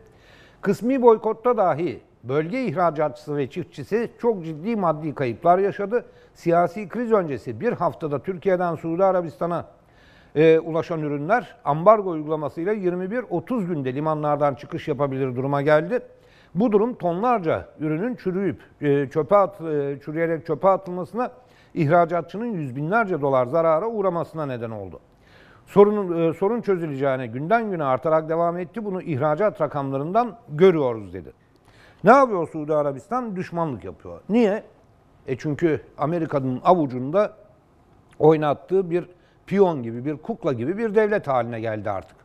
Kısmi boykotta dahi Bölge ihracatçısı ve çiftçisi çok ciddi maddi kayıplar yaşadı. Siyasi kriz öncesi bir haftada Türkiye'den Suudi Arabistan'a e, ulaşan ürünler ambargo uygulamasıyla 21-30 günde limanlardan çıkış yapabilir duruma geldi. Bu durum tonlarca ürünün çürüyüp e, çöpe at, e, çürüyerek çöpe atılmasına, ihracatçının yüz binlerce dolar zarara uğramasına neden oldu. Sorunun, e, sorun çözüleceğine günden güne artarak devam etti. Bunu ihracat rakamlarından görüyoruz dedi. Ne yapıyor Suudi Arabistan? Düşmanlık yapıyor. Niye? E çünkü Amerika'nın avucunda oynattığı bir piyon gibi, bir kukla gibi bir devlet haline geldi artık.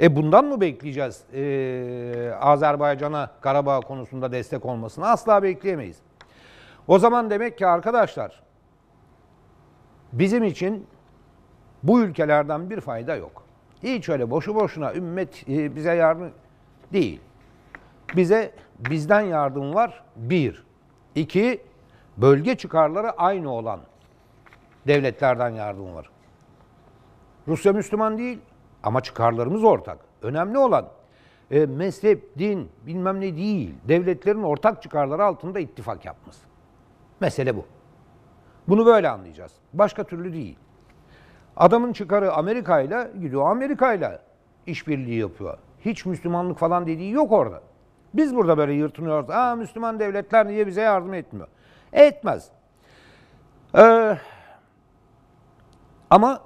E bundan mı bekleyeceğiz ee, Azerbaycan'a Karabağ konusunda destek olmasını? Asla bekleyemeyiz. O zaman demek ki arkadaşlar bizim için bu ülkelerden bir fayda yok. Hiç öyle boşu boşuna ümmet e, bize yardım değil. Bize bizden yardım var. Bir. İki, bölge çıkarları aynı olan devletlerden yardım var. Rusya Müslüman değil ama çıkarlarımız ortak. Önemli olan e, mezhep, din bilmem ne değil. Devletlerin ortak çıkarları altında ittifak yapması. Mesele bu. Bunu böyle anlayacağız. Başka türlü değil. Adamın çıkarı Amerika ile gidiyor Amerika ile işbirliği yapıyor. Hiç Müslümanlık falan dediği yok orada. Biz burada böyle yırtınıyoruz. Aa Müslüman devletler niye bize yardım etmiyor? Etmez. Ee, ama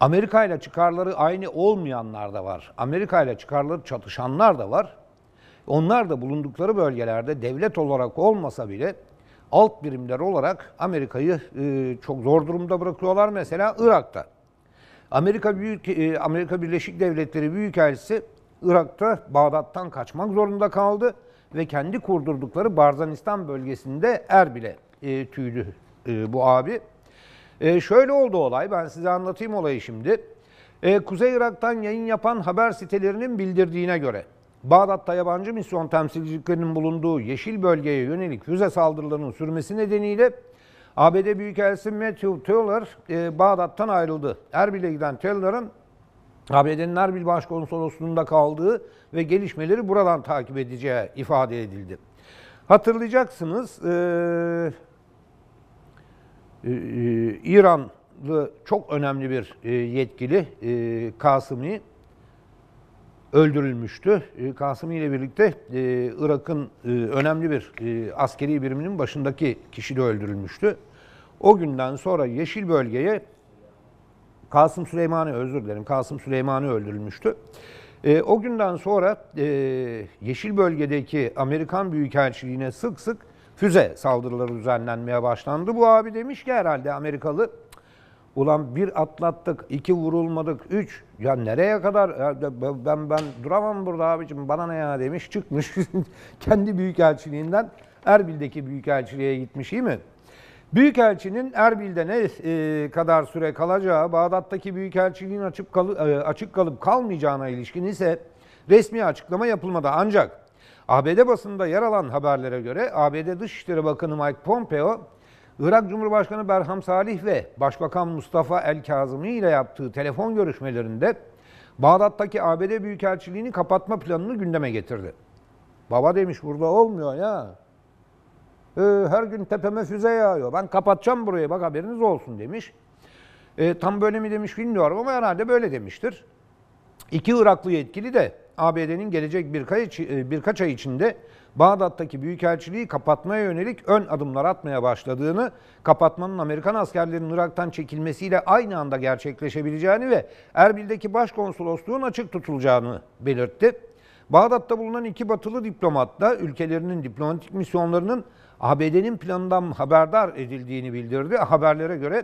Amerika ile çıkarları aynı olmayanlar da var. Amerika ile çıkarları çatışanlar da var. Onlar da bulundukları bölgelerde devlet olarak olmasa bile alt birimler olarak Amerika'yı e, çok zor durumda bırakıyorlar. Mesela Irak'ta. Amerika Büyük e, Amerika Birleşik Devletleri Büyükelçisi Irak'ta Bağdat'tan kaçmak zorunda kaldı ve kendi kurdurdukları Barzanistan bölgesinde Erbil'e e, tüydü e, bu abi. E, şöyle oldu olay, ben size anlatayım olayı şimdi. E, Kuzey Irak'tan yayın yapan haber sitelerinin bildirdiğine göre Bağdat'ta yabancı misyon temsilciliklerinin bulunduğu yeşil bölgeye yönelik füze saldırılarının sürmesi nedeniyle ABD Büyükelçisi Matthew Taylor e, Bağdat'tan ayrıldı. Erbil'e giden Taylor'ın ABD'nin Erbil Başkonsolosluğu'nda kaldığı ve gelişmeleri buradan takip edeceği ifade edildi. Hatırlayacaksınız e, e, İranlı çok önemli bir e, yetkili e, Kasım'i öldürülmüştü. E, Kasım ile birlikte e, Irak'ın e, önemli bir e, askeri biriminin başındaki kişi de öldürülmüştü. O günden sonra Yeşil Bölge'ye Kasım Süleymani özür dilerim. Kasım Süleymani öldürülmüştü. E, o günden sonra e, Yeşil Bölge'deki Amerikan Büyükelçiliğine sık sık füze saldırıları düzenlenmeye başlandı. Bu abi demiş ki herhalde Amerikalı ulan bir atlattık, iki vurulmadık, üç ya nereye kadar ben ben duramam burada abicim bana ne ya demiş çıkmış kendi büyükelçiliğinden Erbil'deki büyükelçiliğe gitmiş iyi mi? Büyükelçinin Erbil'de ne e, kadar süre kalacağı, Bağdat'taki büyükelçiliğin açıp kalı, e, açık kalıp kalmayacağına ilişkin ise resmi açıklama yapılmadı. Ancak ABD basında yer alan haberlere göre ABD Dışişleri Bakanı Mike Pompeo, Irak Cumhurbaşkanı Berham Salih ve Başbakan Mustafa El Kazım'ı ile yaptığı telefon görüşmelerinde Bağdat'taki ABD Büyükelçiliğini kapatma planını gündeme getirdi. Baba demiş burada olmuyor ya. E, her gün tepeme füze yağıyor. Ben kapatacağım burayı bak haberiniz olsun demiş. E, tam böyle mi demiş bilmiyorum ama herhalde böyle demiştir. İki Iraklı yetkili de ABD'nin gelecek birkaç, e, birkaç ay içinde Bağdat'taki büyükelçiliği kapatmaya yönelik ön adımlar atmaya başladığını, kapatmanın Amerikan askerlerinin Irak'tan çekilmesiyle aynı anda gerçekleşebileceğini ve Erbil'deki başkonsolosluğun açık tutulacağını belirtti. Bağdat'ta bulunan iki batılı diplomat da ülkelerinin diplomatik misyonlarının ABD'nin planından haberdar edildiğini bildirdi. Haberlere göre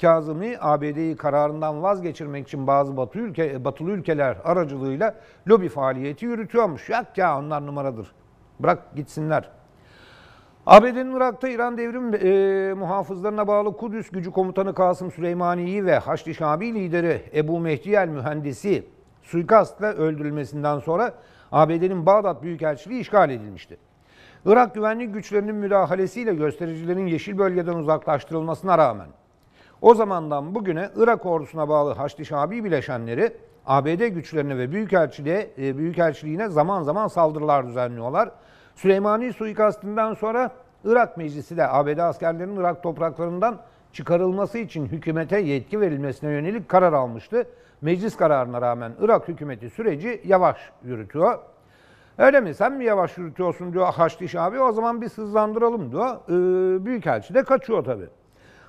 Kazım'i ABD'yi kararından vazgeçirmek için bazı batı ülke, batılı ülkeler aracılığıyla lobi faaliyeti yürütüyormuş. Yak ya onlar numaradır. Bırak gitsinler. ABD'nin Irak'ta İran devrim e, muhafızlarına bağlı Kudüs gücü komutanı Kasım Süleymani'yi ve Haçlı Şabi lideri Ebu Mehdi el mühendisi suikastla öldürülmesinden sonra ABD'nin Bağdat Büyükelçiliği işgal edilmişti. Irak güvenlik güçlerinin müdahalesiyle göstericilerin yeşil bölgeden uzaklaştırılmasına rağmen o zamandan bugüne Irak ordusuna bağlı Haçlı Şabi bileşenleri ABD güçlerine ve Büyükelçiliğe, e, Büyükelçiliğine zaman zaman saldırılar düzenliyorlar. Süleymani suikastinden sonra Irak Meclisi de ABD askerlerinin Irak topraklarından çıkarılması için hükümete yetki verilmesine yönelik karar almıştı. Meclis kararına rağmen Irak hükümeti süreci yavaş yürütüyor. Öyle mi? Sen mi yavaş yürütüyorsun diyor Haçlış abi. O zaman bir hızlandıralım diyor. Ee, Büyükelçi de kaçıyor tabi.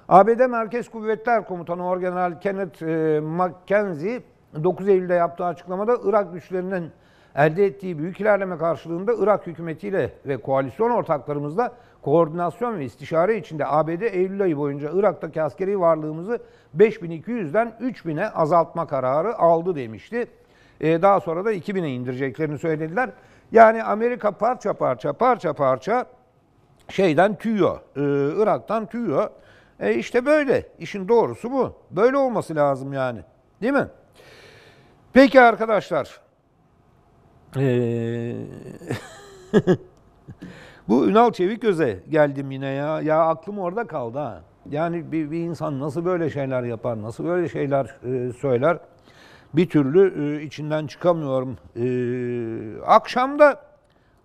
ABD Merkez Kuvvetler Komutanı Orgeneral Kenneth e, McKenzie 9 Eylül'de yaptığı açıklamada Irak güçlerinin elde ettiği büyük ilerleme karşılığında Irak hükümetiyle ve koalisyon ortaklarımızla koordinasyon ve istişare içinde ABD Eylül ayı boyunca Irak'taki askeri varlığımızı 5200'den 3000'e azaltma kararı aldı demişti. E, daha sonra da 2000'e indireceklerini söylediler. Yani Amerika parça parça parça parça şeyden tüyüyor. E, Irak'tan tüyüyor. E işte böyle. İşin doğrusu bu. Böyle olması lazım yani. Değil mi? Peki arkadaşlar. Ee... bu Ünal Çeviköz'e geldim yine ya. Ya aklım orada kaldı ha. Yani bir, bir insan nasıl böyle şeyler yapar, nasıl böyle şeyler e, söyler bir türlü e, içinden çıkamıyorum. E, akşamda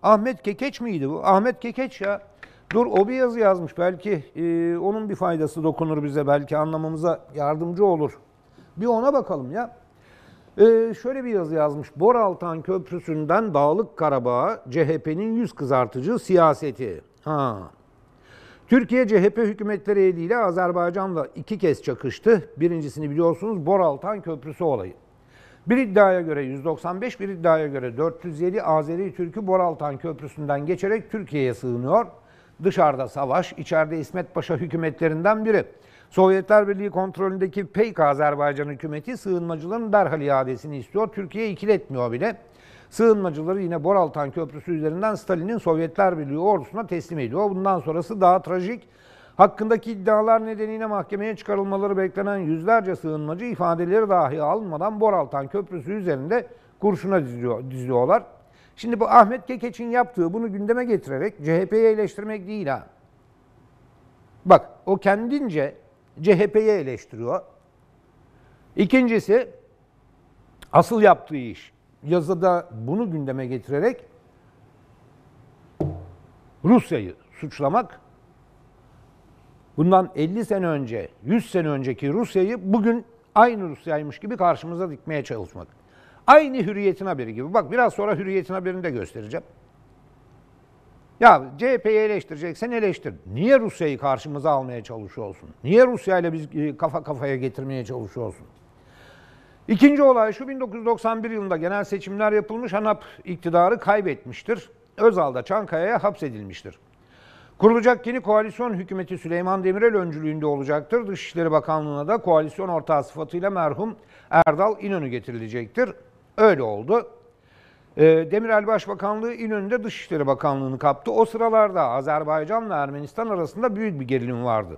Ahmet Kekeç miydi bu? Ahmet Kekeç ya. Dur o bir yazı yazmış. Belki e, onun bir faydası dokunur bize. Belki anlamamıza yardımcı olur. Bir ona bakalım ya. E, şöyle bir yazı yazmış. Boraltan Köprüsü'nden Dağlık Karabağ'a CHP'nin yüz kızartıcı siyaseti. Ha. Türkiye CHP hükümetleri eliyle Azerbaycan'la iki kez çakıştı. Birincisini biliyorsunuz Boraltan Köprüsü olayı. Bir iddiaya göre 195, bir iddiaya göre 407 Azeri Türk'ü Boraltan Köprüsü'nden geçerek Türkiye'ye sığınıyor. Dışarıda savaş, içeride İsmet Paşa hükümetlerinden biri. Sovyetler Birliği kontrolündeki PEYK Azerbaycan hükümeti sığınmacıların derhal iadesini istiyor. Türkiye ikiletmiyor bile. Sığınmacıları yine Boraltan Köprüsü üzerinden Stalin'in Sovyetler Birliği ordusuna teslim ediyor. Bundan sonrası daha trajik. Hakkındaki iddialar nedeniyle mahkemeye çıkarılmaları beklenen yüzlerce sığınmacı ifadeleri dahi almadan Boraltan Köprüsü üzerinde kurşuna diziliyor, diziliyorlar. Şimdi bu Ahmet Kekeç'in yaptığı bunu gündeme getirerek CHP'ye eleştirmek değil ha. Bak o kendince CHP'ye eleştiriyor. İkincisi asıl yaptığı iş yazıda bunu gündeme getirerek Rusya'yı suçlamak bundan 50 sene önce, 100 sene önceki Rusya'yı bugün aynı Rusya'ymış gibi karşımıza dikmeye çalışmak. Aynı hürriyetin haberi gibi. Bak biraz sonra hürriyetin haberini de göstereceğim. Ya CHP'yi eleştireceksen eleştir. Niye Rusya'yı karşımıza almaya çalışıyorsun? Niye Rusya ile biz e, kafa kafaya getirmeye çalışıyorsun? İkinci olay şu 1991 yılında genel seçimler yapılmış ANAP iktidarı kaybetmiştir. Özal da Çankaya'ya hapsedilmiştir. Kurulacak yeni koalisyon hükümeti Süleyman Demirel öncülüğünde olacaktır. Dışişleri Bakanlığı'na da koalisyon ortağı sıfatıyla merhum Erdal İnönü getirilecektir. Öyle oldu. Ee, Demirel Başbakanlığı İnönü'nde Dışişleri Bakanlığı'nı kaptı. O sıralarda Azerbaycan ve Ermenistan arasında büyük bir gerilim vardı.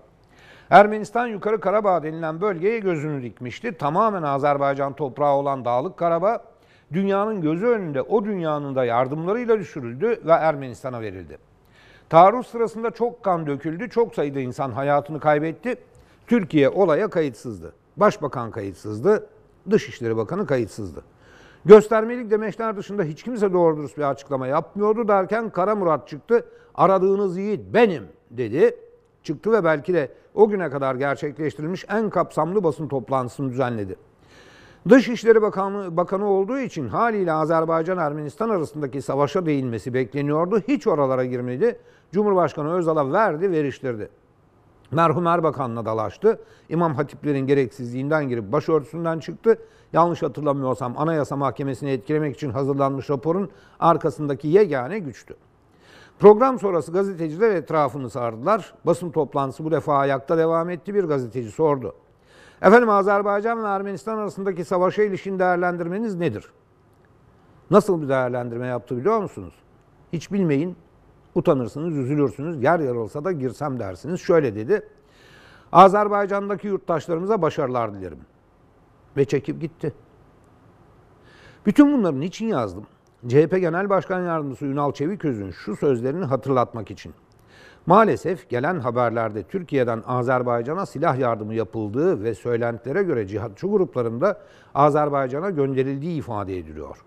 Ermenistan Yukarı Karabağ denilen bölgeye gözünü dikmişti. Tamamen Azerbaycan toprağı olan Dağlık Karabağ dünyanın gözü önünde o dünyanın da yardımlarıyla düşürüldü ve Ermenistan'a verildi. Taarruz sırasında çok kan döküldü, çok sayıda insan hayatını kaybetti. Türkiye olaya kayıtsızdı. Başbakan kayıtsızdı, Dışişleri Bakanı kayıtsızdı. Göstermelik demeçler dışında hiç kimse doğru dürüst bir açıklama yapmıyordu derken Kara Murat çıktı. Aradığınız yiğit benim dedi. Çıktı ve belki de o güne kadar gerçekleştirilmiş en kapsamlı basın toplantısını düzenledi. Dışişleri Bakanı, Bakanı olduğu için haliyle Azerbaycan-Ermenistan arasındaki savaşa değinmesi bekleniyordu. Hiç oralara girmedi. Cumhurbaşkanı Özal'a verdi, veriştirdi. Merhum Erbakan'la dalaştı. İmam Hatiplerin gereksizliğinden girip başörtüsünden çıktı. Yanlış hatırlamıyorsam Anayasa Mahkemesi'ni etkilemek için hazırlanmış raporun arkasındaki yegane güçtü. Program sonrası gazeteciler etrafını sardılar. Basın toplantısı bu defa ayakta devam etti. Bir gazeteci sordu. Efendim Azerbaycan ve Ermenistan arasındaki savaşa ilişkin değerlendirmeniz nedir? Nasıl bir değerlendirme yaptı biliyor musunuz? Hiç bilmeyin, Utanırsınız, üzülürsünüz. Yer yer olsa da girsem dersiniz. Şöyle dedi. Azerbaycan'daki yurttaşlarımıza başarılar dilerim. Ve çekip gitti. Bütün bunların için yazdım? CHP Genel Başkan Yardımcısı Ünal Çeviköz'ün şu sözlerini hatırlatmak için. Maalesef gelen haberlerde Türkiye'den Azerbaycan'a silah yardımı yapıldığı ve söylentilere göre cihatçı gruplarında Azerbaycan'a gönderildiği ifade ediliyor.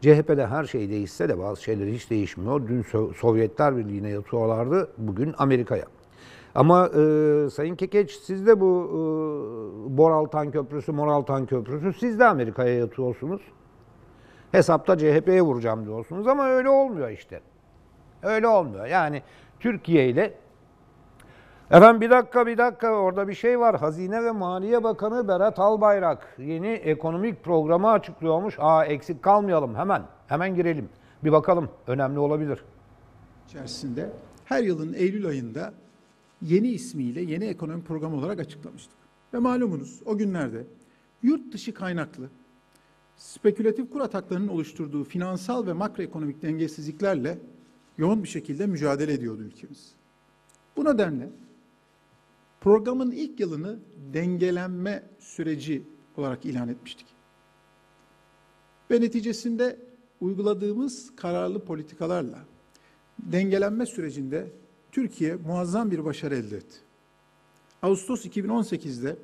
CHP'de her şey değişse de bazı şeyler hiç değişmiyor. Dün Sovyetler Birliği'ne yatıyorlardı, bugün Amerika'ya. Ama e, Sayın Kekeç siz de bu e, Boraltan Köprüsü, Moraltan Köprüsü siz de Amerika'ya yatıyorsunuz. Hesapta CHP'ye vuracağım diyorsunuz ama öyle olmuyor işte. Öyle olmuyor. Yani Türkiye ile Efendim bir dakika bir dakika orada bir şey var. Hazine ve Maliye Bakanı Berat Albayrak yeni ekonomik programı açıklıyormuş. Aa eksik kalmayalım hemen. Hemen girelim. Bir bakalım önemli olabilir. İçerisinde her yılın Eylül ayında yeni ismiyle yeni ekonomi programı olarak açıklamıştık. Ve malumunuz o günlerde yurt dışı kaynaklı spekülatif kur ataklarının oluşturduğu finansal ve makroekonomik dengesizliklerle yoğun bir şekilde mücadele ediyordu ülkemiz. Bu nedenle Programın ilk yılını dengelenme süreci olarak ilan etmiştik. Ve neticesinde uyguladığımız kararlı politikalarla dengelenme sürecinde Türkiye muazzam bir başarı elde etti. Ağustos 2018'de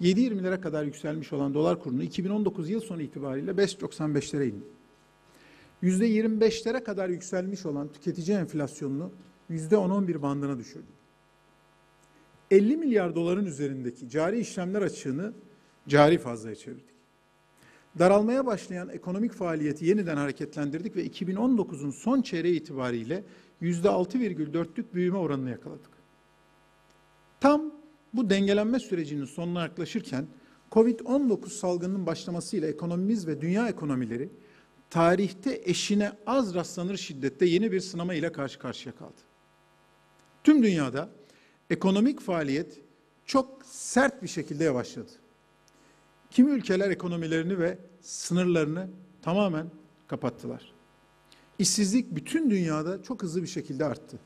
7.20 lira kadar yükselmiş olan dolar kurunu 2019 yıl sonu itibariyle 5.95'lere indi. %25'lere kadar yükselmiş olan tüketici enflasyonunu %10-11 bandına düşürdü. 50 milyar doların üzerindeki cari işlemler açığını cari fazlaya çevirdik. Daralmaya başlayan ekonomik faaliyeti yeniden hareketlendirdik ve 2019'un son çeyreği itibariyle %6,4'lük büyüme oranını yakaladık. Tam bu dengelenme sürecinin sonuna yaklaşırken Covid-19 salgınının başlamasıyla ekonomimiz ve dünya ekonomileri tarihte eşine az rastlanır şiddette yeni bir sınama ile karşı karşıya kaldı. Tüm dünyada ekonomik faaliyet çok sert bir şekilde yavaşladı. Kimi ülkeler ekonomilerini ve sınırlarını tamamen kapattılar. İşsizlik bütün dünyada çok hızlı bir şekilde arttı.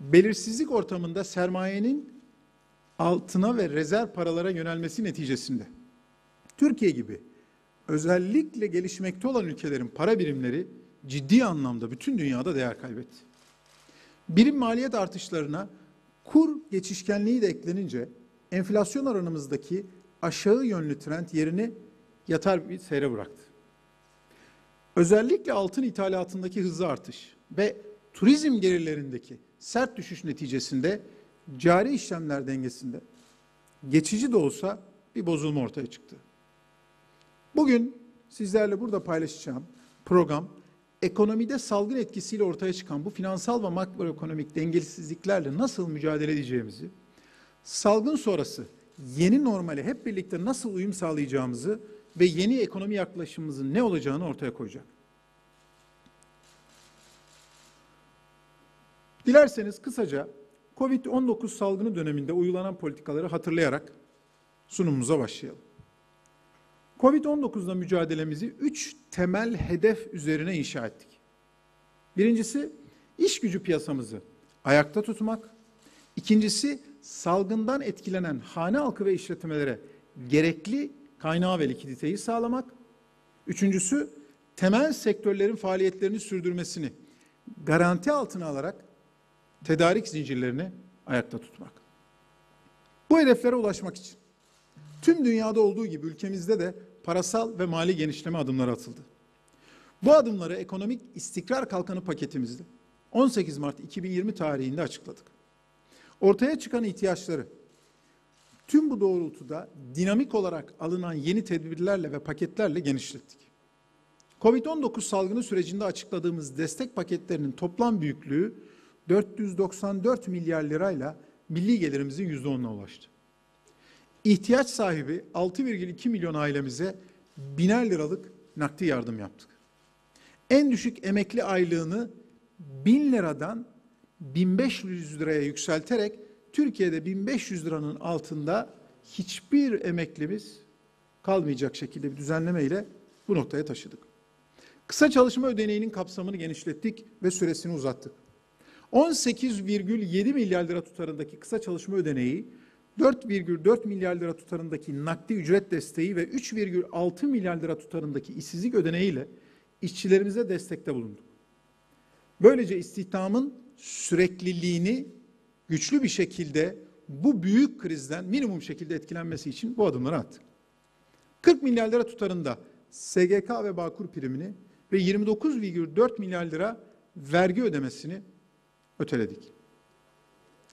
Belirsizlik ortamında sermayenin altına ve rezerv paralara yönelmesi neticesinde Türkiye gibi özellikle gelişmekte olan ülkelerin para birimleri ciddi anlamda bütün dünyada değer kaybetti. Birim maliyet artışlarına Kur geçişkenliği de eklenince enflasyon aranımızdaki aşağı yönlü trend yerini yatar bir seyre bıraktı. Özellikle altın ithalatındaki hızlı artış ve turizm gelirlerindeki sert düşüş neticesinde cari işlemler dengesinde geçici de olsa bir bozulma ortaya çıktı. Bugün sizlerle burada paylaşacağım program ekonomide salgın etkisiyle ortaya çıkan bu finansal ve makroekonomik dengesizliklerle nasıl mücadele edeceğimizi, salgın sonrası yeni normale hep birlikte nasıl uyum sağlayacağımızı ve yeni ekonomi yaklaşımımızın ne olacağını ortaya koyacak. Dilerseniz kısaca COVID-19 salgını döneminde uygulanan politikaları hatırlayarak sunumumuza başlayalım. Covid-19'la mücadelemizi üç temel hedef üzerine inşa ettik. Birincisi iş gücü piyasamızı ayakta tutmak. İkincisi salgından etkilenen hane halkı ve işletmelere gerekli kaynağı ve likiditeyi sağlamak. Üçüncüsü temel sektörlerin faaliyetlerini sürdürmesini garanti altına alarak tedarik zincirlerini ayakta tutmak. Bu hedeflere ulaşmak için tüm dünyada olduğu gibi ülkemizde de parasal ve mali genişleme adımları atıldı. Bu adımları ekonomik istikrar kalkanı paketimizde 18 Mart 2020 tarihinde açıkladık. Ortaya çıkan ihtiyaçları tüm bu doğrultuda dinamik olarak alınan yeni tedbirlerle ve paketlerle genişlettik. Covid-19 salgını sürecinde açıkladığımız destek paketlerinin toplam büyüklüğü 494 milyar lirayla milli gelirimizin %10'una ulaştı ihtiyaç sahibi 6,2 milyon ailemize biner liralık nakdi yardım yaptık. En düşük emekli aylığını 1000 liradan 1500 liraya yükselterek Türkiye'de 1500 liranın altında hiçbir emeklimiz kalmayacak şekilde bir düzenleme ile bu noktaya taşıdık. Kısa çalışma ödeneğinin kapsamını genişlettik ve süresini uzattık. 18,7 milyar lira tutarındaki kısa çalışma ödeneği 4,4 milyar lira tutarındaki nakdi ücret desteği ve 3,6 milyar lira tutarındaki işsizlik ödeneğiyle işçilerimize destekte bulunduk. Böylece istihdamın sürekliliğini güçlü bir şekilde bu büyük krizden minimum şekilde etkilenmesi için bu adımları attık. 40 milyar lira tutarında SGK ve Bağkur primini ve 29,4 milyar lira vergi ödemesini öteledik.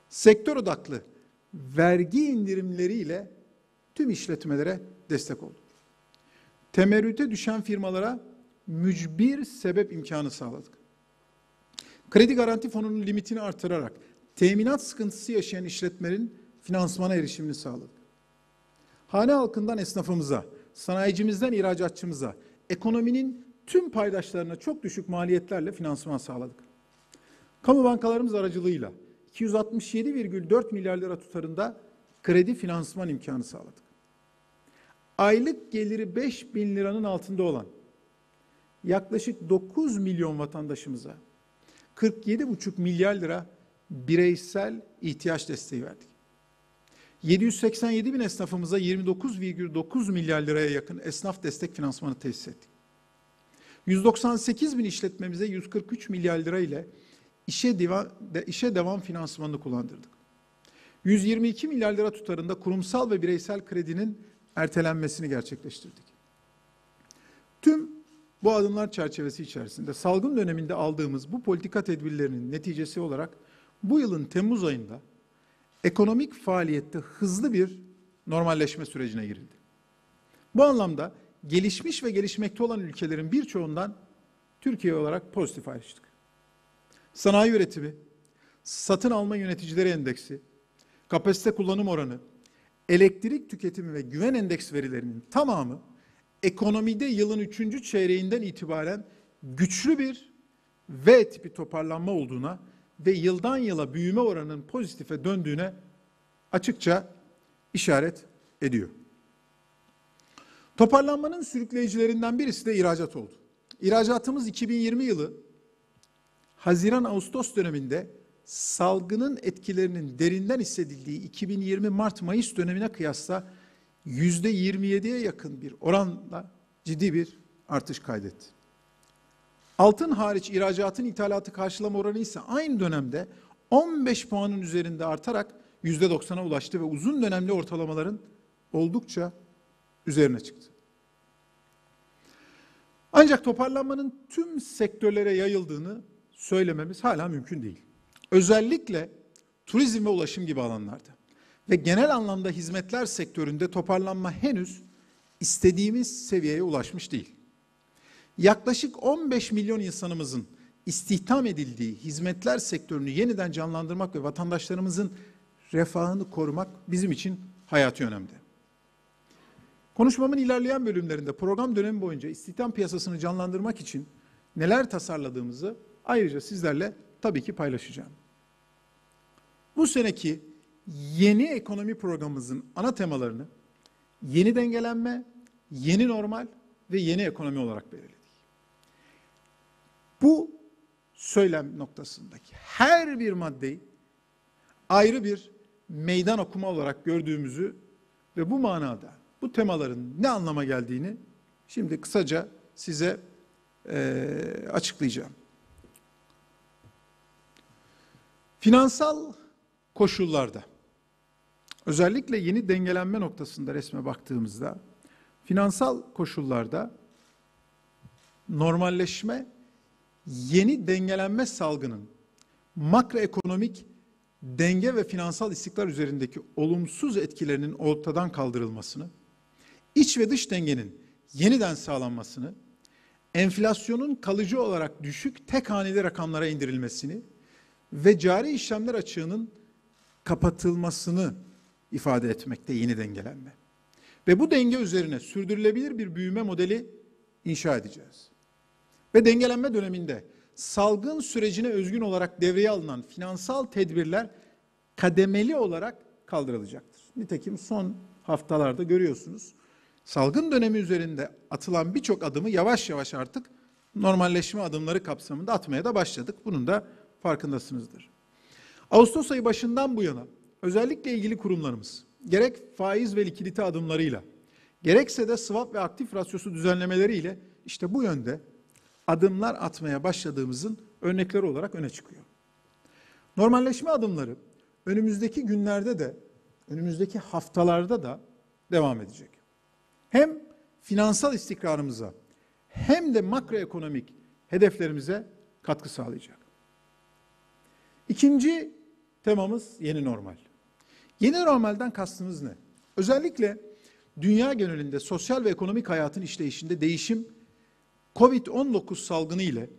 Sektör odaklı vergi indirimleriyle tüm işletmelere destek oldu. Temerrüte düşen firmalara mücbir sebep imkanı sağladık. Kredi garanti fonunun limitini artırarak teminat sıkıntısı yaşayan işletmelerin finansmana erişimini sağladık. Hane halkından esnafımıza, sanayicimizden ihracatçımıza, ekonominin tüm paydaşlarına çok düşük maliyetlerle finansman sağladık. Kamu bankalarımız aracılığıyla 267,4 milyar lira tutarında kredi finansman imkanı sağladık. Aylık geliri 5 bin liranın altında olan yaklaşık 9 milyon vatandaşımıza 47,5 milyar lira bireysel ihtiyaç desteği verdik. 787 bin esnafımıza 29,9 milyar liraya yakın esnaf destek finansmanı tesis ettik. 198 bin işletmemize 143 milyar lira ile işe, diva, de, işe devam finansmanını kullandırdık. 122 milyar lira tutarında kurumsal ve bireysel kredinin ertelenmesini gerçekleştirdik. Tüm bu adımlar çerçevesi içerisinde salgın döneminde aldığımız bu politika tedbirlerinin neticesi olarak bu yılın Temmuz ayında ekonomik faaliyette hızlı bir normalleşme sürecine girildi. Bu anlamda gelişmiş ve gelişmekte olan ülkelerin birçoğundan Türkiye olarak pozitif ayrıştık sanayi üretimi, satın alma yöneticileri endeksi, kapasite kullanım oranı, elektrik tüketimi ve güven endeks verilerinin tamamı ekonomide yılın üçüncü çeyreğinden itibaren güçlü bir V tipi toparlanma olduğuna ve yıldan yıla büyüme oranının pozitife döndüğüne açıkça işaret ediyor. Toparlanmanın sürükleyicilerinden birisi de ihracat oldu. İhracatımız 2020 yılı Haziran-Ağustos döneminde salgının etkilerinin derinden hissedildiği 2020 Mart-Mayıs dönemine kıyasla %27'ye yakın bir oranla ciddi bir artış kaydetti. Altın hariç ihracatın ithalatı karşılama oranı ise aynı dönemde 15 puanın üzerinde artarak %90'a ulaştı ve uzun dönemli ortalamaların oldukça üzerine çıktı. Ancak toparlanmanın tüm sektörlere yayıldığını söylememiz hala mümkün değil. Özellikle turizm ve ulaşım gibi alanlarda ve genel anlamda hizmetler sektöründe toparlanma henüz istediğimiz seviyeye ulaşmış değil. Yaklaşık 15 milyon insanımızın istihdam edildiği hizmetler sektörünü yeniden canlandırmak ve vatandaşlarımızın refahını korumak bizim için hayati önemde. Konuşmamın ilerleyen bölümlerinde program dönemi boyunca istihdam piyasasını canlandırmak için neler tasarladığımızı ayrıca sizlerle tabii ki paylaşacağım. Bu seneki yeni ekonomi programımızın ana temalarını yeni dengelenme, yeni normal ve yeni ekonomi olarak belirledik. Bu söylem noktasındaki her bir maddeyi ayrı bir meydan okuma olarak gördüğümüzü ve bu manada bu temaların ne anlama geldiğini şimdi kısaca size e, açıklayacağım. Finansal koşullarda özellikle yeni dengelenme noktasında resme baktığımızda finansal koşullarda normalleşme yeni dengelenme salgının makroekonomik denge ve finansal istikrar üzerindeki olumsuz etkilerinin ortadan kaldırılmasını, iç ve dış dengenin yeniden sağlanmasını, enflasyonun kalıcı olarak düşük tek haneli rakamlara indirilmesini ve cari işlemler açığının kapatılmasını ifade etmekte yeni dengelenme. Ve bu denge üzerine sürdürülebilir bir büyüme modeli inşa edeceğiz. Ve dengelenme döneminde salgın sürecine özgün olarak devreye alınan finansal tedbirler kademeli olarak kaldırılacaktır. Nitekim son haftalarda görüyorsunuz salgın dönemi üzerinde atılan birçok adımı yavaş yavaş artık normalleşme adımları kapsamında atmaya da başladık. Bunun da farkındasınızdır. Ağustos ayı başından bu yana özellikle ilgili kurumlarımız gerek faiz ve likidite adımlarıyla gerekse de swap ve aktif rasyosu düzenlemeleriyle işte bu yönde adımlar atmaya başladığımızın örnekleri olarak öne çıkıyor. Normalleşme adımları önümüzdeki günlerde de önümüzdeki haftalarda da devam edecek. Hem finansal istikrarımıza hem de makroekonomik hedeflerimize katkı sağlayacak. İkinci temamız yeni normal. Yeni normalden kastımız ne? Özellikle dünya genelinde sosyal ve ekonomik hayatın işleyişinde değişim Covid-19 salgını ile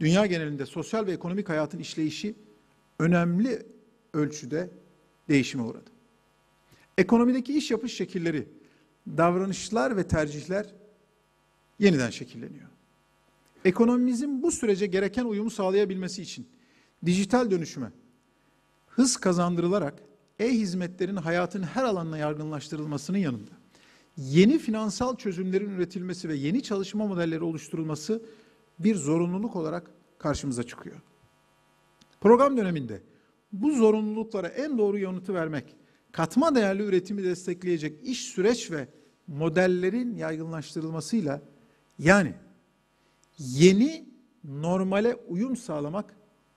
dünya genelinde sosyal ve ekonomik hayatın işleyişi önemli ölçüde değişime uğradı. Ekonomideki iş yapış şekilleri, davranışlar ve tercihler yeniden şekilleniyor. Ekonomimizin bu sürece gereken uyumu sağlayabilmesi için Dijital dönüşüme hız kazandırılarak e-hizmetlerin hayatın her alanına yaygınlaştırılmasının yanında yeni finansal çözümlerin üretilmesi ve yeni çalışma modelleri oluşturulması bir zorunluluk olarak karşımıza çıkıyor. Program döneminde bu zorunluluklara en doğru yanıtı vermek, katma değerli üretimi destekleyecek iş süreç ve modellerin yaygınlaştırılmasıyla yani yeni normale uyum sağlamak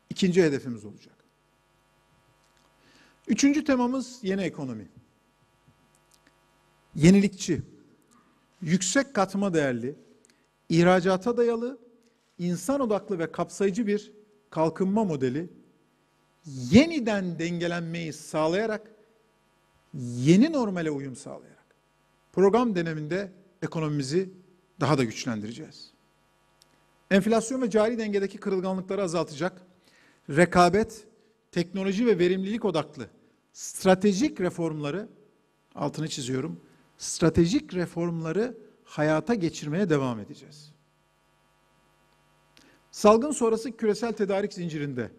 ikinci hedefimiz olacak. Üçüncü temamız yeni ekonomi. Yenilikçi, yüksek katma değerli, ihracata dayalı, insan odaklı ve kapsayıcı bir kalkınma modeli yeniden dengelenmeyi sağlayarak yeni normale uyum sağlayarak program döneminde ekonomimizi daha da güçlendireceğiz. Enflasyon ve cari dengedeki kırılganlıkları azaltacak rekabet, teknoloji ve verimlilik odaklı stratejik reformları altını çiziyorum. Stratejik reformları hayata geçirmeye devam edeceğiz. Salgın sonrası küresel tedarik zincirinde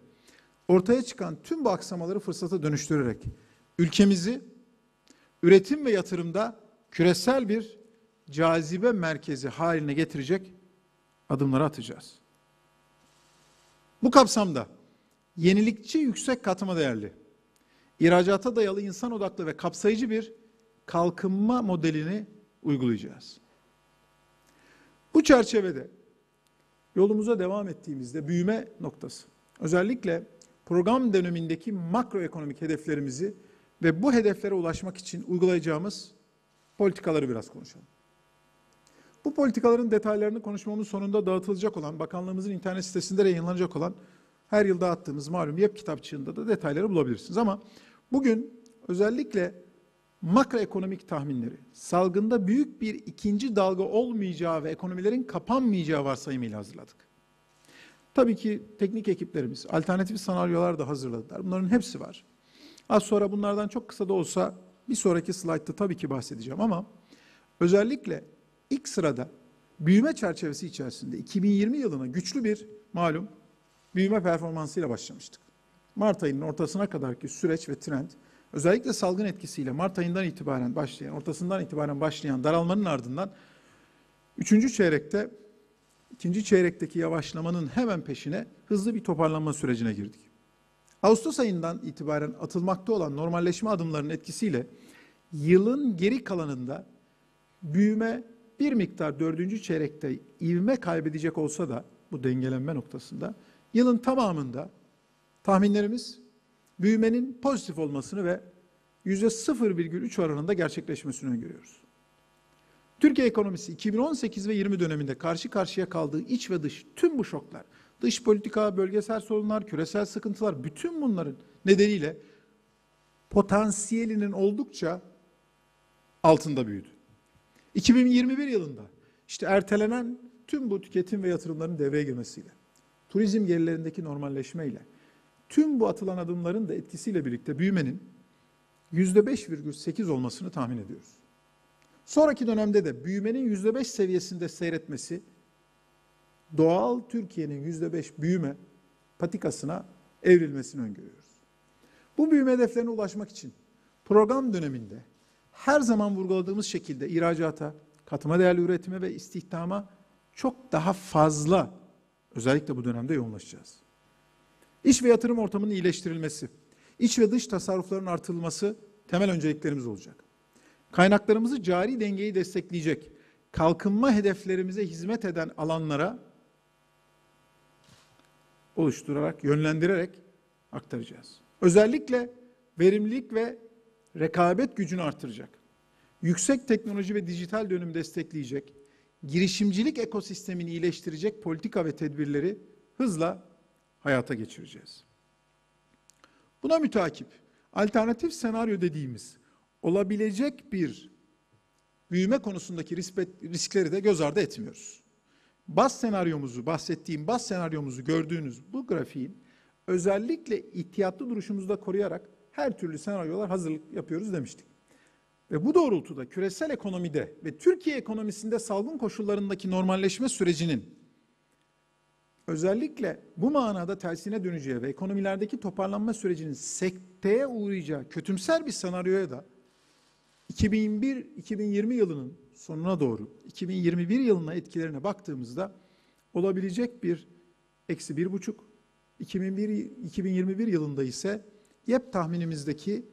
ortaya çıkan tüm bu aksamaları fırsata dönüştürerek ülkemizi üretim ve yatırımda küresel bir cazibe merkezi haline getirecek adımları atacağız. Bu kapsamda yenilikçi yüksek katma değerli, ihracata dayalı insan odaklı ve kapsayıcı bir kalkınma modelini uygulayacağız. Bu çerçevede yolumuza devam ettiğimizde büyüme noktası, özellikle program dönemindeki makroekonomik hedeflerimizi ve bu hedeflere ulaşmak için uygulayacağımız politikaları biraz konuşalım. Bu politikaların detaylarını konuşmamın sonunda dağıtılacak olan, bakanlığımızın internet sitesinde yayınlanacak olan her yılda attığımız malum yep kitapçığında da detayları bulabilirsiniz. Ama bugün özellikle makroekonomik tahminleri, salgında büyük bir ikinci dalga olmayacağı ve ekonomilerin kapanmayacağı varsayımıyla hazırladık. Tabii ki teknik ekiplerimiz alternatif senaryolar da hazırladılar. Bunların hepsi var. Az sonra bunlardan çok kısa da olsa bir sonraki slaytta tabii ki bahsedeceğim ama özellikle ilk sırada büyüme çerçevesi içerisinde 2020 yılına güçlü bir malum büyüme performansıyla başlamıştık. Mart ayının ortasına kadarki süreç ve trend özellikle salgın etkisiyle Mart ayından itibaren başlayan, ortasından itibaren başlayan daralmanın ardından üçüncü çeyrekte ikinci çeyrekteki yavaşlamanın hemen peşine hızlı bir toparlanma sürecine girdik. Ağustos ayından itibaren atılmakta olan normalleşme adımlarının etkisiyle yılın geri kalanında büyüme bir miktar dördüncü çeyrekte ivme kaybedecek olsa da bu dengelenme noktasında yılın tamamında tahminlerimiz büyümenin pozitif olmasını ve %0,3 oranında gerçekleşmesini görüyoruz. Türkiye ekonomisi 2018 ve 20 döneminde karşı karşıya kaldığı iç ve dış tüm bu şoklar, dış politika, bölgesel sorunlar, küresel sıkıntılar bütün bunların nedeniyle potansiyelinin oldukça altında büyüdü. 2021 yılında işte ertelenen tüm bu tüketim ve yatırımların devreye girmesiyle turizm gelirlerindeki normalleşmeyle, tüm bu atılan adımların da etkisiyle birlikte büyümenin %5,8 olmasını tahmin ediyoruz. Sonraki dönemde de büyümenin %5 seviyesinde seyretmesi doğal Türkiye'nin %5 büyüme patikasına evrilmesini öngörüyoruz. Bu büyüme hedeflerine ulaşmak için program döneminde her zaman vurguladığımız şekilde ihracata, katma değerli üretime ve istihdama çok daha fazla Özellikle bu dönemde yoğunlaşacağız. İş ve yatırım ortamının iyileştirilmesi, iç ve dış tasarrufların artırılması temel önceliklerimiz olacak. Kaynaklarımızı cari dengeyi destekleyecek, kalkınma hedeflerimize hizmet eden alanlara oluşturarak, yönlendirerek aktaracağız. Özellikle verimlilik ve rekabet gücünü artıracak. Yüksek teknoloji ve dijital dönüm destekleyecek, girişimcilik ekosistemini iyileştirecek politika ve tedbirleri hızla hayata geçireceğiz. Buna mütakip alternatif senaryo dediğimiz olabilecek bir büyüme konusundaki riskleri de göz ardı etmiyoruz. Bas senaryomuzu, bahsettiğim bas senaryomuzu gördüğünüz bu grafiğin özellikle ihtiyatlı duruşumuzu da koruyarak her türlü senaryolar hazırlık yapıyoruz demiştik. Ve bu doğrultuda küresel ekonomide ve Türkiye ekonomisinde salgın koşullarındaki normalleşme sürecinin özellikle bu manada tersine döneceği ve ekonomilerdeki toparlanma sürecinin sekteye uğrayacağı kötümser bir senaryoya da 2001 2020 yılının sonuna doğru 2021 yılına etkilerine baktığımızda olabilecek bir eksi bir buçuk 2001, 2021 yılında ise YEP tahminimizdeki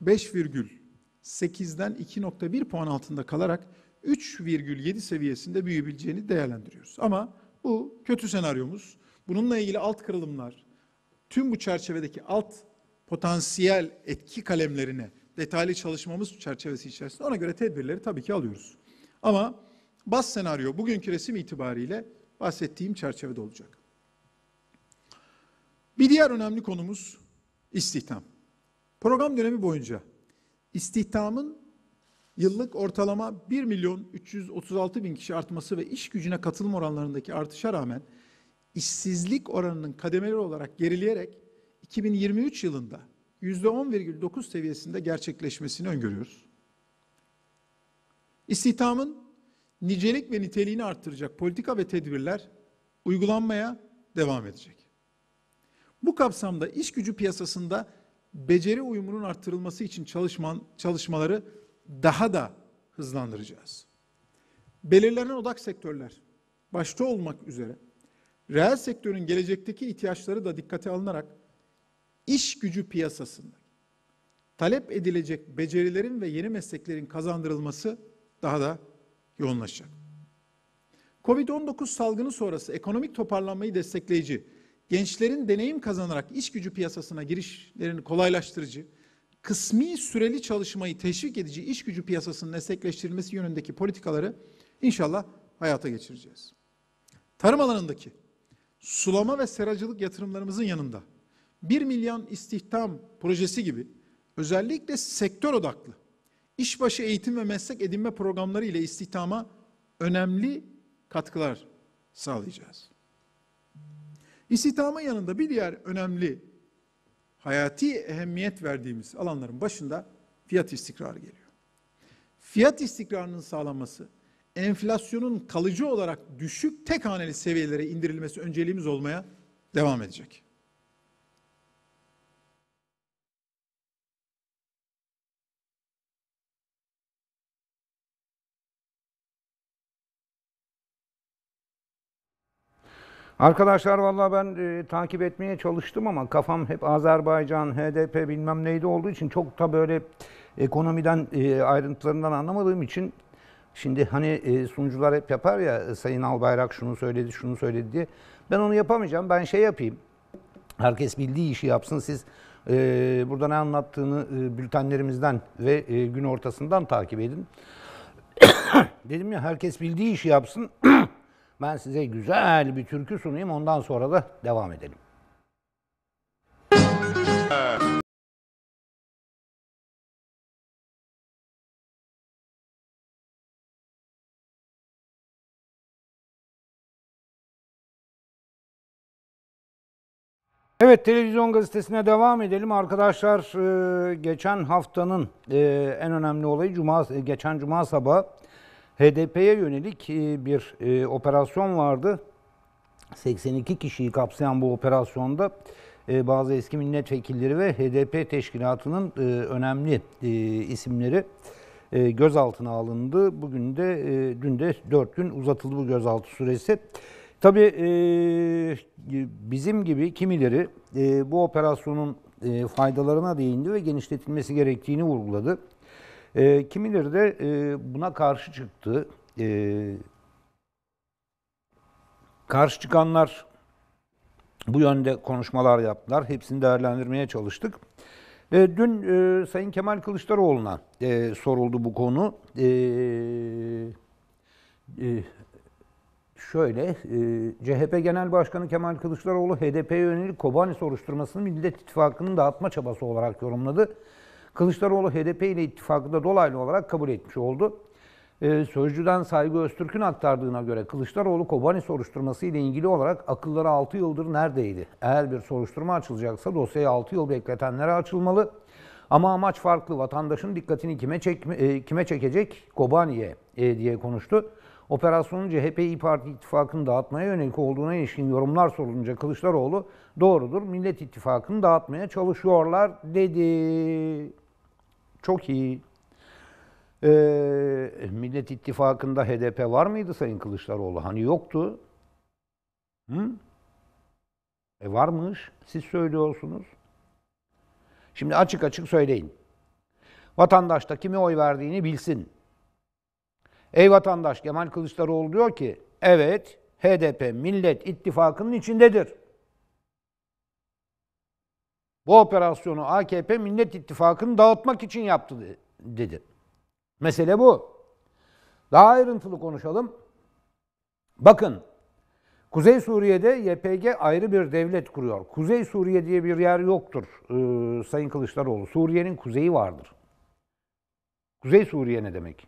5 virgül 8'den 2.1 puan altında kalarak 3,7 seviyesinde büyüyebileceğini değerlendiriyoruz. Ama bu kötü senaryomuz. Bununla ilgili alt kırılımlar, tüm bu çerçevedeki alt potansiyel etki kalemlerine detaylı çalışmamız çerçevesi içerisinde ona göre tedbirleri tabii ki alıyoruz. Ama bas senaryo bugünkü resim itibariyle bahsettiğim çerçevede olacak. Bir diğer önemli konumuz istihdam. Program dönemi boyunca istihdamın yıllık ortalama 1 milyon 336 bin kişi artması ve iş gücüne katılım oranlarındaki artışa rağmen işsizlik oranının kademeli olarak gerileyerek 2023 yılında %10,9 seviyesinde gerçekleşmesini öngörüyoruz. İstihdamın nicelik ve niteliğini arttıracak politika ve tedbirler uygulanmaya devam edecek. Bu kapsamda iş gücü piyasasında beceri uyumunun arttırılması için çalışman, çalışmaları daha da hızlandıracağız. Belirlenen odak sektörler başta olmak üzere reel sektörün gelecekteki ihtiyaçları da dikkate alınarak iş gücü piyasasında talep edilecek becerilerin ve yeni mesleklerin kazandırılması daha da yoğunlaşacak. Covid-19 salgını sonrası ekonomik toparlanmayı destekleyici gençlerin deneyim kazanarak iş gücü piyasasına girişlerini kolaylaştırıcı, kısmi süreli çalışmayı teşvik edici iş gücü piyasasının esnekleştirilmesi yönündeki politikaları inşallah hayata geçireceğiz. Tarım alanındaki sulama ve seracılık yatırımlarımızın yanında 1 milyon istihdam projesi gibi özellikle sektör odaklı işbaşı eğitim ve meslek edinme programları ile istihdama önemli katkılar sağlayacağız. İstihdamın yanında bir diğer önemli hayati ehemmiyet verdiğimiz alanların başında fiyat istikrarı geliyor. Fiyat istikrarının sağlanması, enflasyonun kalıcı olarak düşük tek haneli seviyelere indirilmesi önceliğimiz olmaya devam edecek. Arkadaşlar valla ben e, takip etmeye çalıştım ama kafam hep Azerbaycan, HDP bilmem neydi olduğu için çok da böyle ekonomiden e, ayrıntılarından anlamadığım için şimdi hani e, sunucular hep yapar ya e, Sayın Albayrak şunu söyledi, şunu söyledi diye. Ben onu yapamayacağım. Ben şey yapayım. Herkes bildiği işi yapsın. Siz e, burada ne anlattığını e, bültenlerimizden ve e, gün ortasından takip edin. Dedim ya herkes bildiği işi yapsın. Ben size güzel bir türkü sunayım ondan sonra da devam edelim. Evet televizyon gazetesine devam edelim arkadaşlar. E, geçen haftanın e, en önemli olayı cuma e, geçen cuma sabahı HDP'ye yönelik e, bir e, operasyon vardı. 82 kişiyi kapsayan bu operasyonda e, bazı eski milletvekilleri ve HDP teşkilatının önemli isimleri gözaltına alındı. Bugün de dün de 4 gün uzatıldı bu gözaltı süresi. Tabii bizim gibi kimileri bu operasyonun faydalarına değindi ve genişletilmesi gerektiğini vurguladı. E, kimileri de e, buna karşı çıktı. E, karşı çıkanlar bu yönde konuşmalar yaptılar. Hepsini değerlendirmeye çalıştık. E, dün e, Sayın Kemal Kılıçdaroğlu'na e, soruldu bu konu. E, e, şöyle, e, CHP Genel Başkanı Kemal Kılıçdaroğlu HDP'ye yönelik Kobani soruşturmasını Millet İttifakı'nın dağıtma çabası olarak yorumladı. Kılıçdaroğlu HDP ile ittifakında dolaylı olarak kabul etmiş oldu. Ee, Sözcüden Saygı Öztürk'ün aktardığına göre Kılıçdaroğlu Kobani soruşturması ile ilgili olarak akılları 6 yıldır neredeydi? Eğer bir soruşturma açılacaksa dosyayı 6 yıl bekletenlere açılmalı. Ama amaç farklı. Vatandaşın dikkatini kime çekme, e, kime çekecek? Kobani'ye e, diye konuştu. Operasyonun CHP İYİ Parti ittifakını dağıtmaya yönelik olduğuna ilişkin yorumlar sorulunca Kılıçdaroğlu doğrudur. Millet ittifakını dağıtmaya çalışıyorlar dedi. Çok iyi. Ee, Millet İttifakı'nda HDP var mıydı Sayın Kılıçdaroğlu? Hani yoktu. Hı? E varmış. Siz söylüyorsunuz. Şimdi açık açık söyleyin. Vatandaş da kime oy verdiğini bilsin. Ey vatandaş Kemal Kılıçdaroğlu diyor ki evet HDP Millet İttifakı'nın içindedir. Bu operasyonu AKP Millet İttifakı'nı dağıtmak için yaptı dedi. Mesele bu. Daha ayrıntılı konuşalım. Bakın Kuzey Suriye'de YPG ayrı bir devlet kuruyor. Kuzey Suriye diye bir yer yoktur e, Sayın Kılıçdaroğlu. Suriye'nin kuzeyi vardır. Kuzey Suriye ne demek?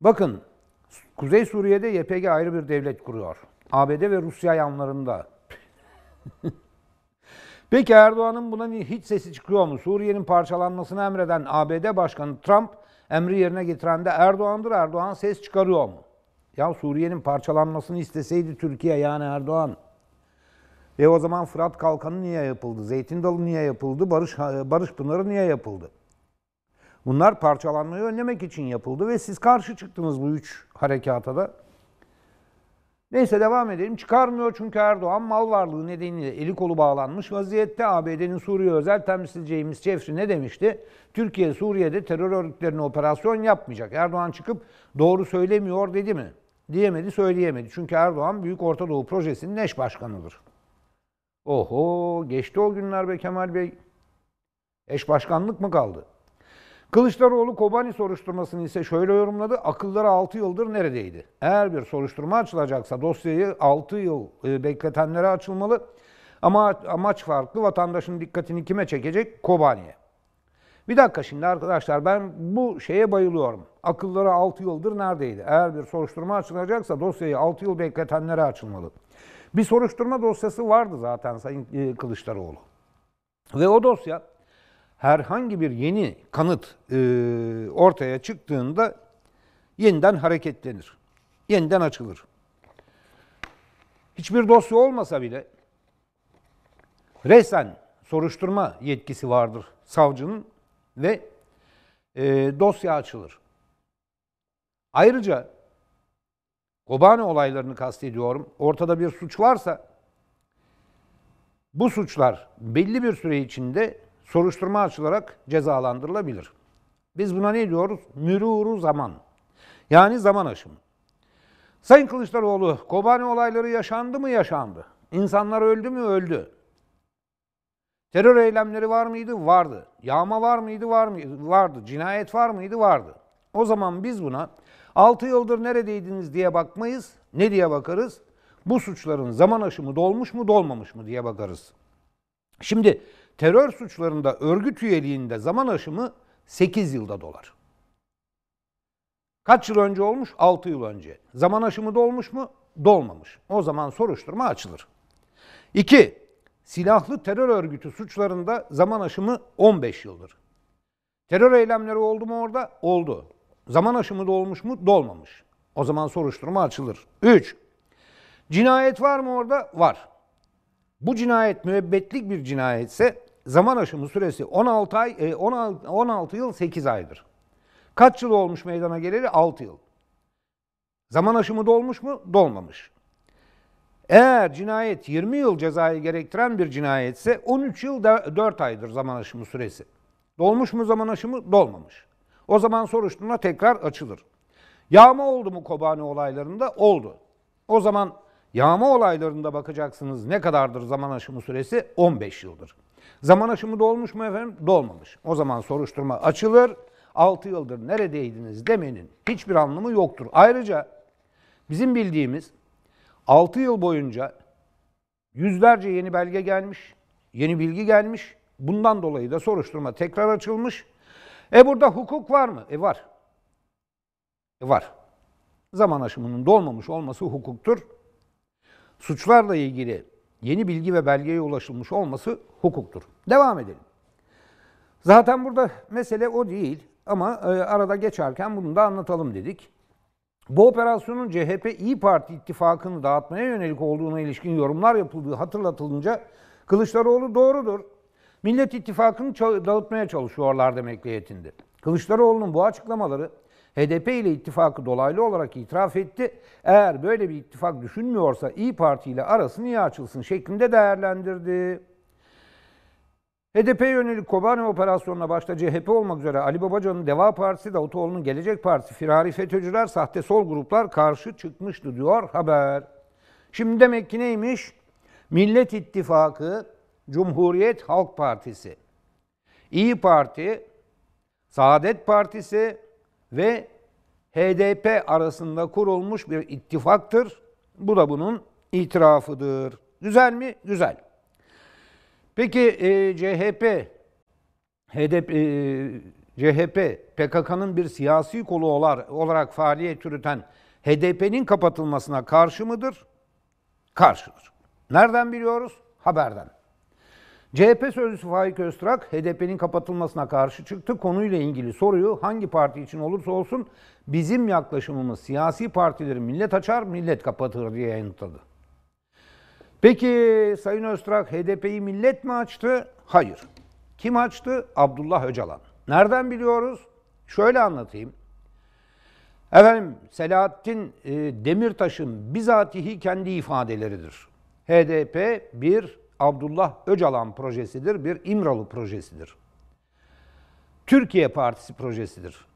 Bakın Kuzey Suriye'de YPG ayrı bir devlet kuruyor. ABD ve Rusya yanlarında Peki Erdoğan'ın buna hiç sesi çıkıyor mu? Suriye'nin parçalanmasını emreden ABD Başkanı Trump emri yerine getiren de Erdoğan'dır. Erdoğan ses çıkarıyor mu? Ya Suriye'nin parçalanmasını isteseydi Türkiye yani Erdoğan. E o zaman Fırat Kalkanı niye yapıldı? Zeytin Dalı niye yapıldı? Barış, Barış Pınarı niye yapıldı? Bunlar parçalanmayı önlemek için yapıldı ve siz karşı çıktınız bu üç harekata da. Neyse devam edelim. Çıkarmıyor çünkü Erdoğan mal varlığı nedeniyle eli kolu bağlanmış vaziyette. ABD'nin Suriye özel temsilciyimiz James ne demişti? Türkiye Suriye'de terör örgütlerine operasyon yapmayacak. Erdoğan çıkıp doğru söylemiyor dedi mi? Diyemedi, söyleyemedi. Çünkü Erdoğan Büyük Orta Doğu Projesi'nin eş başkanıdır. Oho geçti o günler be Kemal Bey. Eş başkanlık mı kaldı? Kılıçdaroğlu Kobani soruşturmasını ise şöyle yorumladı. Akılları 6 yıldır neredeydi? Eğer bir soruşturma açılacaksa dosyayı 6 yıl e, bekletenlere açılmalı. Ama amaç farklı. Vatandaşın dikkatini kime çekecek? Kobani'ye. Bir dakika şimdi arkadaşlar ben bu şeye bayılıyorum. Akılları 6 yıldır neredeydi? Eğer bir soruşturma açılacaksa dosyayı 6 yıl bekletenlere açılmalı. Bir soruşturma dosyası vardı zaten Sayın e, Kılıçdaroğlu. Ve o dosya herhangi bir yeni kanıt e, ortaya çıktığında yeniden hareketlenir. Yeniden açılır. Hiçbir dosya olmasa bile resen soruşturma yetkisi vardır savcının ve e, dosya açılır. Ayrıca Kobane olaylarını kastediyorum. Ortada bir suç varsa bu suçlar belli bir süre içinde soruşturma açılarak cezalandırılabilir. Biz buna ne diyoruz? Müruru zaman. Yani zaman aşımı. Sayın Kılıçdaroğlu, Kobani olayları yaşandı mı yaşandı? İnsanlar öldü mü öldü. Terör eylemleri var mıydı? Vardı. Yağma var mıydı? Var mıydı? Vardı. Cinayet var mıydı? Vardı. O zaman biz buna 6 yıldır neredeydiniz diye bakmayız. Ne diye bakarız? Bu suçların zaman aşımı dolmuş mu dolmamış mı diye bakarız. Şimdi terör suçlarında örgüt üyeliğinde zaman aşımı 8 yılda dolar. Kaç yıl önce olmuş? 6 yıl önce. Zaman aşımı dolmuş mu? Dolmamış. O zaman soruşturma açılır. 2. Silahlı terör örgütü suçlarında zaman aşımı 15 yıldır. Terör eylemleri oldu mu orada? Oldu. Zaman aşımı dolmuş mu? Dolmamış. O zaman soruşturma açılır. 3. Cinayet var mı orada? Var. Bu cinayet müebbetlik bir cinayetse zaman aşımı süresi 16 ay 16, e, 16 yıl 8 aydır. Kaç yıl olmuş meydana geleli? 6 yıl. Zaman aşımı dolmuş mu? Dolmamış. Eğer cinayet 20 yıl cezayı gerektiren bir cinayetse 13 yıl 4 aydır zaman aşımı süresi. Dolmuş mu zaman aşımı? Dolmamış. O zaman soruşturma tekrar açılır. Yağma oldu mu Kobani olaylarında? Oldu. O zaman yağma olaylarında bakacaksınız ne kadardır zaman aşımı süresi? 15 yıldır. Zaman aşımı dolmuş mu efendim? Dolmamış. O zaman soruşturma açılır. 6 yıldır neredeydiniz demenin hiçbir anlamı yoktur. Ayrıca bizim bildiğimiz 6 yıl boyunca yüzlerce yeni belge gelmiş, yeni bilgi gelmiş. Bundan dolayı da soruşturma tekrar açılmış. E burada hukuk var mı? E var. E var. Zaman aşımının dolmamış olması hukuktur. Suçlarla ilgili yeni bilgi ve belgeye ulaşılmış olması hukuktur. Devam edelim. Zaten burada mesele o değil ama e, arada geçerken bunu da anlatalım dedik. Bu operasyonun CHP İyi Parti ittifakını dağıtmaya yönelik olduğuna ilişkin yorumlar yapıldığı hatırlatılınca Kılıçdaroğlu doğrudur. Millet ittifakını dağıtmaya çalışıyorlar demekle yetindi. Kılıçdaroğlu'nun bu açıklamaları HDP ile ittifakı dolaylı olarak itiraf etti. Eğer böyle bir ittifak düşünmüyorsa İyi Parti ile arası niye açılsın şeklinde değerlendirdi. HDP yönelik Kobani operasyonuna başta CHP olmak üzere Ali Babacan'ın Deva Partisi, Davutoğlu'nun Gelecek Partisi, firari FETÖ'cüler, sahte sol gruplar karşı çıkmıştı diyor haber. Şimdi demek ki neymiş? Millet İttifakı, Cumhuriyet Halk Partisi, İyi Parti, Saadet Partisi, ve HDP arasında kurulmuş bir ittifaktır. Bu da bunun itirafıdır. Güzel mi? Güzel. Peki e, CHP, HDP, e, CHP PKK'nın bir siyasi kolu olarak faaliyet yürüten HDP'nin kapatılmasına karşı mıdır? Karşıdır. Nereden biliyoruz? Haberden. CHP sözcüsü Faik Öztrak HDP'nin kapatılmasına karşı çıktı. Konuyla ilgili soruyu hangi parti için olursa olsun bizim yaklaşımımız siyasi partileri millet açar millet kapatır diye yanıtladı. Peki Sayın Öztrak HDP'yi millet mi açtı? Hayır. Kim açtı? Abdullah Öcalan. Nereden biliyoruz? Şöyle anlatayım. Efendim Selahattin e, Demirtaş'ın bizatihi kendi ifadeleridir. HDP bir Abdullah Öcalan projesidir, bir İmralı projesidir. Türkiye Partisi projesidir.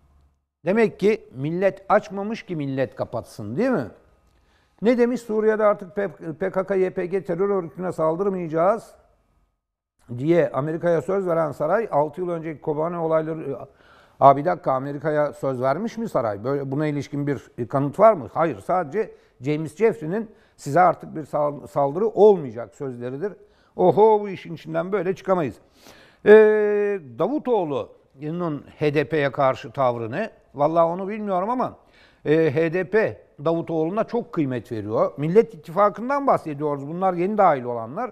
Demek ki millet açmamış ki millet kapatsın değil mi? Ne demiş Suriye'de artık PKK-YPG terör örgütüne saldırmayacağız diye Amerika'ya söz veren saray 6 yıl önceki Kobane olayları e, Abi bir dakika Amerika'ya söz vermiş mi saray? Böyle buna ilişkin bir e, kanıt var mı? Hayır sadece James Jeffrey'nin size artık bir saldırı olmayacak sözleridir. Oho bu işin içinden böyle çıkamayız. Ee, Davutoğlu'nun HDP'ye karşı tavrı ne? Vallahi onu bilmiyorum ama e, HDP Davutoğlu'na çok kıymet veriyor. Millet İttifakı'ndan bahsediyoruz. Bunlar yeni dahil olanlar.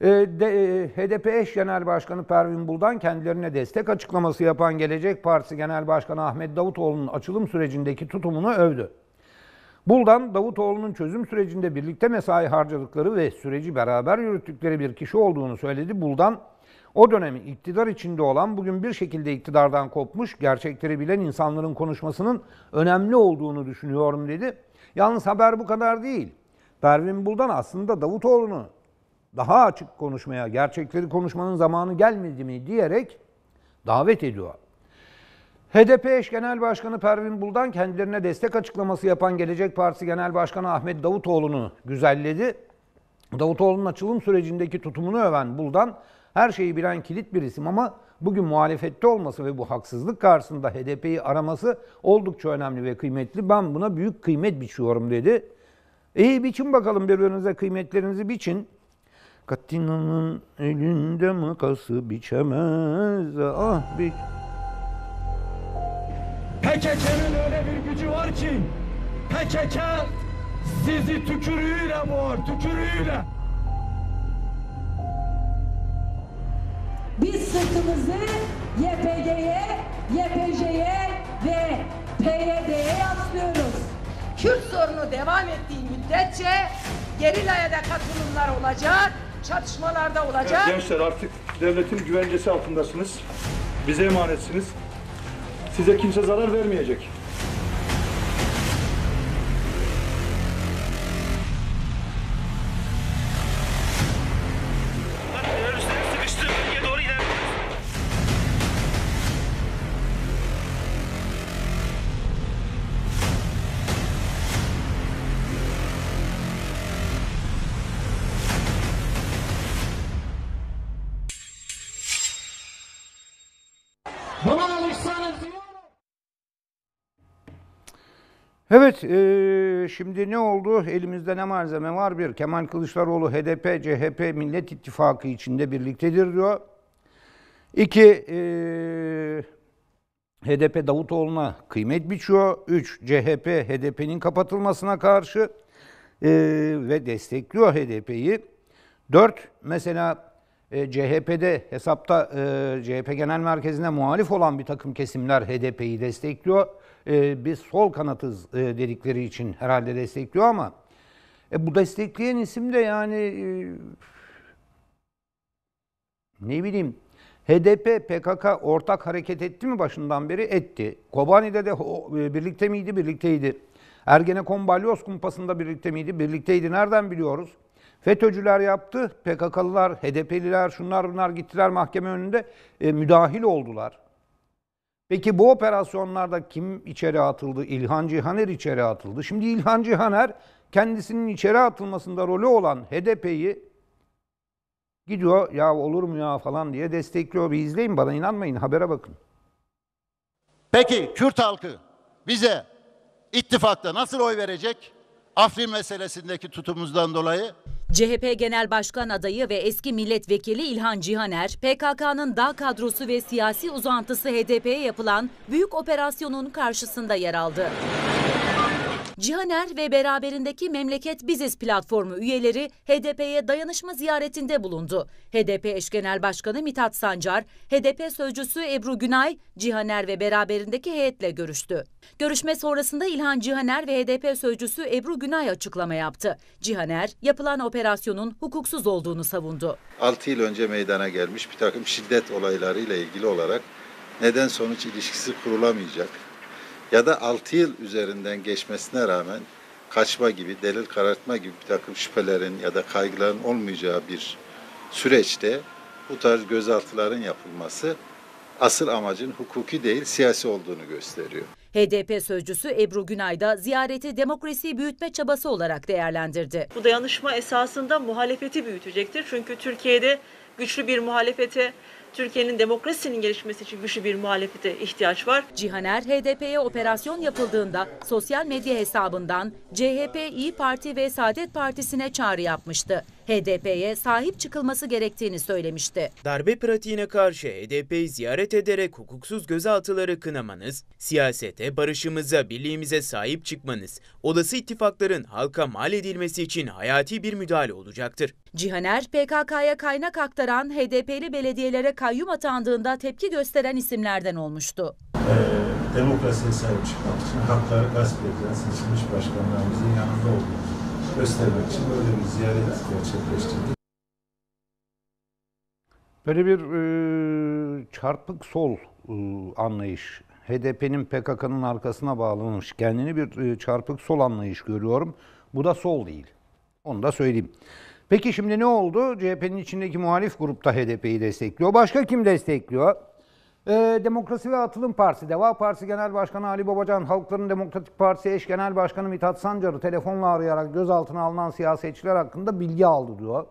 E, de, e, HDP eş genel başkanı Pervin Buldan kendilerine destek açıklaması yapan Gelecek Partisi Genel Başkanı Ahmet Davutoğlu'nun açılım sürecindeki tutumunu övdü. Buldan Davutoğlu'nun çözüm sürecinde birlikte mesai harcadıkları ve süreci beraber yürüttükleri bir kişi olduğunu söyledi. Buldan o dönemi iktidar içinde olan bugün bir şekilde iktidardan kopmuş, gerçekleri bilen insanların konuşmasının önemli olduğunu düşünüyorum dedi. Yalnız haber bu kadar değil. Pervin Buldan aslında Davutoğlu'nu daha açık konuşmaya, gerçekleri konuşmanın zamanı gelmedi mi diyerek davet ediyor. HDP eş genel başkanı Pervin Buldan kendilerine destek açıklaması yapan Gelecek Partisi Genel Başkanı Ahmet Davutoğlu'nu güzelledi. Davutoğlu'nun açılım sürecindeki tutumunu öven Buldan, her şeyi bilen kilit bir isim ama bugün muhalefette olması ve bu haksızlık karşısında HDP'yi araması oldukça önemli ve kıymetli. Ben buna büyük kıymet biçiyorum dedi. İyi biçin bakalım birbirinize kıymetlerinizi biçin. Katina'nın elinde makası biçemez. Ah biçemez. PKK'nın öyle bir gücü var ki PKK sizi tükürüğüyle boğar, tükürüğüyle. Biz sırtımızı YPG'ye, YPJ'ye ve PYD'ye yaslıyoruz. Kürt sorunu devam ettiği müddetçe gerilaya da katılımlar olacak, çatışmalarda olacak. Evet, gençler artık devletin güvencesi altındasınız. Bize emanetsiniz. Size kimse zarar vermeyecek. Evet, e, şimdi ne oldu? Elimizde ne malzeme var? Bir, Kemal Kılıçdaroğlu HDP, CHP, Millet İttifakı içinde birliktedir diyor. İki, e, HDP Davutoğlu'na kıymet biçiyor. Üç, CHP, HDP'nin kapatılmasına karşı e, ve destekliyor HDP'yi. Dört, mesela e, CHP'de hesapta e, CHP Genel Merkezi'ne muhalif olan bir takım kesimler HDP'yi destekliyor. Ee, biz sol kanatız e, dedikleri için herhalde destekliyor ama e, bu destekleyen isim de yani e, ne bileyim HDP, PKK ortak hareket etti mi başından beri? Etti. Kobani'de de e, birlikte miydi? Birlikteydi. Ergenekon Balyoz kumpasında birlikte miydi? Birlikteydi. Nereden biliyoruz? FETÖ'cüler yaptı, PKK'lılar, HDP'liler, şunlar bunlar gittiler mahkeme önünde e, müdahil oldular. Peki bu operasyonlarda kim içeri atıldı? İlhan Cihaner içeri atıldı. Şimdi İlhan Cihaner kendisinin içeri atılmasında rolü olan HDP'yi gidiyor ya olur mu ya falan diye destekliyor. Bir izleyin bana inanmayın habere bakın. Peki Kürt halkı bize ittifakta nasıl oy verecek? Afrin meselesindeki tutumumuzdan dolayı CHP Genel Başkan Adayı ve eski milletvekili İlhan Cihaner, PKK'nın dağ kadrosu ve siyasi uzantısı HDP'ye yapılan büyük operasyonun karşısında yer aldı. Cihaner ve beraberindeki Memleket Biziz platformu üyeleri HDP'ye dayanışma ziyaretinde bulundu. HDP eş genel başkanı Mithat Sancar, HDP sözcüsü Ebru Günay, Cihaner ve beraberindeki heyetle görüştü. Görüşme sonrasında İlhan Cihaner ve HDP sözcüsü Ebru Günay açıklama yaptı. Cihaner, yapılan operasyonun hukuksuz olduğunu savundu. 6 yıl önce meydana gelmiş bir takım şiddet olaylarıyla ilgili olarak neden sonuç ilişkisi kurulamayacak ya da 6 yıl üzerinden geçmesine rağmen kaçma gibi, delil karartma gibi bir takım şüphelerin ya da kaygıların olmayacağı bir süreçte bu tarz gözaltıların yapılması asıl amacın hukuki değil siyasi olduğunu gösteriyor. HDP sözcüsü Ebru Günay da ziyareti demokrasiyi büyütme çabası olarak değerlendirdi. Bu dayanışma esasında muhalefeti büyütecektir. Çünkü Türkiye'de güçlü bir muhalefete Türkiye'nin demokrasinin gelişmesi için güçlü bir muhalefete ihtiyaç var. Cihaner HDP'ye operasyon yapıldığında sosyal medya hesabından CHP, İyi Parti ve Saadet Partisi'ne çağrı yapmıştı. HDP'ye sahip çıkılması gerektiğini söylemişti. Darbe pratiğine karşı HDP'yi ziyaret ederek hukuksuz gözaltıları kınamanız, siyasete, barışımıza, birliğimize sahip çıkmanız, olası ittifakların halka mal edilmesi için hayati bir müdahale olacaktır. Cihaner, PKK'ya kaynak aktaran HDP'li belediyelere kayyum atandığında tepki gösteren isimlerden olmuştu. Ee, demokrasiye sahip çıkmak için hakları gasp edilen seçilmiş başkanlarımızın yanında olduğumuzu göstermek için böyle bir ziyaret gerçekleştirdik. Böyle bir e, çarpık sol e, anlayış, HDP'nin PKK'nın arkasına bağlanmış kendini bir e, çarpık sol anlayış görüyorum. Bu da sol değil. Onu da söyleyeyim. Peki şimdi ne oldu? CHP'nin içindeki muhalif grupta HDP'yi destekliyor. Başka kim destekliyor? Ee, Demokrasi ve Atılım Partisi, Deva Partisi Genel Başkanı Ali Babacan, Halkların Demokratik Partisi eş genel başkanı Mithat Sancar'ı telefonla arayarak gözaltına alınan siyasetçiler hakkında bilgi aldı diyor.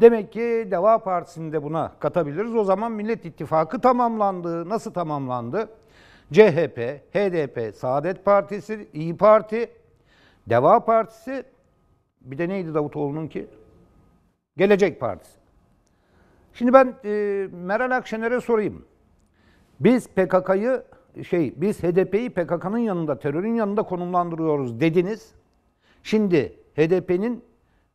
Demek ki Deva Partisi'ni de buna katabiliriz. O zaman Millet İttifakı tamamlandı. Nasıl tamamlandı? CHP, HDP, Saadet Partisi, İyi Parti, Deva Partisi, bir de neydi Davutoğlu'nun ki? Gelecek Partisi. Şimdi ben e, Meral Akşener'e sorayım. Biz PKK'yı şey biz HDP'yi PKK'nın yanında terörün yanında konumlandırıyoruz dediniz. Şimdi HDP'nin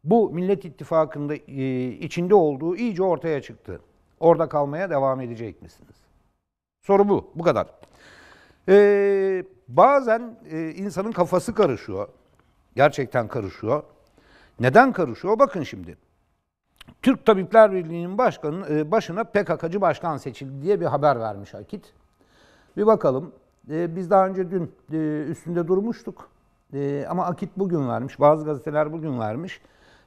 bu Millet İttifakı'nda e, içinde olduğu iyice ortaya çıktı. Orada kalmaya devam edecek misiniz? Soru bu. Bu kadar. Ee, bazen e, insanın kafası karışıyor. Gerçekten karışıyor. Neden karışıyor? Bakın şimdi. Türk Tabipler Birliği'nin başkanı, e, başına PKK'cı başkan seçildi diye bir haber vermiş Akit. Bir bakalım. E, biz daha önce dün e, üstünde durmuştuk. Ama Akit bugün vermiş. Bazı gazeteler bugün vermiş.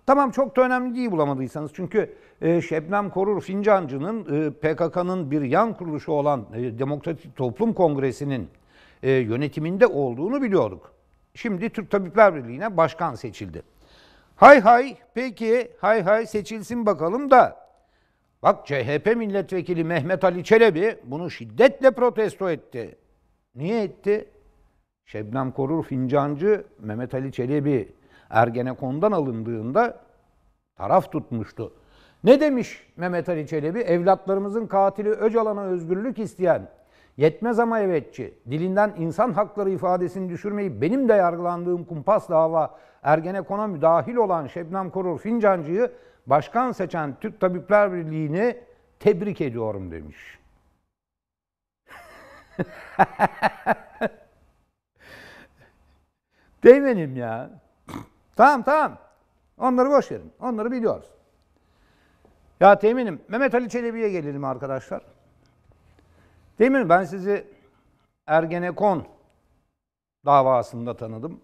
Tamam çok da önemli değil bulamadıysanız. Çünkü Şebnem Korur Fincancı'nın PKK'nın bir yan kuruluşu olan Demokratik Toplum Kongresi'nin yönetiminde olduğunu biliyorduk. Şimdi Türk Tabipler Birliği'ne başkan seçildi. Hay hay peki hay hay seçilsin bakalım da. Bak CHP milletvekili Mehmet Ali Çelebi bunu şiddetle protesto etti. Niye etti? Şebnem Korur Fincancı Mehmet Ali Çelebi Ergenekon'dan alındığında taraf tutmuştu. Ne demiş Mehmet Ali Çelebi? Evlatlarımızın katili Öcalan'a özgürlük isteyen, yetmez ama evetçi, dilinden insan hakları ifadesini düşürmeyi benim de yargılandığım kumpas dava Ergenekon'a müdahil olan Şebnem Korur Fincancı'yı başkan seçen Türk Tabipler Birliği'ni tebrik ediyorum demiş. Değmenim ya. tamam tamam. Onları boş verin. Onları biliyoruz. Ya teminim Mehmet Ali Çelebi'ye gelelim arkadaşlar. Demin ben sizi Ergenekon davasında tanıdım.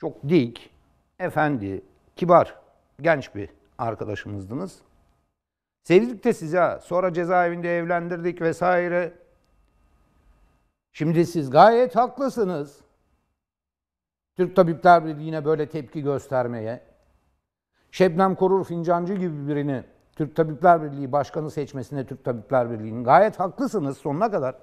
Çok dik, efendi, kibar, genç bir arkadaşımızdınız. Sevdik de sizi Sonra cezaevinde evlendirdik vesaire. Şimdi siz gayet haklısınız. Türk Tabipler Birliği'ne böyle tepki göstermeye. Şebnem Korur Fincancı gibi birini Türk Tabipler Birliği Başkanı seçmesine Türk Tabipler Birliği'nin gayet haklısınız sonuna kadar.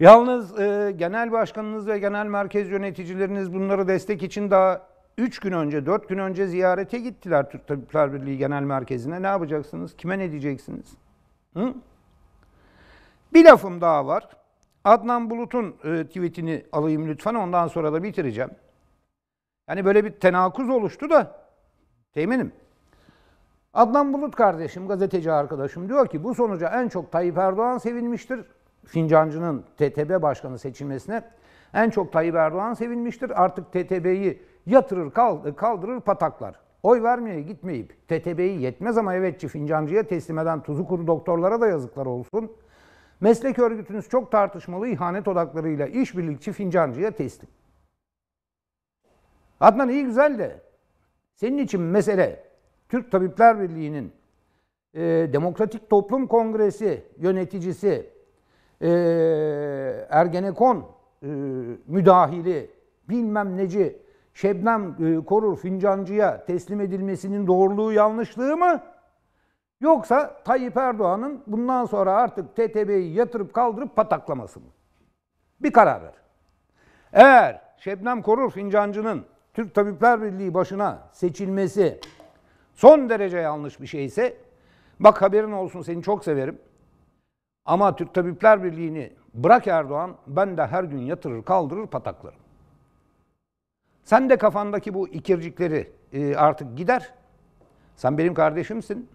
Yalnız e, genel başkanınız ve genel merkez yöneticileriniz bunları destek için daha 3 gün önce, 4 gün önce ziyarete gittiler Türk Tabipler Birliği Genel Merkezi'ne. Ne yapacaksınız? Kime ne diyeceksiniz? Hı? Bir lafım daha var. Adnan Bulut'un e, tweetini alayım lütfen. Ondan sonra da bitireceğim. Yani böyle bir tenakuz oluştu da teminim. Adnan Bulut kardeşim, gazeteci arkadaşım diyor ki bu sonuca en çok Tayyip Erdoğan sevinmiştir. Fincancı'nın TTB başkanı seçilmesine en çok Tayyip Erdoğan sevinmiştir. Artık TTB'yi yatırır, kaldırır, pataklar. Oy vermeye gitmeyip TTB'yi yetmez ama evetçi Fincancı'ya teslim eden tuzu kuru doktorlara da yazıklar olsun. Meslek örgütünüz çok tartışmalı ihanet odaklarıyla işbirlikçi Fincancı'ya teslim. Adnan iyi güzel de senin için mesele Türk Tabipler Birliği'nin e, Demokratik Toplum Kongresi yöneticisi e, Ergenekon e, müdahili, bilmem neci, Şebnem e, Korur Fincancı'ya teslim edilmesinin doğruluğu yanlışlığı mı? Yoksa Tayyip Erdoğan'ın bundan sonra artık TTB'yi yatırıp kaldırıp pataklaması mı? Bir karar ver. Eğer Şebnem Korur Fincancı'nın Türk Tabipler Birliği başına seçilmesi son derece yanlış bir şeyse bak haberin olsun seni çok severim. Ama Türk Tabipler Birliği'ni bırak Erdoğan ben de her gün yatırır kaldırır pataklarım. Sen de kafandaki bu ikircikleri e, artık gider. Sen benim kardeşimsin.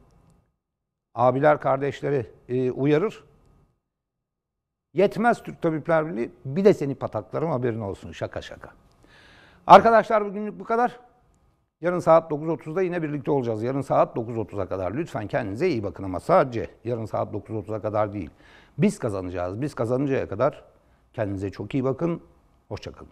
Abiler kardeşleri e, uyarır. Yetmez Türk Tabipler Birliği bir de seni pataklarım haberin olsun şaka şaka. Arkadaşlar bugünlük bu kadar. Yarın saat 9.30'da yine birlikte olacağız. Yarın saat 9.30'a kadar. Lütfen kendinize iyi bakın ama sadece yarın saat 9.30'a kadar değil. Biz kazanacağız. Biz kazanıncaya kadar kendinize çok iyi bakın. Hoşçakalın.